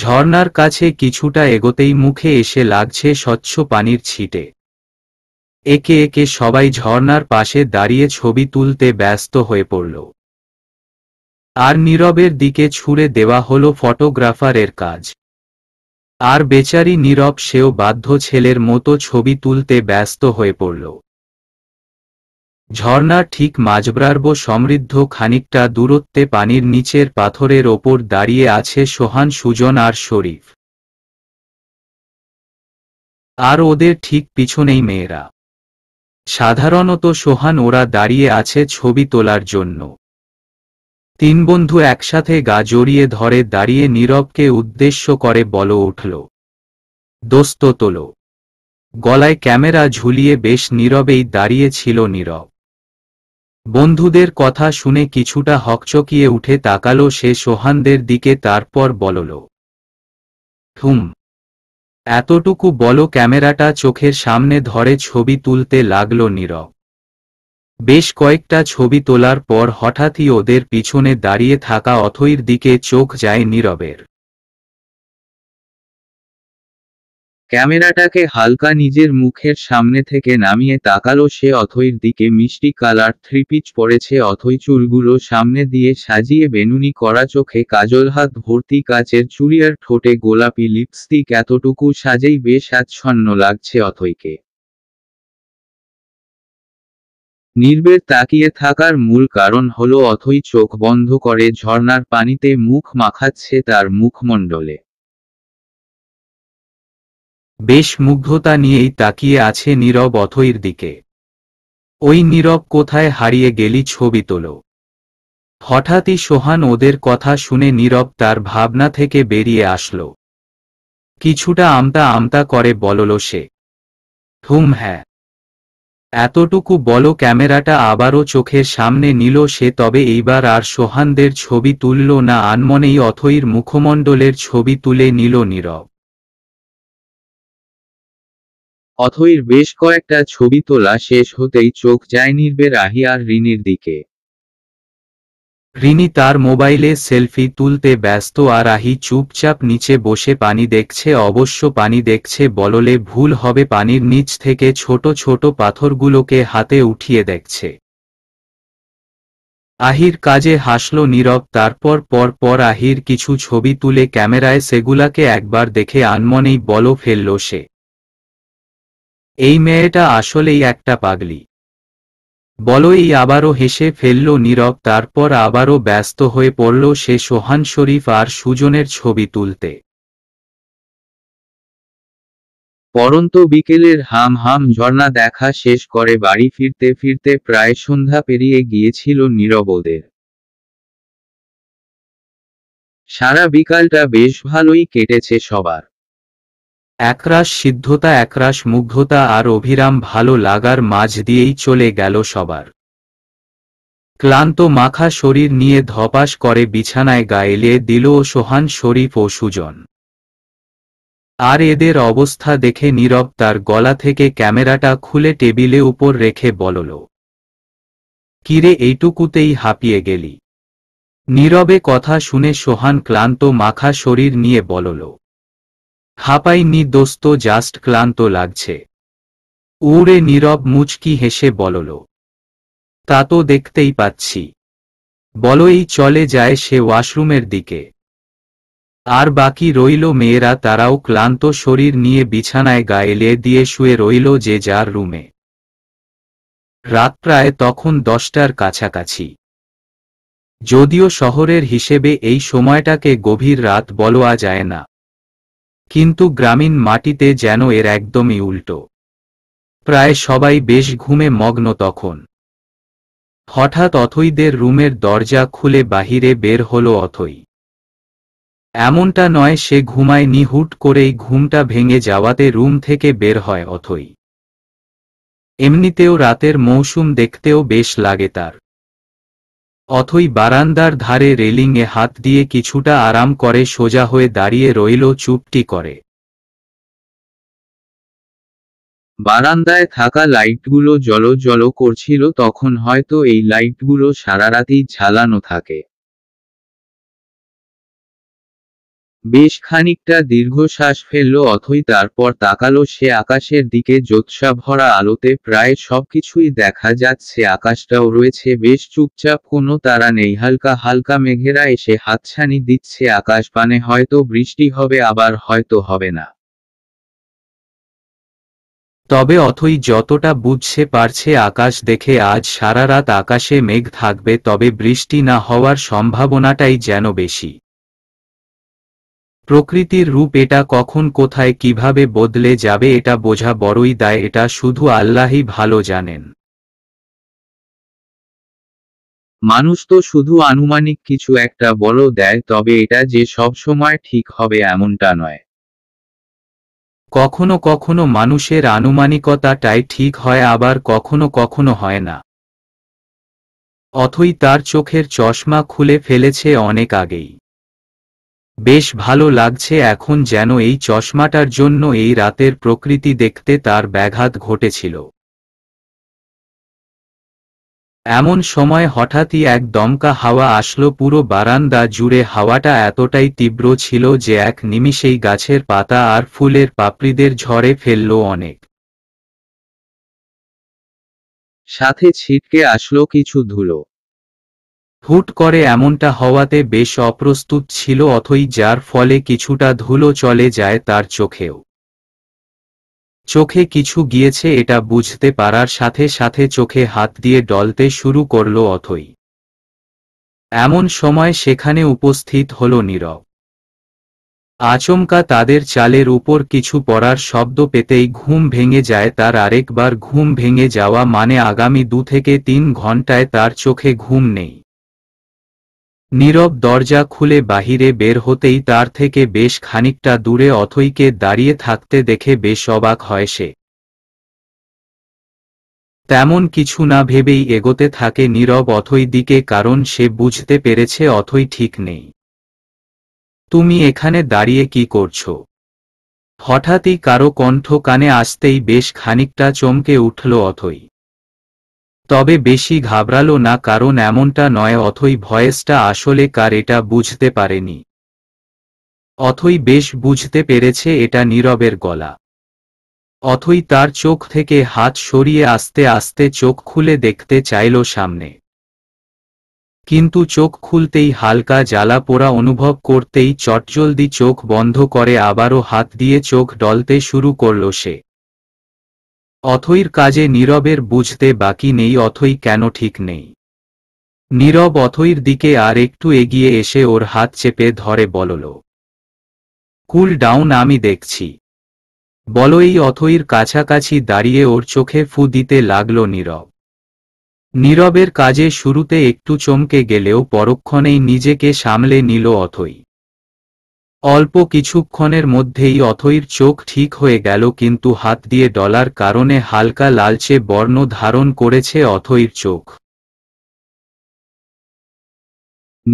ঝর্নার কাছে কিছুটা এগোতেই মুখে এসে লাগছে স্বচ্ছ পানির ছিটে একে একে সবাই ঝর্নার পাশে দাঁড়িয়ে ছবি তুলতে ব্যস্ত হয়ে পড়ল আর নীরবের দিকে ছুঁড়ে দেওয়া হল ফটোগ্রাফারের কাজ আর বেচারি নীরব সেও বাধ্য ছেলের মতো ছবি তুলতে ব্যস্ত হয়ে পড়ল ঝর্ণা ঠিক মাঝব্রার্ব সমৃদ্ধ খানিকটা দূরত্বে পানির নিচের পাথরের ওপর দাঁড়িয়ে আছে সোহান সুজন আর শরীফ আর ওদের ঠিক পিছনেই মেয়েরা সাধারণত সোহান ওরা দাঁড়িয়ে আছে ছবি তোলার জন্য তিন বন্ধু একসাথে গা জড়িয়ে ধরে দাঁড়িয়ে নীরবকে উদ্দেশ্য করে বল উঠল দোস্ত তোল গলায় ক্যামেরা ঝুলিয়ে বেশ নীরবেই দাঁড়িয়েছিল নীরব বন্ধুদের কথা শুনে কিছুটা হকচকিয়ে উঠে তাকালো সে সোহানদের দিকে তারপর বলল হুম এতটুকু বলো ক্যামেরাটা চোখের সামনে ধরে ছবি তুলতে লাগল নীরব বেশ কয়েকটা ছবি তোলার পর হঠাৎই ওদের পিছনে দাঁড়িয়ে থাকা অথৈর দিকে চোখ যায় নীরবের ক্যামেরাটাকে হালকা নিজের মুখের সামনে থেকে নামিয়ে তাকালো সে অথৈর দিকে মিষ্টি কালার থ্রিপিচ পড়েছে অথৈ চুলগুলো সামনে দিয়ে সাজিয়ে বেনুনি করা চোখে কাজল হাত ভর্তি কাচের চুরিয়ার ঠোঁটে গোলাপি লিপস্টিক এতটুকু সাজেই বেশ আচ্ছন্ন লাগছে অথৈকে নির্বের তাকিয়ে থাকার মূল কারণ হলো অথৈ চোখ বন্ধ করে ঝর্নার পানিতে মুখ মাখাচ্ছে তার মুখমণ্ডলে বেশ মুগ্ধতা নিয়েই তাকিয়ে আছে নীরব অথৈর দিকে ওই নীরব কোথায় হারিয়ে গেলি ছবি তোলো হঠাৎই সোহান ওদের কথা শুনে নীরব তার ভাবনা থেকে বেরিয়ে আসলো কিছুটা আমতা আমতা করে বলল সে হুম হ্যাঁ এতটুকু বলো ক্যামেরাটা আবারও চোখের সামনে নিল সে তবে এইবার আর সোহানদের ছবি তুলল না আনমনেই অথৈর মুখমণ্ডলের ছবি তুলে নিল নীরব অথৈর বেশ কয়েকটা ছবি তোলা শেষ হতেই চোখ যায় নির্বে রাহি আর রিনির দিকে রিনি তার মোবাইলে সেলফি তুলতে ব্যস্ত আর আহি চুপচাপ নিচে বসে পানি দেখছে অবশ্য পানি দেখছে বললে ভুল হবে পানির নিচ থেকে ছোট ছোট পাথরগুলোকে হাতে উঠিয়ে দেখছে আহির কাজে হাসল নীরব তারপর পর পর আহির কিছু ছবি তুলে ক্যামেরায় সেগুলাকে একবার দেখে আনমনেই বল ফেলল সে এই মেয়েটা আসলেই একটা পাগলি এই আবারও হেসে ফেলল নীরব তারপর আবারও ব্যস্ত হয়ে পড়ল সে সোহান শরীফ আর সুজনের ছবি তুলতে পরন্ত বিকেলের হাম হাম ঝর্ণা দেখা শেষ করে বাড়ি ফিরতে ফিরতে প্রায় সন্ধ্যা পেরিয়ে গিয়েছিল নীরবদের সারা বিকালটা বেশ ভালোই কেটেছে সবার একরাশ সিদ্ধতা একরাশ মুগ্ধতা আর অভিরাম ভালো লাগার মাঝ দিয়েই চলে গেল সবার ক্লান্ত মাখা শরীর নিয়ে ধপাস করে বিছানায় গাইলে দিল সোহান শরীফ ও সুজন আর এদের অবস্থা দেখে নীরব তার গলা থেকে ক্যামেরাটা খুলে টেবিলে উপর রেখে বলল কিরে এইটুকুতেই হাঁপিয়ে গেলি নীরবে কথা শুনে সোহান ক্লান্ত মাখা শরীর নিয়ে বলল হাঁপাইনি দোস্ত জাস্ট ক্লান্ত লাগছে উড়ে নীরব মুচকি হেসে বলল তা তো দেখতেই পাচ্ছি বলই চলে যায় সে ওয়াশরুমের দিকে আর বাকি রইল মেয়েরা তারাও ক্লান্ত শরীর নিয়ে বিছানায় গায়ে দিয়ে শুয়ে রইল যে যার রুমে রাত প্রায় তখন দশটার কাছাকাছি যদিও শহরের হিসেবে এই সময়টাকে গভীর রাত বলোয়া যায় না কিন্তু গ্রামীণ মাটিতে যেন এর একদমই উল্টো প্রায় সবাই বেশ ঘুমে মগ্ন তখন হঠাৎ অথইদের রুমের দরজা খুলে বাহিরে বের হল অথই এমনটা নয় সে ঘুমায় নিহুট করেই ঘুমটা ভেঙে যাওয়াতে রুম থেকে বের হয় অথই এমনিতেও রাতের মৌসুম দেখতেও বেশ লাগে তার অথই বারান্দার ধারে রেলিংয়ে হাত দিয়ে কিছুটা আরাম করে সোজা হয়ে দাঁড়িয়ে রইল চুপটি করে বারান্দায় থাকা লাইটগুলো জল জল করছিল তখন হয়তো এই লাইটগুলো সারারাতই ঝালানো থাকে বেশ খানিকটা দীর্ঘশ্বাস ফেলল অথই তারপর তাকালো সে আকাশের দিকে জোৎসা ভরা আলোতে প্রায় সবকিছুই দেখা যাচ্ছে আকাশটাও রয়েছে বেশ চুপচাপ কোনো তারা নেই হালকা হালকা মেঘেরা এসে হাতছানি দিচ্ছে আকাশ পানে হয়তো বৃষ্টি হবে আবার হয়তো হবে না তবে অথই যতটা বুঝছে পারছে আকাশ দেখে আজ সারা রাত আকাশে মেঘ থাকবে তবে বৃষ্টি না হওয়ার সম্ভাবনাটাই যেন বেশি প্রকৃতির রূপ এটা কখন কোথায় কিভাবে বদলে যাবে এটা বোঝা বড়ই দায় এটা শুধু আল্লাহই ভালো জানেন মানুষ তো শুধু আনুমানিক কিছু একটা বলো দেয় তবে এটা যে সব সময় ঠিক হবে এমনটা নয় কখনো কখনো মানুষের আনুমানিকতাটাই ঠিক হয় আবার কখনো কখনো হয় না অথই তার চোখের চশমা খুলে ফেলেছে অনেক আগেই বেশ ভালো লাগছে এখন যেন এই চশমাটার জন্য এই রাতের প্রকৃতি দেখতে তার ব্যাঘাত ঘটেছিল এমন সময় হঠাৎই এক দমকা হাওয়া আসলো পুরো বারান্দা জুড়ে হাওয়াটা এতটাই তীব্র ছিল যে এক নিমিষেই গাছের পাতা আর ফুলের পাপড়িদের ঝরে ফেলল অনেক সাথে ছিটকে আসলো কিছু ধুলো হুট করে এমনটা হওয়াতে বেশ অপ্রস্তুত ছিল অথই যার ফলে কিছুটা ধুলো চলে যায় তার চোখেও চোখে কিছু গিয়েছে এটা বুঝতে পারার সাথে সাথে চোখে হাত দিয়ে ডলতে শুরু করল অথই এমন সময় সেখানে উপস্থিত হল নীরব আচমকা তাদের চালের উপর কিছু পড়ার শব্দ পেতেই ঘুম ভেঙে যায় তার আরেকবার ঘুম ভেঙে যাওয়া মানে আগামী দু থেকে তিন ঘন্টায় তার চোখে ঘুম নেই নীরব দরজা খুলে বাহিরে বের হতেই তার থেকে বেশ খানিকটা দূরে অথইকে দাঁড়িয়ে থাকতে দেখে বেশ অবাক হয় সে তেমন কিছু না ভেবেই এগোতে থাকে নীরব অথই দিকে কারণ সে বুঝতে পেরেছে অথই ঠিক নেই তুমি এখানে দাঁড়িয়ে কি করছো হঠাৎই কারো কণ্ঠ কানে আসতেই বেশ খানিকটা চমকে উঠল অথই তবে বেশি ঘাবড়ালো না কারণ এমনটা নয় অথই ভয়েসটা আসলে কার এটা বুঝতে পারেনি অথই বেশ বুঝতে পেরেছে এটা নীরবের গলা অথই তার চোখ থেকে হাত সরিয়ে আস্তে আস্তে চোখ খুলে দেখতে চাইল সামনে কিন্তু চোখ খুলতেই হালকা জ্বালা পোড়া অনুভব করতেই চটজলদি চোখ বন্ধ করে আবারও হাত দিয়ে চোখ ডলতে শুরু করল সে অথৈর কাজে নীরবের বুঝতে বাকি নেই অথৈ কেন ঠিক নেই নীরব অথৈর দিকে আর একটু এগিয়ে এসে ওর হাত চেপে ধরে বলল কুল ডাউন আমি দেখছি বল এই অথৈর কাছাকাছি দাঁড়িয়ে ওর চোখে ফু দিতে লাগল নীরব নীরবের কাজে শুরুতে একটু চমকে গেলেও পরক্ষণেই নিজেকে সামলে নিল অথৈ অল্প কিছুক্ষণের মধ্যেই অথৈর চোখ ঠিক হয়ে গেল কিন্তু হাত দিয়ে ডলার কারণে হালকা লালচে বর্ণ ধারণ করেছে অথৈর চোখ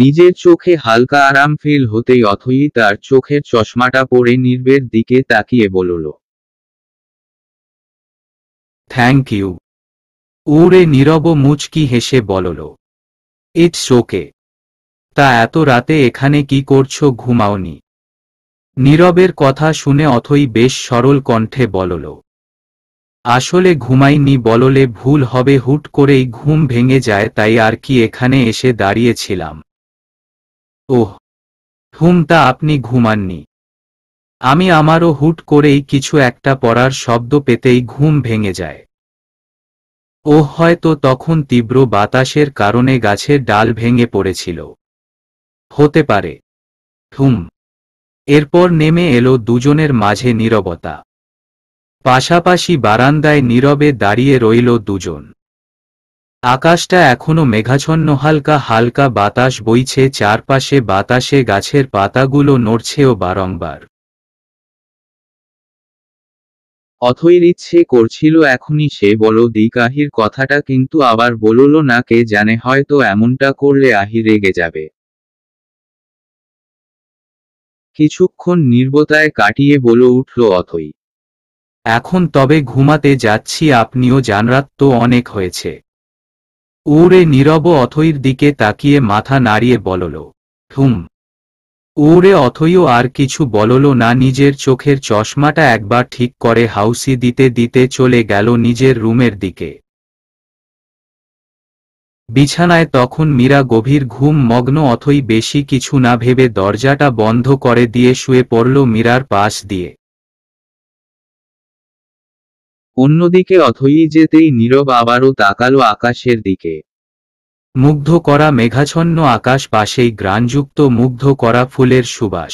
নিজের চোখে হালকা আরাম ফিল হতেই অথই তার চোখের চশমাটা পরে নির্বের দিকে তাকিয়ে বলল থ্যাংক ইউ উড়ে নীরব মুচকি হেসে বলল ইটস ওকে তা এত রাতে এখানে কি করছো ঘুমাওনি নীরবের কথা শুনে অথই বেশ সরল কণ্ঠে বলল আসলে ঘুমাইনি বললে ভুল হবে হুট করেই ঘুম ভেঙে যায় তাই আর কি এখানে এসে দাঁড়িয়েছিলাম ওহ হুমতা আপনি ঘুমাননি আমি আমারও হুট করেই কিছু একটা পড়ার শব্দ পেতেই ঘুম ভেঙে যায় ও হয়তো তখন তীব্র বাতাসের কারণে গাছের ডাল ভেঙে পড়েছিল হতে পারে হুম এরপর নেমে এলো দুজনের মাঝে নীরবতা পাশাপাশি বারান্দায় নীরবে দাঁড়িয়ে রইল দুজন আকাশটা এখনো মেঘাচ্ছন্ন হালকা হালকা বাতাস বইছে চারপাশে বাতাসে গাছের পাতাগুলো নড়ছেও বারংবার অথৈর ইচ্ছে করছিল এখনই সে বলো দিক আহির কথাটা কিন্তু আবার বলল না কে জানে হয়তো এমনটা করলে আহি রেগে যাবে কিছুক্ষণ নির্বতায় কাটিয়ে বলে উঠল অথই এখন তবে ঘুমাতে যাচ্ছি আপনিও জানরাত তো অনেক হয়েছে ওরে নীরব অথইর দিকে তাকিয়ে মাথা নাড়িয়ে বলল হুম ওরে অথইও আর কিছু বলল না নিজের চোখের চশমাটা একবার ঠিক করে হাউসি দিতে দিতে চলে গেল নিজের রুমের দিকে বিছানায় তখন মীরা গভীর ঘুম মগ্ন অথই বেশি কিছু না ভেবে দরজাটা বন্ধ করে দিয়ে শুয়ে পড়ল মীরার পাশ দিয়ে অন্যদিকে অথই যেতেই নীরব আবারও তাকালো আকাশের দিকে মুগ্ধ করা মেঘাচ্ছন্ন আকাশ পাশেই গ্রাণযুক্ত মুগ্ধ করা ফুলের সুবাস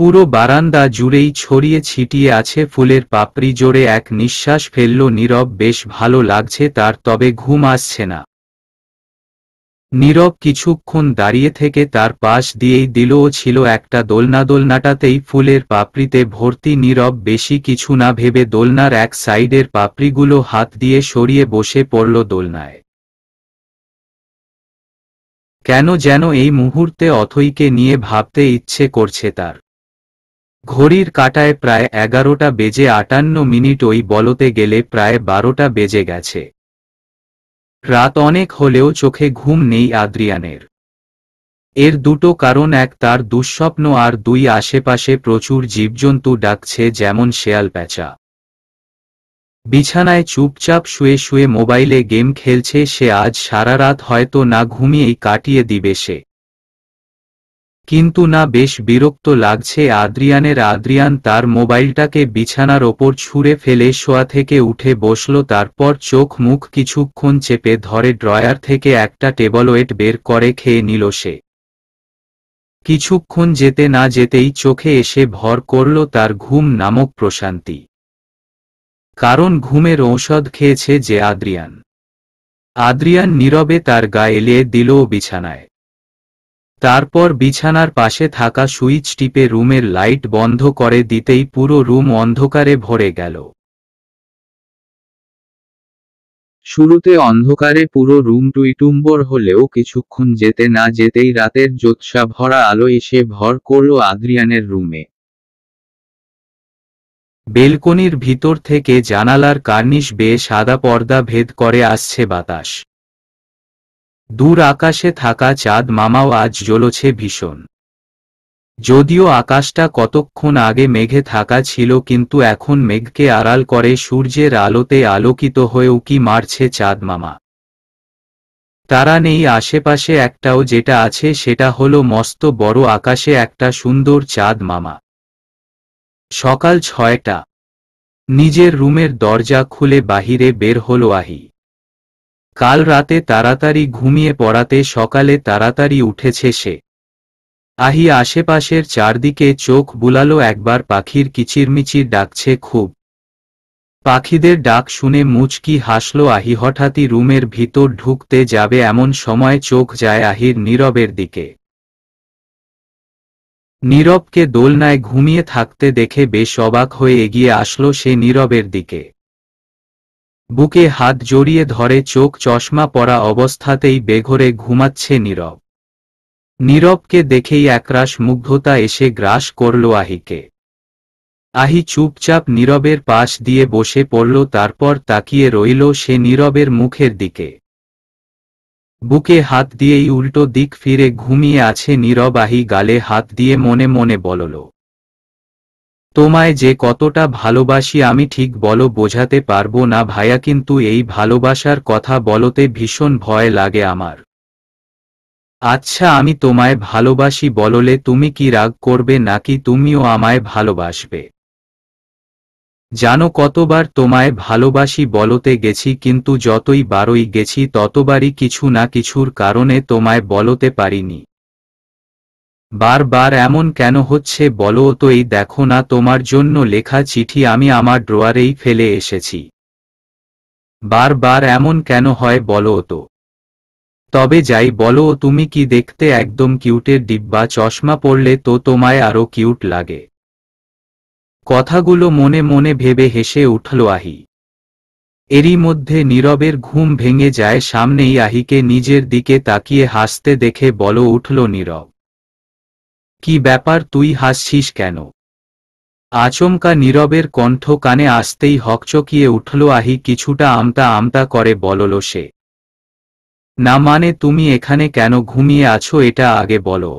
পুরো বারান্দা জুড়েই ছড়িয়ে ছিটিয়ে আছে ফুলের পাপড়ি জোরে এক নিঃশ্বাস ফেলল নীরব বেশ ভালো লাগছে তার তবে ঘুম আসছে না নীরব কিছুক্ষণ দাঁড়িয়ে থেকে তার পাশ দিয়েই দিলও ছিল একটা দোলনা দোলনাটাতেই ফুলের পাপড়িতে ভর্তি নীরব বেশি কিছু না ভেবে দোলনার এক সাইডের পাপড়িগুলো হাত দিয়ে সরিয়ে বসে পড়ল দোলনায় কেন যেন এই মুহূর্তে অথইকে নিয়ে ভাবতে ইচ্ছে করছে তার ঘড়ির কাটায় প্রায় এগারোটা বেজে আটান্ন মিনিট ওই বলতে গেলে প্রায় বারোটা বেজে গেছে রাত অনেক হলেও চোখে ঘুম নেই আদ্রিয়ানের এর দুটো কারণ এক তার দুঃস্বপ্ন আর দুই আশেপাশে প্রচুর জীবজন্তু ডাকছে যেমন শেয়াল প্যাঁচা বিছানায় চুপচাপ শুয়ে শুয়ে মোবাইলে গেম খেলছে সে আজ সারা রাত হয়তো না ঘুমিয়েই কাটিয়ে দিবে সে কিন্তু না বেশ বিরক্ত লাগছে আদ্রিয়ানের আদ্রিয়ান তার মোবাইলটাকে বিছানার ওপর ছুঁড়ে ফেলে শোয়া থেকে উঠে বসল তারপর চোখ মুখ কিছুক্ষণ চেপে ধরে ড্রয়ার থেকে একটা টেবলওয়েট বের করে খেয়ে নিল সে কিছুক্ষণ যেতে না যেতেই চোখে এসে ভর করল তার ঘুম নামক প্রশান্তি কারণ ঘুমের ঔষধ খেয়েছে যে আদ্রিয়ান আদ্রিয়ান নীরবে তার গায়ে এলিয়ে দিল বিছানায় তারপর বিছানার পাশে থাকা সুইচ টিপে রুমের লাইট বন্ধ করে দিতেই পুরো রুম অন্ধকারে ভরে গেল শুরুতে অন্ধকারে পুরো রুম টুইটুম্বর হলেও কিছুক্ষণ যেতে না যেতেই রাতের জ্যোৎসা ভরা আলো এসে ভর করল আদ্রিয়ানের রুমে বেলকনির ভিতর থেকে জানালার কার্নিশ বেয়ে সাদা পর্দা ভেদ করে আসছে বাতাস দূর আকাশে থাকা চাঁদ মামাও আজ জ্বলছে ভীষণ যদিও আকাশটা কতক্ষণ আগে মেঘে থাকা ছিল কিন্তু এখন মেঘকে আড়াল করে সূর্যের আলোতে আলোকিত হয়ে উকি মারছে চাঁদ মামা তারা নেই আশেপাশে একটাও যেটা আছে সেটা হল মস্ত বড় আকাশে একটা সুন্দর চাঁদ মামা সকাল ছয়টা নিজের রুমের দরজা খুলে বাহিরে বের হলো আহি কাল রাতে তাড়াতাড়ি ঘুমিয়ে পড়াতে সকালে তাড়াতাড়ি উঠেছে সে আহি আশেপাশের চারদিকে চোখ বুলালো একবার পাখির কিচিরমিচির ডাকছে খুব পাখিদের ডাক শুনে মুচকি হাসল আহি হঠাৎই রুমের ভিতর ঢুকতে যাবে এমন সময় চোখ যায় আহির নীরবের দিকে নীরবকে দোলনায় ঘুমিয়ে থাকতে দেখে বেশ অবাক হয়ে এগিয়ে আসলো সে নীরবের দিকে বুকে হাত জড়িয়ে ধরে চোখ চশমা পরা অবস্থাতেই বেঘরে ঘুমাচ্ছে নীরব নীরবকে দেখেই একরাশ মুগ্ধতা এসে গ্রাস করল আহিকে আহি চুপচাপ নীরবের পাশ দিয়ে বসে পড়ল তারপর তাকিয়ে রইল সে নীরবের মুখের দিকে বুকে হাত দিয়েই উল্টো দিক ফিরে ঘুমিয়ে আছে নীরব আহি গালে হাত দিয়ে মনে মনে বলল তোমায় যে কতটা ভালোবাসি আমি ঠিক বলো বোঝাতে পারবো না ভাইয়া কিন্তু এই ভালোবাসার কথা বলতে ভীষণ ভয় লাগে আমার আচ্ছা আমি তোমায় ভালোবাসি বললে তুমি কি রাগ করবে নাকি তুমিও আমায় ভালোবাসবে জানো কতবার তোমায় ভালোবাসি বলতে গেছি কিন্তু যতই বারোই গেছি ততবারই কিছু না কিছুর কারণে তোমায় বলতে পারিনি বার বার এমন কেন হচ্ছে বলো তো এই দেখো না তোমার জন্য লেখা চিঠি আমি আমার ড্রোয়ারেই ফেলে এসেছি বার বার এমন কেন হয় বলো তো তবে যাই বলো তুমি কি দেখতে একদম কিউটের ডিব্বা চশমা পরলে তো তোমায় আরও কিউট লাগে কথাগুলো মনে মনে ভেবে হেসে উঠল আহি এরই মধ্যে নীরবের ঘুম ভেঙে যায় সামনেই আহিকে নিজের দিকে তাকিয়ে হাসতে দেখে বল উঠল নীরব কি ব্যাপার তুই হাসছিস কেন আচমকা নীরবের কণ্ঠ কানে আসতেই হকচকিয়ে উঠল আহি কিছুটা আমতা আমতা করে বলল সে না মানে তুমি এখানে কেন ঘুমিয়ে আছো এটা আগে বলো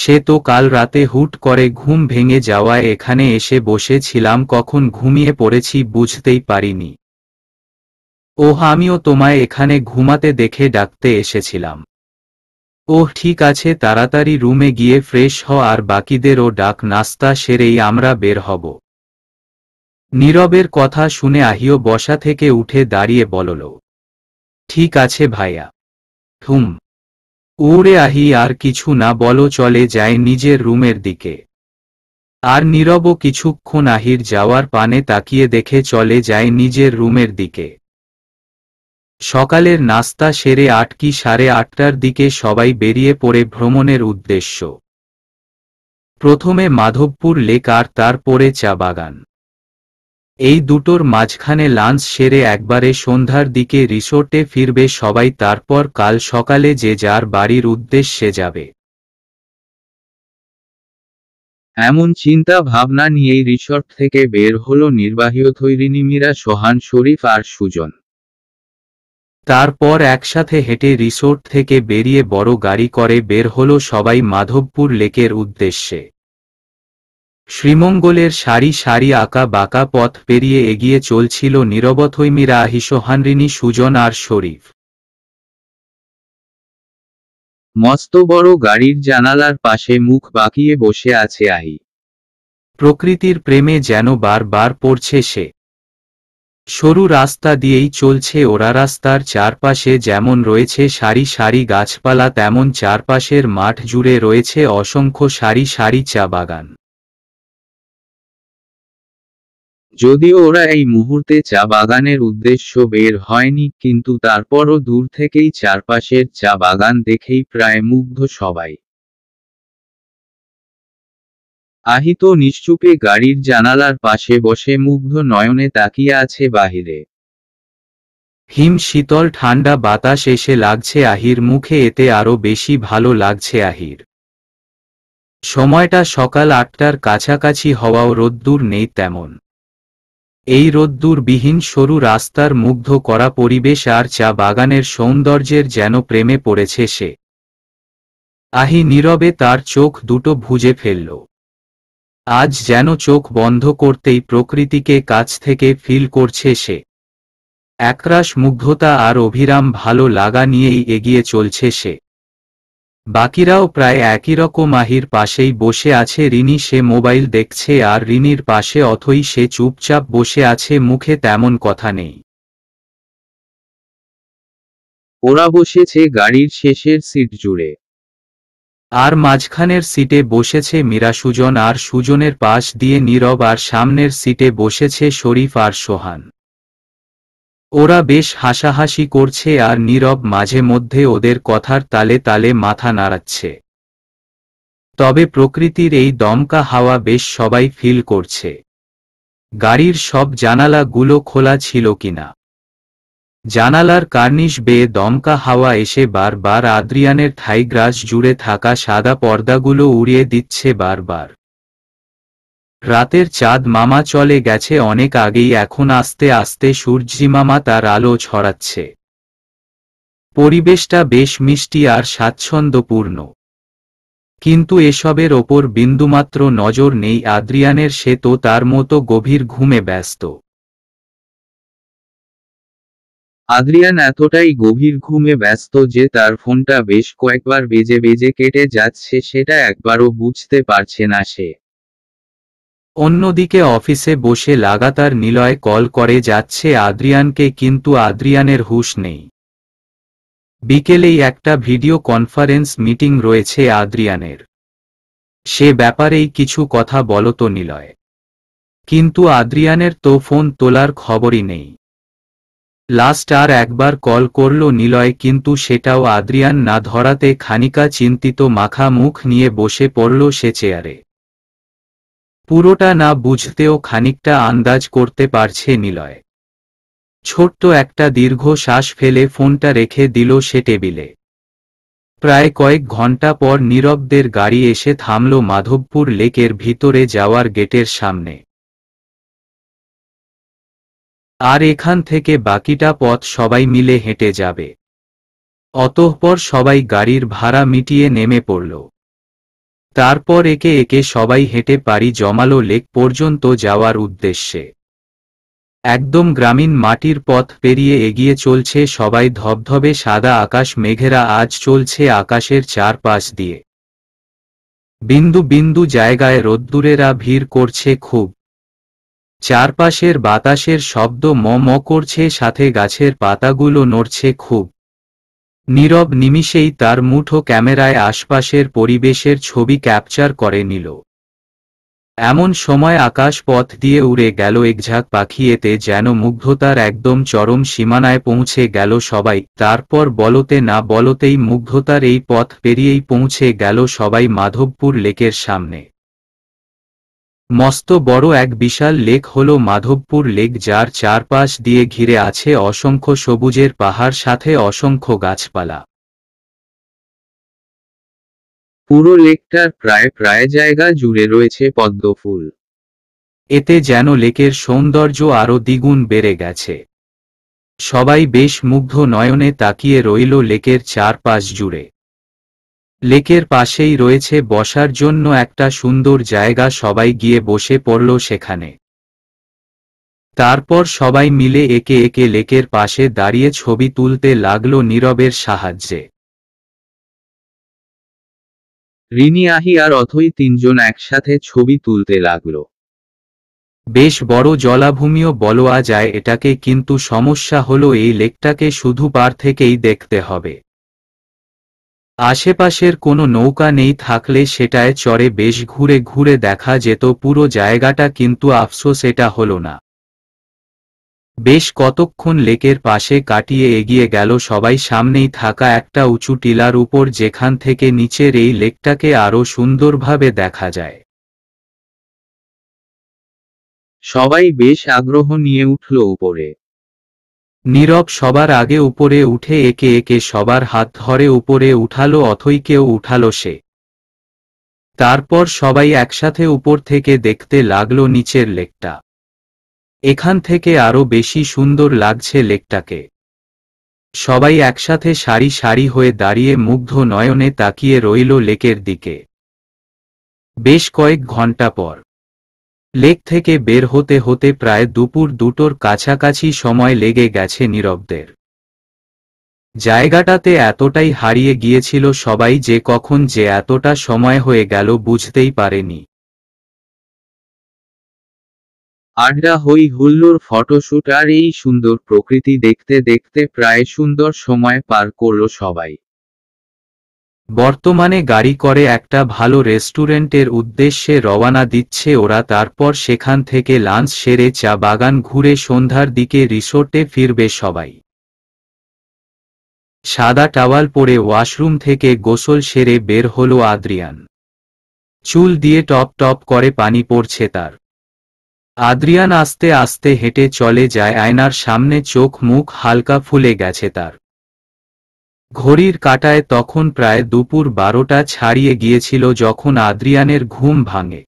সে তো কাল রাতে হুট করে ঘুম ভেঙে যাওয়ায় এখানে এসে বসেছিলাম কখন ঘুমিয়ে পড়েছি বুঝতেই পারিনি ওহ আমিও তোমায় এখানে ঘুমাতে দেখে ডাকতে এসেছিলাম ওহ ঠিক আছে তাড়াতাড়ি রুমে গিয়ে ফ্রেশ হ আর বাকিদেরও ডাক নাস্তা সেরেই আমরা বের হব নীরবের কথা শুনে আহিও বসা থেকে উঠে দাঁড়িয়ে বলল ঠিক আছে ভাইয়া হুম উড়ে আহি আর কিছু না বলো চলে যায় নিজের রুমের দিকে আর নীরবও কিছুক্ষণ আহির যাওয়ার পানে তাকিয়ে দেখে চলে যায় নিজের রুমের দিকে সকালের নাস্তা সেরে আট কি সাড়ে আটটার দিকে সবাই বেরিয়ে পড়ে ভ্রমণের উদ্দেশ্য প্রথমে মাধবপুর লেক আর তারপরে চা বাগান এই দুটোর মাঝখানে লাঞ্চ সেরে একবারে সন্ধ্যার দিকে রিসোর্টে ফিরবে সবাই তারপর কাল সকালে যে যার বাড়ির উদ্দেশ্যে যাবে এমন চিন্তা ভাবনা নিয়েই রিসর্ট থেকে বের হল নির্বাহী মীরা সোহান শরীফ আর সুজন তারপর একসাথে হেঁটে রিসোর্ট থেকে বেরিয়ে বড় গাড়ি করে বের হল সবাই মাধবপুর লেকের উদ্দেশ্যে শ্রীমঙ্গলের সারি সারি আঁকা বাঁকা পথ পেরিয়ে এগিয়ে চলছিল নিরবথৈমিরা আহিসহানরিনী সুজন আর শরীফ মস্ত বড় গাড়ির জানালার পাশে মুখ বাঁকিয়ে বসে আছে আহি প্রকৃতির প্রেমে যেন বারবার পড়ছে সে সরু রাস্তা দিয়েই চলছে ওরা রাস্তার চারপাশে যেমন রয়েছে সারি সারি গাছপালা তেমন চারপাশের মাঠ জুড়ে রয়েছে অসংখ্য সারি সারি চা বাগান যদিও ওরা এই মুহূর্তে চা বাগানের উদ্দেশ্য বের হয়নি কিন্তু তারপরও দূর থেকেই চারপাশের চা বাগান দেখেই প্রায় মুগ্ধ সবাই আহিত নিশ্চুপে গাড়ির জানালার পাশে বসে মুগ্ধ নয়নে তাকিয়ে আছে বাহিরে হিম শীতল ঠান্ডা বাতাস এসে লাগছে আহির মুখে এতে আরও বেশি ভালো লাগছে আহির সময়টা সকাল আটটার কাছাকাছি হওয়াও রোদ্দুর নেই তেমন এই রোদ্দুর বিহীন সরু রাস্তার মুগ্ধ করা পরিবেশ আর চা বাগানের সৌন্দর্যের যেন প্রেমে পড়েছে সে আহি নীরবে তার চোখ দুটো ভুজে ফেলল আজ যেন চোখ বন্ধ করতেই প্রকৃতিকে কাছ থেকে ফিল করছে সে একরাশ মুগ্ধতা আর অভিরাম ভালো লাগা নিয়েই এগিয়ে চলছে সে বাকিরাও প্রায় একই রকম আহির পাশেই বসে আছে রিনি সে মোবাইল দেখছে আর রিনির পাশে অথই সে চুপচাপ বসে আছে মুখে তেমন কথা নেই ওরা বসেছে গাড়ির শেষের সিট জুড়ে আর মাঝখানের সিটে বসেছে মীরা সুজন আর সুজনের পাশ দিয়ে নীরব আর সামনের সিটে বসেছে শরীফ আর সোহান ওরা বেশ হাসাহাসি করছে আর নীরব মাঝে মধ্যে ওদের কথার তালে তালে মাথা নাড়াচ্ছে তবে প্রকৃতির এই দমকা হাওয়া বেশ সবাই ফিল করছে গাড়ির সব জানালাগুলো খোলা ছিল কিনা জানালার কার্নিশ বেয়ে দমকা হাওয়া এসে বারবার আদ্রিয়ানের থাই গ্রাস জুড়ে থাকা সাদা পর্দাগুলো উড়িয়ে দিচ্ছে বারবার রাতের চাঁদ মামা চলে গেছে অনেক আগেই এখন আস্তে আস্তে সূর্যি মামা তার আলো ছড়াচ্ছে পরিবেশটা বেশ মিষ্টি আর স্বাচ্ছন্দ্যপূর্ণ কিন্তু এসবের ওপর বিন্দুমাত্র নজর নেই আদ্রিয়ানের সে তো তার মতো গভীর ঘুমে ব্যস্ত আদ্রিয়ান এতটাই গভীর ঘুমে ব্যস্ত যে তার ফোনটা বেশ কয়েকবার বেজে বেজে কেটে যাচ্ছে সেটা একবারও বুঝতে পারছে না সে অন্যদিকে অফিসে বসে লাগাতার নিলয় কল করে যাচ্ছে আদ্রিয়ানকে কিন্তু আদ্রিয়ানের হুশ নেই বিকেলেই একটা ভিডিও কনফারেন্স মিটিং রয়েছে আদ্রিয়ানের সে ব্যাপারেই কিছু কথা বলতো নিলয় কিন্তু আদ্রিয়ানের তো ফোন তোলার খবরই নেই লাস্ট আর একবার কল করল নিলয় কিন্তু সেটাও আদ্রিয়ান না ধরাতে খানিকা চিন্তিত মাখা মুখ নিয়ে বসে পড়ল সে চেয়ারে পুরোটা না বুঝতেও খানিকটা আন্দাজ করতে পারছে নিলয় ছোট্ট একটা দীর্ঘ শ্বাস ফেলে ফোনটা রেখে দিল সে টেবিলে প্রায় কয়েক ঘণ্টা পর নীরবদের গাড়ি এসে থামল মাধবপুর লেকের ভিতরে যাওয়ার গেটের সামনে আর এখান থেকে বাকিটা পথ সবাই মিলে হেঁটে যাবে অতঃপর সবাই গাড়ির ভাড়া মিটিয়ে নেমে পড়ল তারপর একে একে সবাই হেঁটে পারি জমালো লেক পর্যন্ত যাওয়ার উদ্দেশ্যে একদম গ্রামীণ মাটির পথ পেরিয়ে এগিয়ে চলছে সবাই ধবধবে সাদা আকাশ মেঘেরা আজ চলছে আকাশের চারপাশ দিয়ে বিন্দু বিন্দু জায়গায় রোদ্দুরেরা ভিড় করছে খুব চারপাশের বাতাসের শব্দ ম ম করছে সাথে গাছের পাতাগুলো নড়ছে খুব নীরব নিমিষেই তার মুঠো ক্যামেরায় আশপাশের পরিবেশের ছবি ক্যাপচার করে নিল এমন সময় আকাশ পথ দিয়ে উড়ে গেল একঝাক পাখি এতে যেন মুগ্ধতার একদম চরম সীমানায় পৌঁছে গেল সবাই তারপর বলতে না বলতেই মুগ্ধতার এই পথ পেরিয়েই পৌঁছে গেল সবাই মাধবপুর লেকের সামনে মস্ত বড় এক বিশাল লেক হল মাধবপুর লেক যার চারপাশ দিয়ে ঘিরে আছে অসংখ্য সবুজের পাহাড় সাথে অসংখ্য গাছপালা পুরো লেকটার প্রায় প্রায় জায়গা জুড়ে রয়েছে পদ্মফুল এতে যেন লেকের সৌন্দর্য আরও দ্বিগুণ বেড়ে গেছে সবাই বেশ মুগ্ধ নয়নে তাকিয়ে রইল লেকের চারপাশ জুড়ে লেকের পাশেই রয়েছে বসার জন্য একটা সুন্দর জায়গা সবাই গিয়ে বসে পড়ল সেখানে তারপর সবাই মিলে একে একে লেকের পাশে দাঁড়িয়ে ছবি তুলতে লাগলো নীরবের সাহায্যে রিনি আহি আর অথই তিনজন একসাথে ছবি তুলতে লাগলো বেশ বড় জলাভূমিও বলোয়া যায় এটাকে কিন্তু সমস্যা হলো এই লেকটাকে শুধু পার থেকেই দেখতে হবে আশেপাশের কোনো নৌকা নেই থাকলে সেটায় চরে বেশ ঘুরে ঘুরে দেখা যেত পুরো জায়গাটা কিন্তু আফসোস এটা হল না বেশ কতক্ষণ লেকের পাশে কাটিয়ে এগিয়ে গেল সবাই সামনেই থাকা একটা উঁচু টিলার উপর যেখান থেকে নিচের এই লেকটাকে আরও সুন্দরভাবে দেখা যায় সবাই বেশ আগ্রহ নিয়ে উঠল উপরে নীরব সবার আগে উপরে উঠে একে একে সবার হাত ধরে উপরে উঠালো কেউ উঠালো সে তারপর সবাই একসাথে উপর থেকে দেখতে লাগলো নিচের লেকটা এখান থেকে আরো বেশি সুন্দর লাগছে লেকটাকে সবাই একসাথে সারি সারি হয়ে দাঁড়িয়ে মুগ্ধ নয়নে তাকিয়ে রইল লেকের দিকে বেশ কয়েক ঘন্টা পর লেক থেকে বের হতে হতে প্রায় দুপুর দুটোর কাছাকাছি সময় লেগে গেছে নীরবদের জায়গাটাতে এতটাই হারিয়ে গিয়েছিল সবাই যে কখন যে এতটা সময় হয়ে গেল বুঝতেই পারেনি আড্ডা হই হুল্লুর ফটোশ্যুট আর এই সুন্দর প্রকৃতি দেখতে দেখতে প্রায় সুন্দর সময় পার করল সবাই বর্তমানে গাড়ি করে একটা ভালো রেস্টুরেন্টের উদ্দেশ্যে রওয়ানা দিচ্ছে ওরা তারপর সেখান থেকে লাঞ্চ সেরে চা বাগান ঘুরে সন্ধ্যার দিকে রিসোর্টে ফিরবে সবাই সাদা টাওয়াল পরে ওয়াশরুম থেকে গোসল সেরে বের হল আদ্রিয়ান চুল দিয়ে টপ টপ করে পানি পড়ছে তার আদ্রিয়ান আস্তে আস্তে হেঁটে চলে যায় আয়নার সামনে চোখ মুখ হালকা ফুলে গেছে তার ঘড়ির কাটায় তখন প্রায় দুপুর বারোটা ছাড়িয়ে গিয়েছিল যখন আদ্রিয়ানের ঘুম ভাঙে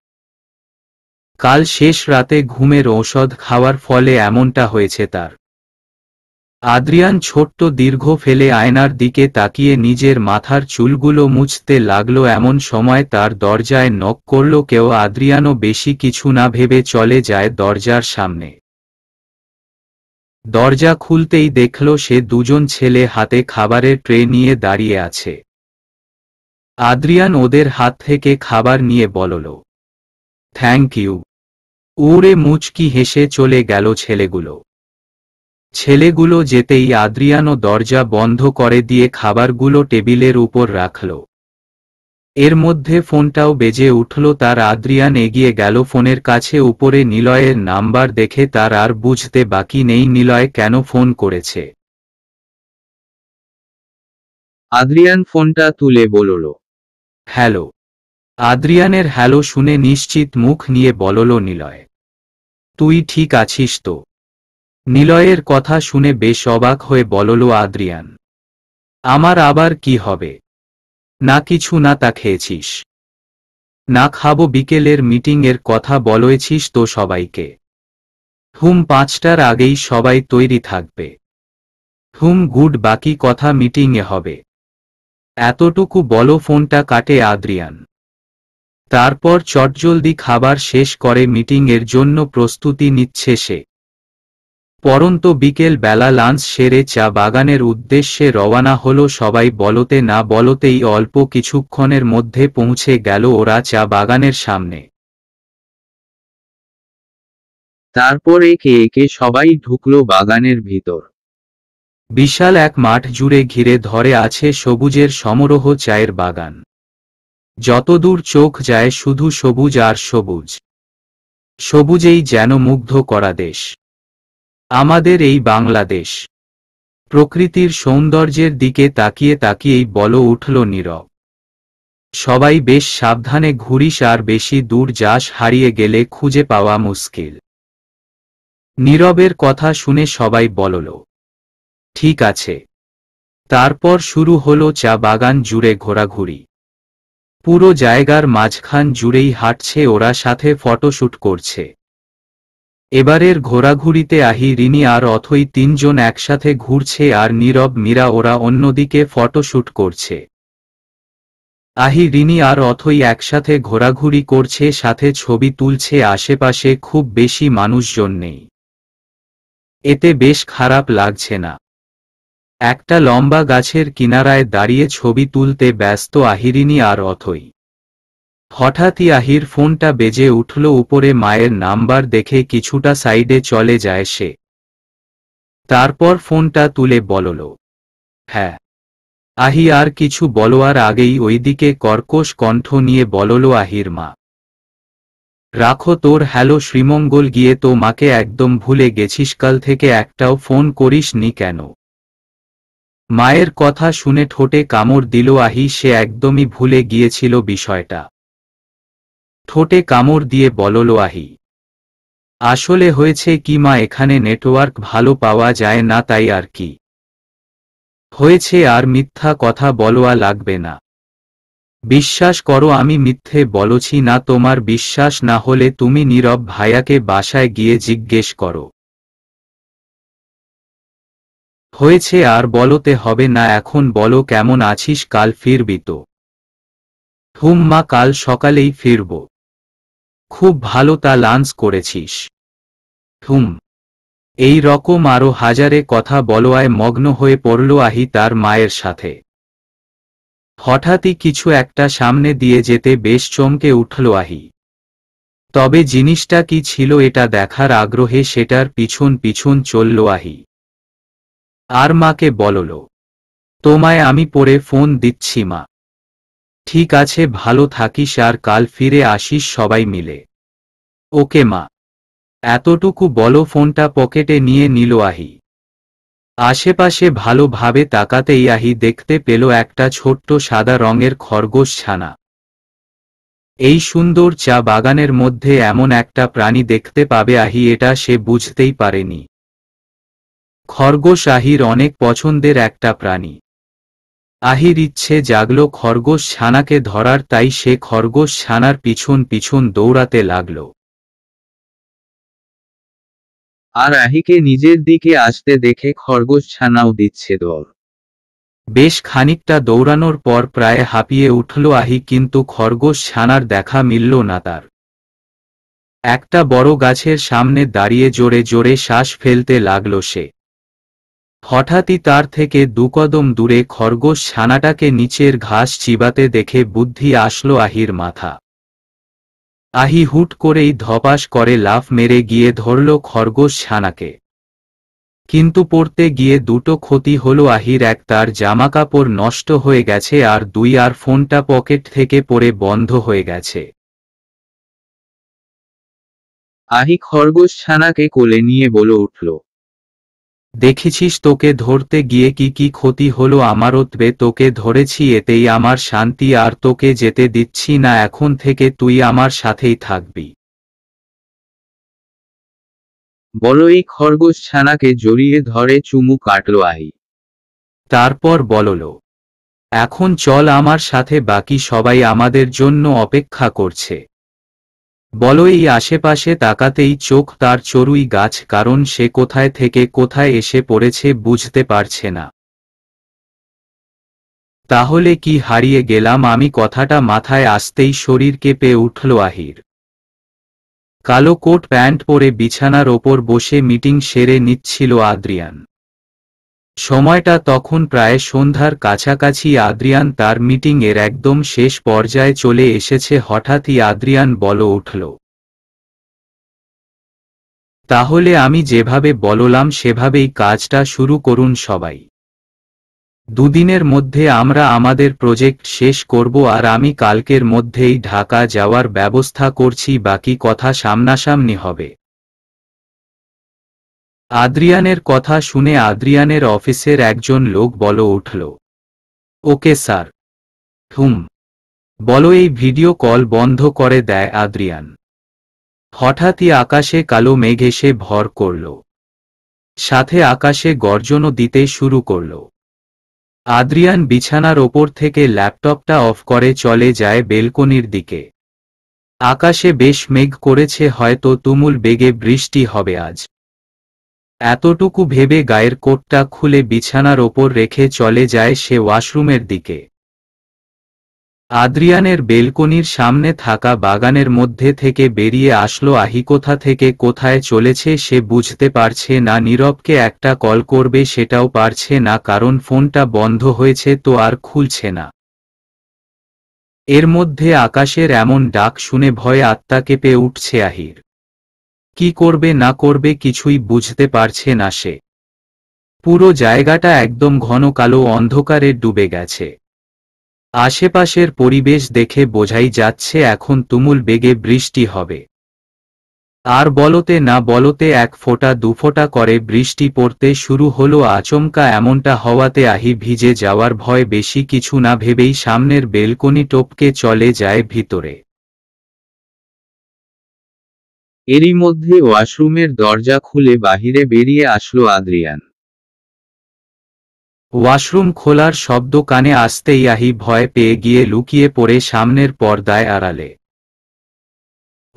কাল শেষ রাতে ঘুমের ঔষধ খাওয়ার ফলে এমনটা হয়েছে তার আদ্রিয়ান ছোট্ট দীর্ঘ ফেলে আয়নার দিকে তাকিয়ে নিজের মাথার চুলগুলো মুছতে লাগলো এমন সময় তার দরজায় নক করল কেউ আদ্রিয়ানও বেশি কিছু না ভেবে চলে যায় দরজার সামনে দরজা খুলতেই দেখল সে দুজন ছেলে হাতে খাবারের ট্রে নিয়ে দাঁড়িয়ে আছে আদ্রিয়ান ওদের হাত থেকে খাবার নিয়ে বলল থ্যাংক ইউ উড়ে মুচকি হেসে চলে গেল ছেলেগুলো ছেলেগুলো যেতেই আদ্রিয়ানও দরজা বন্ধ করে দিয়ে খাবারগুলো টেবিলের উপর রাখল এর মধ্যে ফোনটাও বেজে উঠল তার আদ্রিয়ান এগিয়ে গেল ফোনের কাছে উপরে নিলয়ের নাম্বার দেখে তার আর বুঝতে বাকি নেই নিলয় কেন ফোন করেছে আদ্রিয়ান ফোনটা তুলে বলল হ্যালো আদ্রিয়ানের হ্যালো শুনে নিশ্চিত মুখ নিয়ে বলল নিলয় তুই ঠিক আছিস তো নিলয়ের কথা শুনে বেশ অবাক হয়ে বলল আদ্রিয়ান আমার আবার কি হবে না কিছু না তা খেয়েছিস না খাবো বিকেলের মিটিংয়ের কথা বলয়েছিস তো সবাইকে হুম পাঁচটার আগেই সবাই তৈরি থাকবে হুম গুড বাকি কথা মিটিংয়ে হবে এতটুকু বলো ফোনটা কাটে আদ্রিয়ান তারপর চটজলদি খাবার শেষ করে মিটিংয়ের জন্য প্রস্তুতি নিচ্ছে সে পরন্ত বিকেল বেলা লাঞ্চ সেরে চা বাগানের উদ্দেশ্যে রওয়ানা হলো সবাই বলতে না বলতেই অল্প কিছুক্ষণের মধ্যে পৌঁছে গেল ওরা চা বাগানের সামনে তারপর একে একে সবাই ঢুকলো বাগানের ভিতর বিশাল এক মাঠ জুড়ে ঘিরে ধরে আছে সবুজের সমরোহ চায়ের বাগান যতদূর চোখ যায় শুধু সবুজ আর সবুজ সবুজেই যেন মুগ্ধ করা দেশ আমাদের এই বাংলাদেশ প্রকৃতির সৌন্দর্যের দিকে তাকিয়ে তাকিয়েই বল উঠল নীরব সবাই বেশ সাবধানে ঘুরিস আর বেশি দূর যাস হারিয়ে গেলে খুঁজে পাওয়া মুশকিল নীরবের কথা শুনে সবাই বলল ঠিক আছে তারপর শুরু হলো চা বাগান জুড়ে ঘোরাঘুরি পুরো জায়গার মাঝখান জুড়েই হাঁটছে ওরা সাথে ফটোশ্যুট করছে এবারের ঘোরাঘুরিতে আহি রিনি আর অথই তিনজন একসাথে ঘুরছে আর নীরব মীরা ওরা অন্যদিকে ফটোশ্যুট করছে আহি রিনি আর অথই একসাথে ঘোরাঘুরি করছে সাথে ছবি তুলছে আশেপাশে খুব বেশি মানুষজন নেই এতে বেশ খারাপ লাগছে না একটা লম্বা গাছের কিনারায় দাঁড়িয়ে ছবি তুলতে ব্যস্ত আহিরিনী আর অথই হঠাৎ আহির ফোনটা বেজে উঠল উপরে মায়ের নাম্বার দেখে কিছুটা সাইডে চলে যায় সে তারপর ফোনটা তুলে বলল হ্যাঁ আহি আর কিছু বলোয়ার আগেই ওইদিকে কর্কশ কণ্ঠ নিয়ে বলল আহির মা রাখো তোর হ্যালো শ্রীমঙ্গল গিয়ে তো মাকে একদম ভুলে গেছিস কাল থেকে একটাও ফোন করিস নি কেন মায়ের কথা শুনে ঠোঁটে কামড় দিল আহি সে একদমই ভুলে গিয়েছিল বিষয়টা ঠোঁটে কামড় দিয়ে বলল আহি আসলে হয়েছে কি মা এখানে নেটওয়ার্ক ভালো পাওয়া যায় না তাই আর কি হয়েছে আর মিথ্যা কথা বলোয়া লাগবে না বিশ্বাস করো আমি মিথ্যে বলছি না তোমার বিশ্বাস না হলে তুমি নীরব ভাইয়াকে বাসায় গিয়ে জিজ্ঞেস করো হয়েছে আর বলতে হবে না এখন বলো কেমন আছিস কাল ফিরবি তো হুম্মা কাল সকালেই ফিরব খুব ভালো তা লাঞ্চ করেছিস হুম এই রকম আরো হাজারে কথা বলোয়ায় মগ্ন হয়ে পড়ল আহি তার মায়ের সাথে হঠাৎই কিছু একটা সামনে দিয়ে যেতে বেশ চমকে উঠল আহি তবে জিনিসটা কি ছিল এটা দেখার আগ্রহে সেটার পিছন পিছন চলল আহি আর মাকে বলল তোমায় আমি পরে ফোন দিচ্ছি মা ঠিক আছে ভালো থাকিস আর কাল ফিরে আসিস সবাই মিলে ওকে মা এতটুকু বলো ফোনটা পকেটে নিয়ে নিল আহি আশেপাশে ভালোভাবে তাকাতেই আহি দেখতে পেল একটা ছোট্ট সাদা রঙের খরগোশ ছানা এই সুন্দর চা বাগানের মধ্যে এমন একটা প্রাণী দেখতে পাবে আহি এটা সে বুঝতেই পারেনি খরগোশ আহির অনেক পছন্দের একটা প্রাণী আহির ইচ্ছে জাগল খরগোশ ছানাকে ধরার তাই সে খরগোশ ছানার পিছন পিছন দৌড়াতে লাগল আর আহিকে নিজের দিকে আসতে দেখে খরগোশ ছানাও দিচ্ছে দৌড় বেশ খানিকটা দৌড়ানোর পর প্রায় হাঁপিয়ে উঠল আহি কিন্তু খরগোশ ছানার দেখা মিলল না তার একটা বড় গাছের সামনে দাঁড়িয়ে জোরে জোরে শ্বাস ফেলতে লাগল সে হঠাৎই তার থেকে দুকদম দূরে খরগোশ ছানাটাকে নিচের ঘাস চিবাতে দেখে বুদ্ধি আসলো আহির মাথা আহি হুট করেই ধপাস করে লাফ মেরে গিয়ে ধরল খরগোশ ছানাকে কিন্তু পড়তে গিয়ে দুটো ক্ষতি হলো আহির এক তার জামাকাপড় নষ্ট হয়ে গেছে আর দুই আর ফোনটা পকেট থেকে পড়ে বন্ধ হয়ে গেছে আহি খরগোশ ছানাকে কোলে নিয়ে বলে উঠল দেখেছিস তোকে ধরতে গিয়ে কি কি ক্ষতি হলো আমার তবে তোকে ধরেছি এতেই আমার শান্তি আর তোকে যেতে দিচ্ছি না এখন থেকে তুই আমার সাথেই থাকবি এই খরগোশ ছানাকে জড়িয়ে ধরে চুমু কাটল আই তারপর বলল এখন চল আমার সাথে বাকি সবাই আমাদের জন্য অপেক্ষা করছে এই আশেপাশে তাকাতেই চোখ তার চড়ুই গাছ কারণ সে কোথায় থেকে কোথায় এসে পড়েছে বুঝতে পারছে না তাহলে কি হারিয়ে গেলাম আমি কথাটা মাথায় আসতেই শরীর কেঁপে উঠল আহির কালো কোট প্যান্ট পরে বিছানার ওপর বসে মিটিং সেরে নিচ্ছিল আদ্রিয়ান সময়টা তখন প্রায় সন্ধ্যার কাছাকাছি আদ্রিয়ান তার মিটিংয়ের একদম শেষ পর্যায়ে চলে এসেছে হঠাৎই আদ্রিয়ান বল উঠল তাহলে আমি যেভাবে বললাম সেভাবেই কাজটা শুরু করুন সবাই দুদিনের মধ্যে আমরা আমাদের প্রজেক্ট শেষ করব আর আমি কালকের মধ্যেই ঢাকা যাওয়ার ব্যবস্থা করছি বাকি কথা সামনাসামনি হবে আদ্রিয়ানের কথা শুনে আদ্রিয়ানের অফিসের একজন লোক বল উঠল ওকে স্যার হুম বলো এই ভিডিও কল বন্ধ করে দেয় আদ্রিয়ান হঠাৎই আকাশে কালো মেঘ এসে ভর করল সাথে আকাশে গর্জনও দিতে শুরু করল আদ্রিয়ান বিছানার ওপর থেকে ল্যাপটপটা অফ করে চলে যায় বেলকনির দিকে আকাশে বেশ মেঘ করেছে হয়তো তুমুল বেগে বৃষ্টি হবে আজ এতটুকু ভেবে গায়ের কোটটা খুলে বিছানার ওপর রেখে চলে যায় সে ওয়াশরুমের দিকে আদ্রিয়ানের বেলকনির সামনে থাকা বাগানের মধ্যে থেকে বেরিয়ে আসলো আহি কোথা থেকে কোথায় চলেছে সে বুঝতে পারছে না নীরবকে একটা কল করবে সেটাও পারছে না কারণ ফোনটা বন্ধ হয়েছে তো আর খুলছে না এর মধ্যে আকাশের এমন ডাক শুনে ভয়ে আত্মা কেঁপে উঠছে আহির কি করবে না করবে কিছুই বুঝতে পারছে না সে পুরো জায়গাটা একদম ঘন কালো অন্ধকারে ডুবে গেছে আশেপাশের পরিবেশ দেখে বোঝাই যাচ্ছে এখন তুমুল বেগে বৃষ্টি হবে আর বলতে না বলতে এক ফোঁটা দুফোঁটা করে বৃষ্টি পড়তে শুরু হলো আচমকা এমনটা হওয়াতে আহি ভিজে যাওয়ার ভয় বেশি কিছু না ভেবেই সামনের বেলকনি টোপকে চলে যায় ভিতরে এরই মধ্যে ওয়াশরুমের দরজা খুলে বাহিরে বেরিয়ে আসলো আদ্রিয়ান ওয়াশরুম খোলার শব্দ কানে আসতেই আহি ভয় পেয়ে গিয়ে লুকিয়ে পড়ে সামনের পর্দায় আড়ালে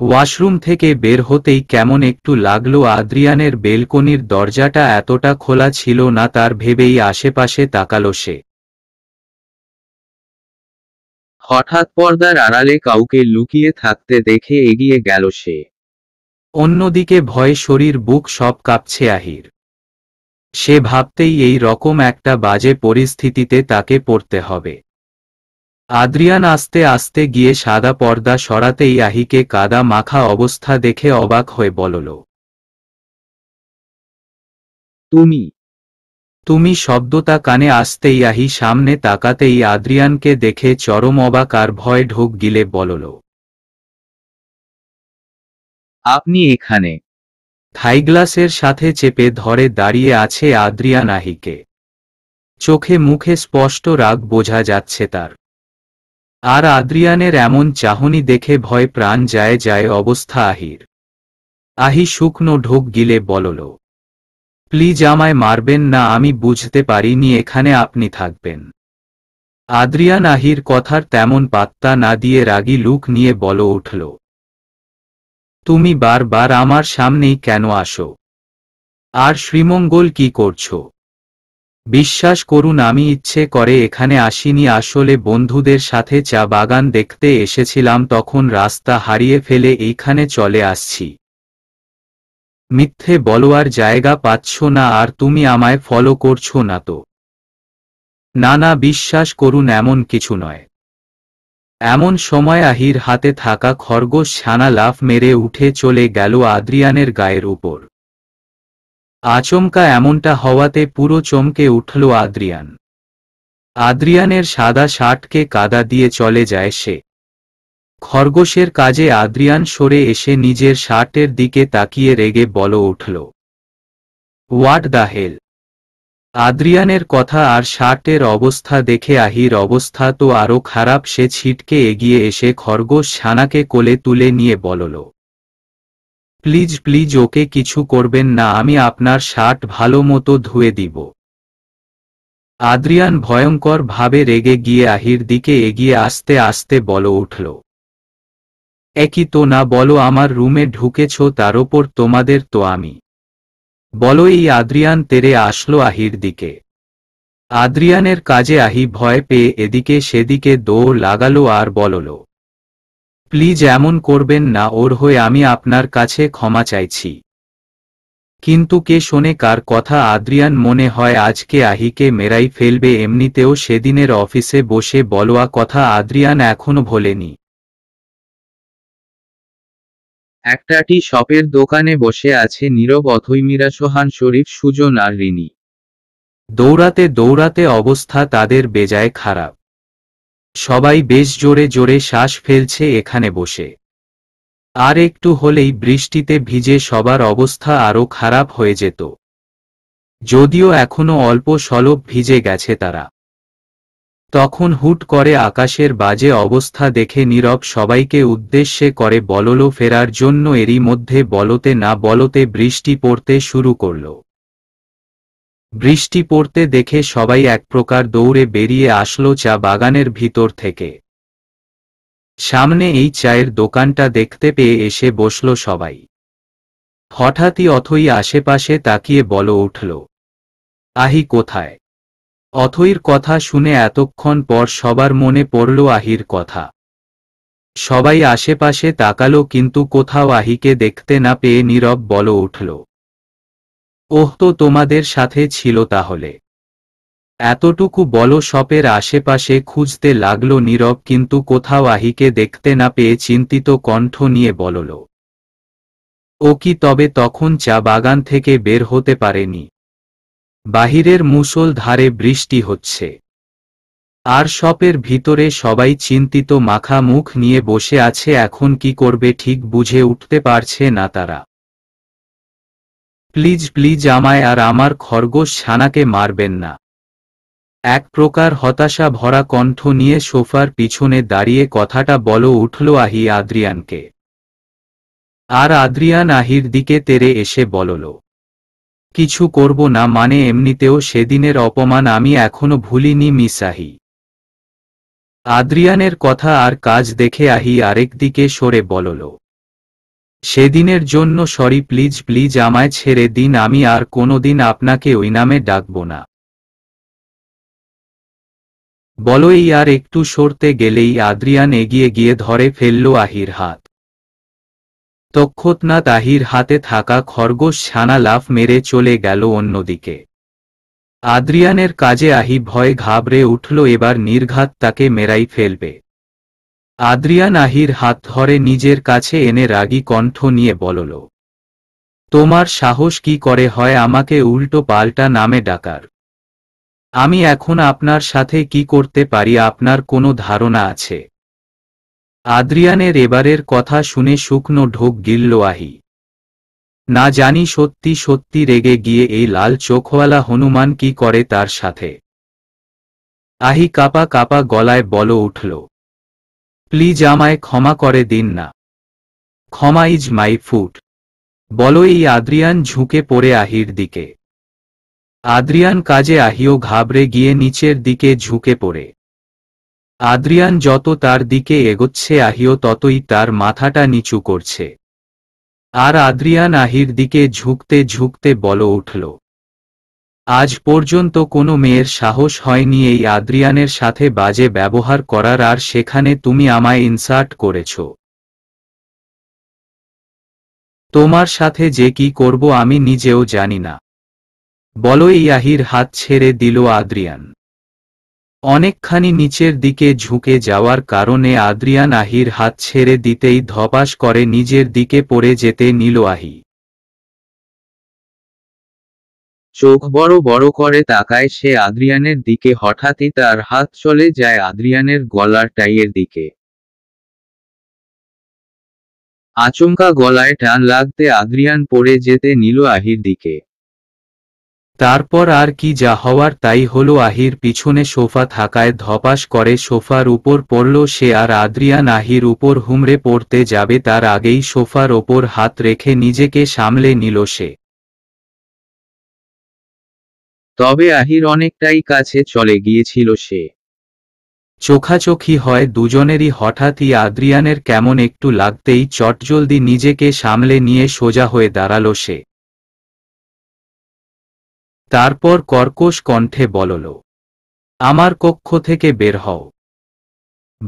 ওয়াশরুম থেকে বের হতেই কেমন একটু লাগলো আদ্রিয়ানের বেলকনির দরজাটা এতটা খোলা ছিল না তার ভেবেই আশেপাশে তাকালো সে হঠাৎ পর্দার আড়ালে কাউকে লুকিয়ে থাকতে দেখে এগিয়ে গেল সে অন্যদিকে ভয়ে শরীর বুক সব কাঁপছে আহির সে ভাবতেই এই রকম একটা বাজে পরিস্থিতিতে তাকে পড়তে হবে আদ্রিয়ান আস্তে আস্তে গিয়ে সাদা পর্দা সরাতেই আহিকে কাদা মাখা অবস্থা দেখে অবাক হয়ে বলল তুমি তুমি শব্দতা কানে আসতেই আহি সামনে তাকাতেই আদ্রিয়ানকে দেখে চরম অবাক আর ভয় ঢোক গিলে বলল আপনি এখানে থাইগ্লাসের সাথে চেপে ধরে দাঁড়িয়ে আছে আদ্রিয়া নাহিকে চোখে মুখে স্পষ্ট রাগ বোঝা যাচ্ছে তার আর আদ্রিয়ানের এমন চাহনি দেখে ভয় প্রাণ যায় যায় অবস্থা আহির আহি শুকনো ঢোক গিলে বলল প্লিজ আমায় মারবেন না আমি বুঝতে পারিনি এখানে আপনি থাকবেন আদ্রিয়ান আহির কথার তেমন পাত্তা না দিয়ে রাগি লুক নিয়ে বল উঠল তুমি বারবার আমার সামনেই কেন আসো আর শ্রীমঙ্গল কি করছো বিশ্বাস করুন আমি ইচ্ছে করে এখানে আসিনি আসলে বন্ধুদের সাথে চা বাগান দেখতে এসেছিলাম তখন রাস্তা হারিয়ে ফেলে এইখানে চলে আসছি মিথ্যে বলোয়ার জায়গা পাচ্ছ না আর তুমি আমায় ফলো করছো না তো না না বিশ্বাস করুন এমন কিছু নয় এমন সময় আহির হাতে থাকা খরগোশ ছানা লাফ মেরে উঠে চলে গেল আদ্রিয়ানের গায়ের উপর আচমকা এমনটা হওয়াতে পুরো চমকে উঠল আদ্রিয়ান আদ্রিয়ানের সাদা শার্টকে কাদা দিয়ে চলে যায় সে খরগোশের কাজে আদ্রিয়ান সরে এসে নিজের শার্টের দিকে তাকিয়ে রেগে বল উঠল হোয়াট দ্য হেল আদ্রিয়ানের কথা আর শার্টের অবস্থা দেখে আহির অবস্থা তো আরও খারাপ সে ছিটকে এগিয়ে এসে খরগোশ ছানাকে কোলে তুলে নিয়ে বলল প্লিজ প্লিজ ওকে কিছু করবেন না আমি আপনার শার্ট ভালো মতো ধুয়ে দিব আদ্রিয়ান ভয়ঙ্কর ভাবে রেগে গিয়ে আহির দিকে এগিয়ে আসতে আসতে বল উঠল একই তো না বলো আমার রুমে ঢুকেছ তার ওপর তোমাদের তো আমি বলো এই আদ্রিয়ান তেরে আসলো আহির দিকে আদ্রিয়ানের কাজে আহি ভয় পেয়ে এদিকে সেদিকে দৌড় লাগালো আর বলল প্লিজ এমন করবেন না ওর হয়ে আমি আপনার কাছে ক্ষমা চাইছি কিন্তু কে শোনে কার কথা আদ্রিয়ান মনে হয় আজকে আহিকে মেরাই ফেলবে এমনিতেও সেদিনের অফিসে বসে বলোয়া কথা আদ্রিয়ান এখনো ভোলেনি একটাটি শপের দোকানে বসে আছে নীরব অথৈমিরা সোহান শরীফ সুজন আর রিনি দৌড়াতে দৌড়াতে অবস্থা তাদের বেজায় খারাপ সবাই বেশ জোরে জোরে শ্বাস ফেলছে এখানে বসে আর একটু হলেই বৃষ্টিতে ভিজে সবার অবস্থা আরও খারাপ হয়ে যেত যদিও এখনো অল্প সলভ ভিজে গেছে তারা তখন হুট করে আকাশের বাজে অবস্থা দেখে নীরব সবাইকে উদ্দেশ্যে করে বললো ফেরার জন্য এরই মধ্যে বলতে না বলতে বৃষ্টি পড়তে শুরু করল বৃষ্টি পড়তে দেখে সবাই এক প্রকার দৌড়ে বেরিয়ে আসলো চা বাগানের ভিতর থেকে সামনে এই চায়ের দোকানটা দেখতে পেয়ে এসে বসল সবাই হঠাৎই অথই আশেপাশে তাকিয়ে বল উঠল আহি কোথায় অথৈর কথা শুনে এতক্ষণ পর সবার মনে পড়ল আহির কথা সবাই আশেপাশে তাকালো কিন্তু কোথাও আহিকে দেখতে না পেয়ে নীরব বল উঠল ওহ তো তোমাদের সাথে ছিল তাহলে এতটুকু বল সপের আশেপাশে খুঁজতে লাগল নীরব কিন্তু কোথাও আহিকে দেখতে না পেয়ে চিন্তিত কণ্ঠ নিয়ে বলল ও কি তবে তখন চা বাগান থেকে বের হতে পারেনি বাহিরের মুসল ধারে বৃষ্টি হচ্ছে আর শপের ভিতরে সবাই চিন্তিত মাখা মুখ নিয়ে বসে আছে এখন কি করবে ঠিক বুঝে উঠতে পারছে না তারা প্লিজ প্লিজ আমায় আর আমার খরগোশ ছানাকে মারবেন না এক প্রকার হতাশা ভরা কণ্ঠ নিয়ে সোফার পিছনে দাঁড়িয়ে কথাটা বল উঠল আহি আদ্রিয়ানকে আর আদ্রিয়ান আহির দিকে তেরে এসে বলল কিছু করব না মানে এমনিতেও সেদিনের অপমান আমি এখনো ভুলিনি মিসাহি আদ্রিয়ানের কথা আর কাজ দেখে আহি আরেকদিকে সরে বলল সেদিনের জন্য সরি প্লিজ প্লিজ আমায় ছেড়ে দিন আমি আর কোনোদিন আপনাকে ওই নামে ডাকব না বলই আর একটু সরতে গেলেই আদ্রিয়ান এগিয়ে গিয়ে ধরে ফেলল আহির হাত তক্ষৎনা তাহির হাতে থাকা খরগোশ ছানা লাফ মেরে চলে গেল অন্যদিকে আদ্রিয়ানের কাজে আহি ভয়ে ঘাবড়ে উঠল এবার নির্ঘাত তাকে মেরাই ফেলবে আদ্রিয়ান আহির হাত ধরে নিজের কাছে এনে রাগী কণ্ঠ নিয়ে বলল তোমার সাহস কি করে হয় আমাকে উল্টো পাল্টা নামে ডাকার আমি এখন আপনার সাথে কি করতে পারি আপনার কোনো ধারণা আছে আদ্রিয়ানের এবারের কথা শুনে শুকনো ঢোক গিলল আহি না জানি সত্যি সত্যি রেগে গিয়ে এই লাল চোখওয়ালা হনুমান কি করে তার সাথে আহি কাপা কাপা গলায় বল উঠল প্লিজ আমায় ক্ষমা করে দিন না ক্ষমা ইজ মাই ফুট বল এই আদ্রিয়ান ঝুঁকে পড়ে আহির দিকে আদ্রিয়ান কাজে আহিও ঘাবড়ে গিয়ে নিচের দিকে ঝুঁকে পড়ে আদ্রিয়ান যত তার দিকে এগোচ্ছে আহিও ততই তার মাথাটা নিচু করছে আর আদ্রিয়ান আহির দিকে ঝুঁকতে ঝুঁকতে বল উঠল আজ পর্যন্ত কোনো মেয়ের সাহস হয়নি এই আদ্রিয়ানের সাথে বাজে ব্যবহার করার আর সেখানে তুমি আমায় ইনসার্ট করেছ তোমার সাথে যে কি করব আমি নিজেও জানি না বলো এই আহির হাত ছেড়ে দিল আদ্রিয়ান অনেকখানি নিচের দিকে ঝুঁকে যাওয়ার কারণে আদ্রিয়ান আহির হাত ছেড়ে দিতেই ধপাস করে নিজের দিকে পড়ে যেতে নিল আহি চোখ বড় বড় করে তাকায় সে আদ্রিয়ানের দিকে হঠাৎই তার হাত চলে যায় আদ্রিয়ানের গলার টাইয়ের দিকে আচমকা গলায় টান লাগতে আদ্রিয়ান পড়ে যেতে নিল আহির দিকে তারপর আর কি যা হওয়ার তাই হলো আহির পিছনে সোফা থাকায় ধপাস করে সোফার উপর পড়ল সে আর আদ্রিয়ান আহির উপর হুমড়ে পড়তে যাবে তার আগেই সোফার ওপর হাত রেখে নিজেকে সামলে নিল সে তবে আহির অনেকটাই কাছে চলে গিয়েছিল সে চোখাচোখি হয় দুজনেরই হঠাৎই আদ্রিয়ানের কেমন একটু লাগতেই চটজলদি নিজেকে সামলে নিয়ে সোজা হয়ে দাঁড়ালো সে তারপর কর্কশ কণ্ঠে বলল আমার কক্ষ থেকে বের হও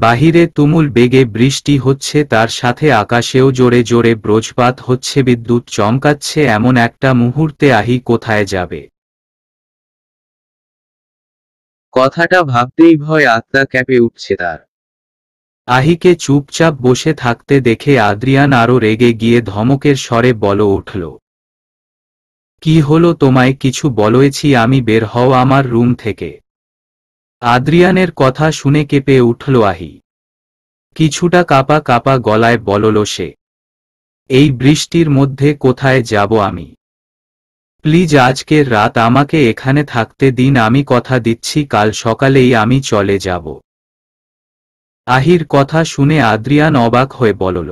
বাহিরে তুমুল বেগে বৃষ্টি হচ্ছে তার সাথে আকাশেও জোরে জোরে ব্রজপাত হচ্ছে বিদ্যুৎ চমকাচ্ছে এমন একটা মুহূর্তে আহি কোথায় যাবে কথাটা ভাবতেই ভয় আত্মা ক্যাপে উঠছে তার আহিকে চুপচাপ বসে থাকতে দেখে আদ্রিয়ান আরও রেগে গিয়ে ধমকের স্বরে বল উঠল কি হলো তোমায় কিছু বলয়েছি আমি বের হও আমার রুম থেকে আদ্রিয়ানের কথা শুনে কেঁপে উঠল আহি কিছুটা কাপা কাপা গলায় বলল সে এই বৃষ্টির মধ্যে কোথায় যাব আমি প্লিজ আজকের রাত আমাকে এখানে থাকতে দিন আমি কথা দিচ্ছি কাল সকালেই আমি চলে যাব আহির কথা শুনে আদ্রিয়ান অবাক হয়ে বলল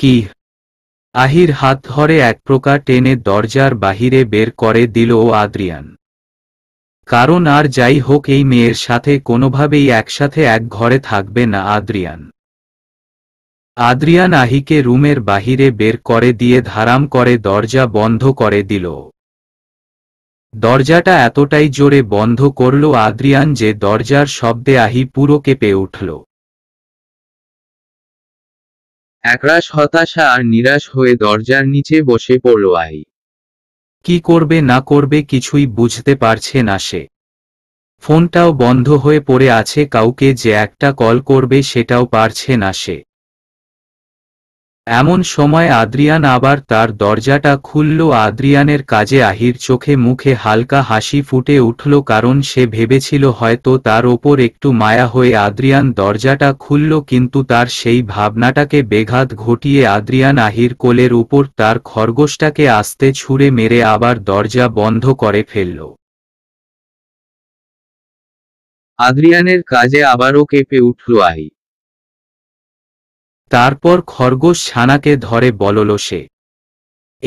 কি আহির হাত ধরে এক প্রকার টেনে দরজার বাহিরে বের করে দিল ও আদ্রিয়ান কারণ আর যাই হোক এই মেয়ের সাথে কোনোভাবেই একসাথে এক ঘরে থাকবে না আদ্রিয়ান আদ্রিয়ান আহিকে রুমের বাহিরে বের করে দিয়ে ধারাম করে দরজা বন্ধ করে দিল দরজাটা এতটাই জোরে বন্ধ করল আদ্রিয়ান যে দরজার শব্দে আহি পুরো কেঁপে উঠল একরাশ হতাশা আর নিরাশ হয়ে দরজার নিচে বসে পড়ল আই কি করবে না করবে কিছুই বুঝতে পারছে না সে ফোনটাও বন্ধ হয়ে পড়ে আছে কাউকে যে একটা কল করবে সেটাও পারছে না সে এমন সময় আদ্রিয়ান আবার তার দরজাটা খুলল আদ্রিয়ানের কাজে আহির চোখে মুখে হালকা হাসি ফুটে উঠল কারণ সে ভেবেছিল হয়তো তার ওপর একটু মায়া হয়ে আদ্রিয়ান দরজাটা খুলল কিন্তু তার সেই ভাবনাটাকে বেঘাত ঘটিয়ে আদ্রিয়ান আহির কোলের উপর তার খরগোশটাকে আস্তে ছুঁড়ে মেরে আবার দরজা বন্ধ করে ফেলল আদ্রিয়ানের কাজে আবারও কেঁপে উঠল আহি তারপর খরগোশ ছানাকে ধরে বলল সে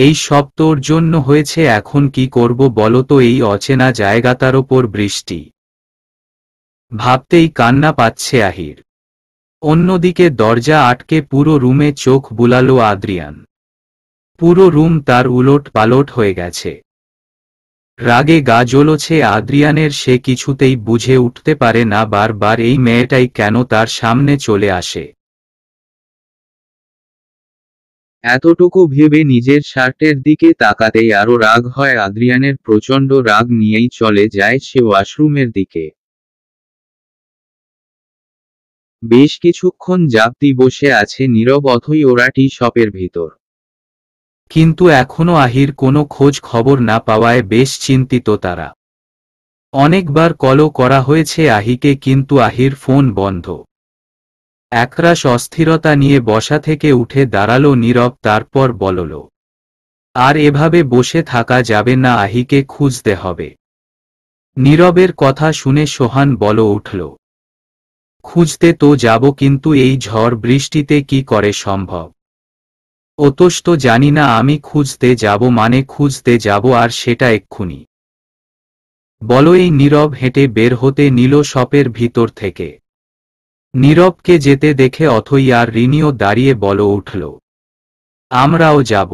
এই সব তোর জন্য হয়েছে এখন কি করব বলো তো এই অচেনা জায়গাতার ওপর বৃষ্টি ভাবতেই কান্না পাচ্ছে আহির অন্যদিকে দরজা আটকে পুরো রুমে চোখ বুলালো আদ্রিয়ান পুরো রুম তার উলট পালট হয়ে গেছে রাগে গা জ্বলছে আদ্রিয়ানের সে কিছুতেই বুঝে উঠতে পারে না বারবার এই মেয়েটাই কেন তার সামনে চলে আসে এতটুকু ভেবে নিজের শার্টের দিকে তাকাতেই আরও রাগ হয় আদ্রিয়ানের প্রচণ্ড রাগ নিয়েই চলে যায় সে ওয়াশরুমের দিকে বেশ কিছুক্ষণ জাপ্তি বসে আছে নীরব অথই ওরা টি শপের ভিতর কিন্তু এখনো আহির কোনো খোঁজ খবর না পাওয়ায় বেশ চিন্তিত তারা অনেকবার কলও করা হয়েছে আহিকে কিন্তু আহির ফোন বন্ধ একরাশ অস্থিরতা নিয়ে বসা থেকে উঠে দাঁড়ালো নীরব তারপর বলল আর এভাবে বসে থাকা যাবে না আহিকে খুঁজতে হবে নীরবের কথা শুনে সোহান বল উঠল খুঁজতে তো যাব কিন্তু এই ঝড় বৃষ্টিতে কি করে সম্ভব অতস্ত জানি না আমি খুঁজতে যাব মানে খুঁজতে যাব আর সেটা এক্ষুনি বলো এই নীরব হেঁটে বের হতে নিল শপের ভিতর থেকে নীরবকে যেতে দেখে অথই আর রিনিও দাঁড়িয়ে বল উঠল আমরাও যাব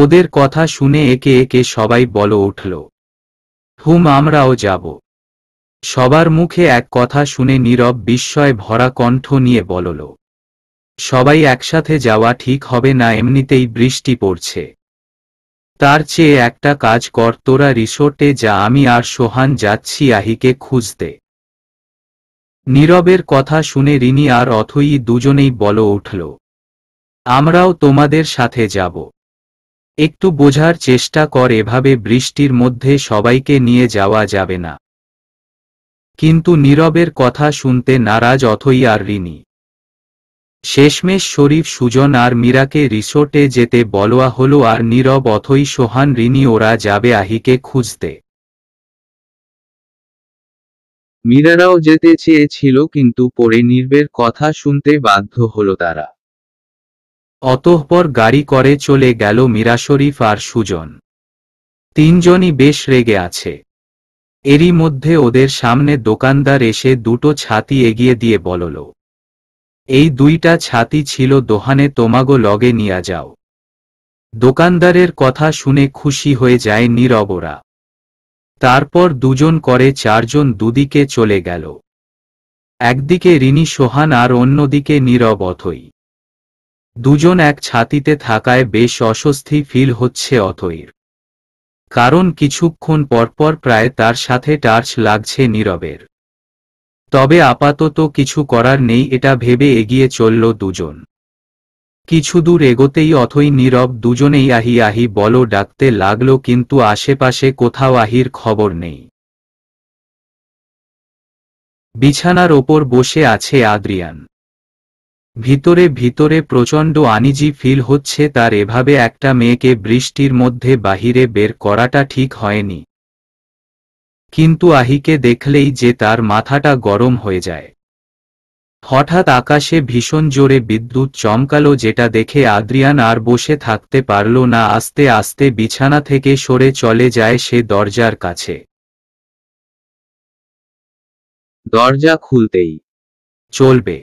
ওদের কথা শুনে একে একে সবাই বল উঠল হুম আমরাও যাব সবার মুখে এক কথা শুনে নীরব বিস্ময় ভরা কণ্ঠ নিয়ে বলল সবাই একসাথে যাওয়া ঠিক হবে না এমনিতেই বৃষ্টি পড়ছে তার চেয়ে একটা কাজ কর তোরা রিসোর্টে যা আমি আর সোহান যাচ্ছি আহিকে খুঁজতে নীরবের কথা শুনে রিনি আর অথই দুজনেই বল উঠল আমরাও তোমাদের সাথে যাব একটু বোঝার চেষ্টা কর এভাবে বৃষ্টির মধ্যে সবাইকে নিয়ে যাওয়া যাবে না কিন্তু নীরবের কথা শুনতে নারাজ অথই আর রিনি শেষমেশ শরীফ সুজন আর মীরাকে রিসোর্টে যেতে বলোয়া হলো আর নীরব অথই সোহান রিনি ওরা যাবে আহিকে খুঁজতে মীরারাও যেতে চেয়েছিল কিন্তু পরে নির্বের কথা শুনতে বাধ্য হলো তারা অতঃপর গাড়ি করে চলে গেল মীরা শরীফ আর সুজন তিনজনই বেশ রেগে আছে এরই মধ্যে ওদের সামনে দোকানদার এসে দুটো ছাতি এগিয়ে দিয়ে বলল এই দুইটা ছাতি ছিল দোহানে তোমাগো লগে নিয়া যাও দোকানদারের কথা শুনে খুশি হয়ে যায় নীরবরা তারপর দুজন করে চারজন দুদিকে চলে গেল একদিকে রিনি সোহান আর অন্যদিকে নীরব অথই দুজন এক ছাতিতে থাকায় বেশ অস্বস্তি ফিল হচ্ছে অথইর কারণ কিছুক্ষণ পরপর প্রায় তার সাথে টার্চ লাগছে নীরবের তবে আপাতত কিছু করার নেই এটা ভেবে এগিয়ে চলল দুজন কিছু দূর এগোতেই অথই নীরব দুজনেই আহি আহি বল ডাকতে লাগল কিন্তু আশেপাশে কোথাও আহির খবর নেই বিছানার ওপর বসে আছে আদ্রিয়ান ভিতরে ভিতরে প্রচণ্ড আনিজি ফিল হচ্ছে তার এভাবে একটা মেয়েকে বৃষ্টির মধ্যে বাহিরে বের করাটা ঠিক হয়নি কিন্তু আহিকে দেখলেই যে তার মাথাটা গরম হয়ে যায় হঠাৎ আকাশে ভীষণ জোরে বিদ্যুৎ চমকালো যেটা দেখে আদ্রিয়ান আর বসে থাকতে পারল না আস্তে আস্তে বিছানা থেকে সরে চলে যায় সে দরজার কাছে দরজা খুলতেই চলবে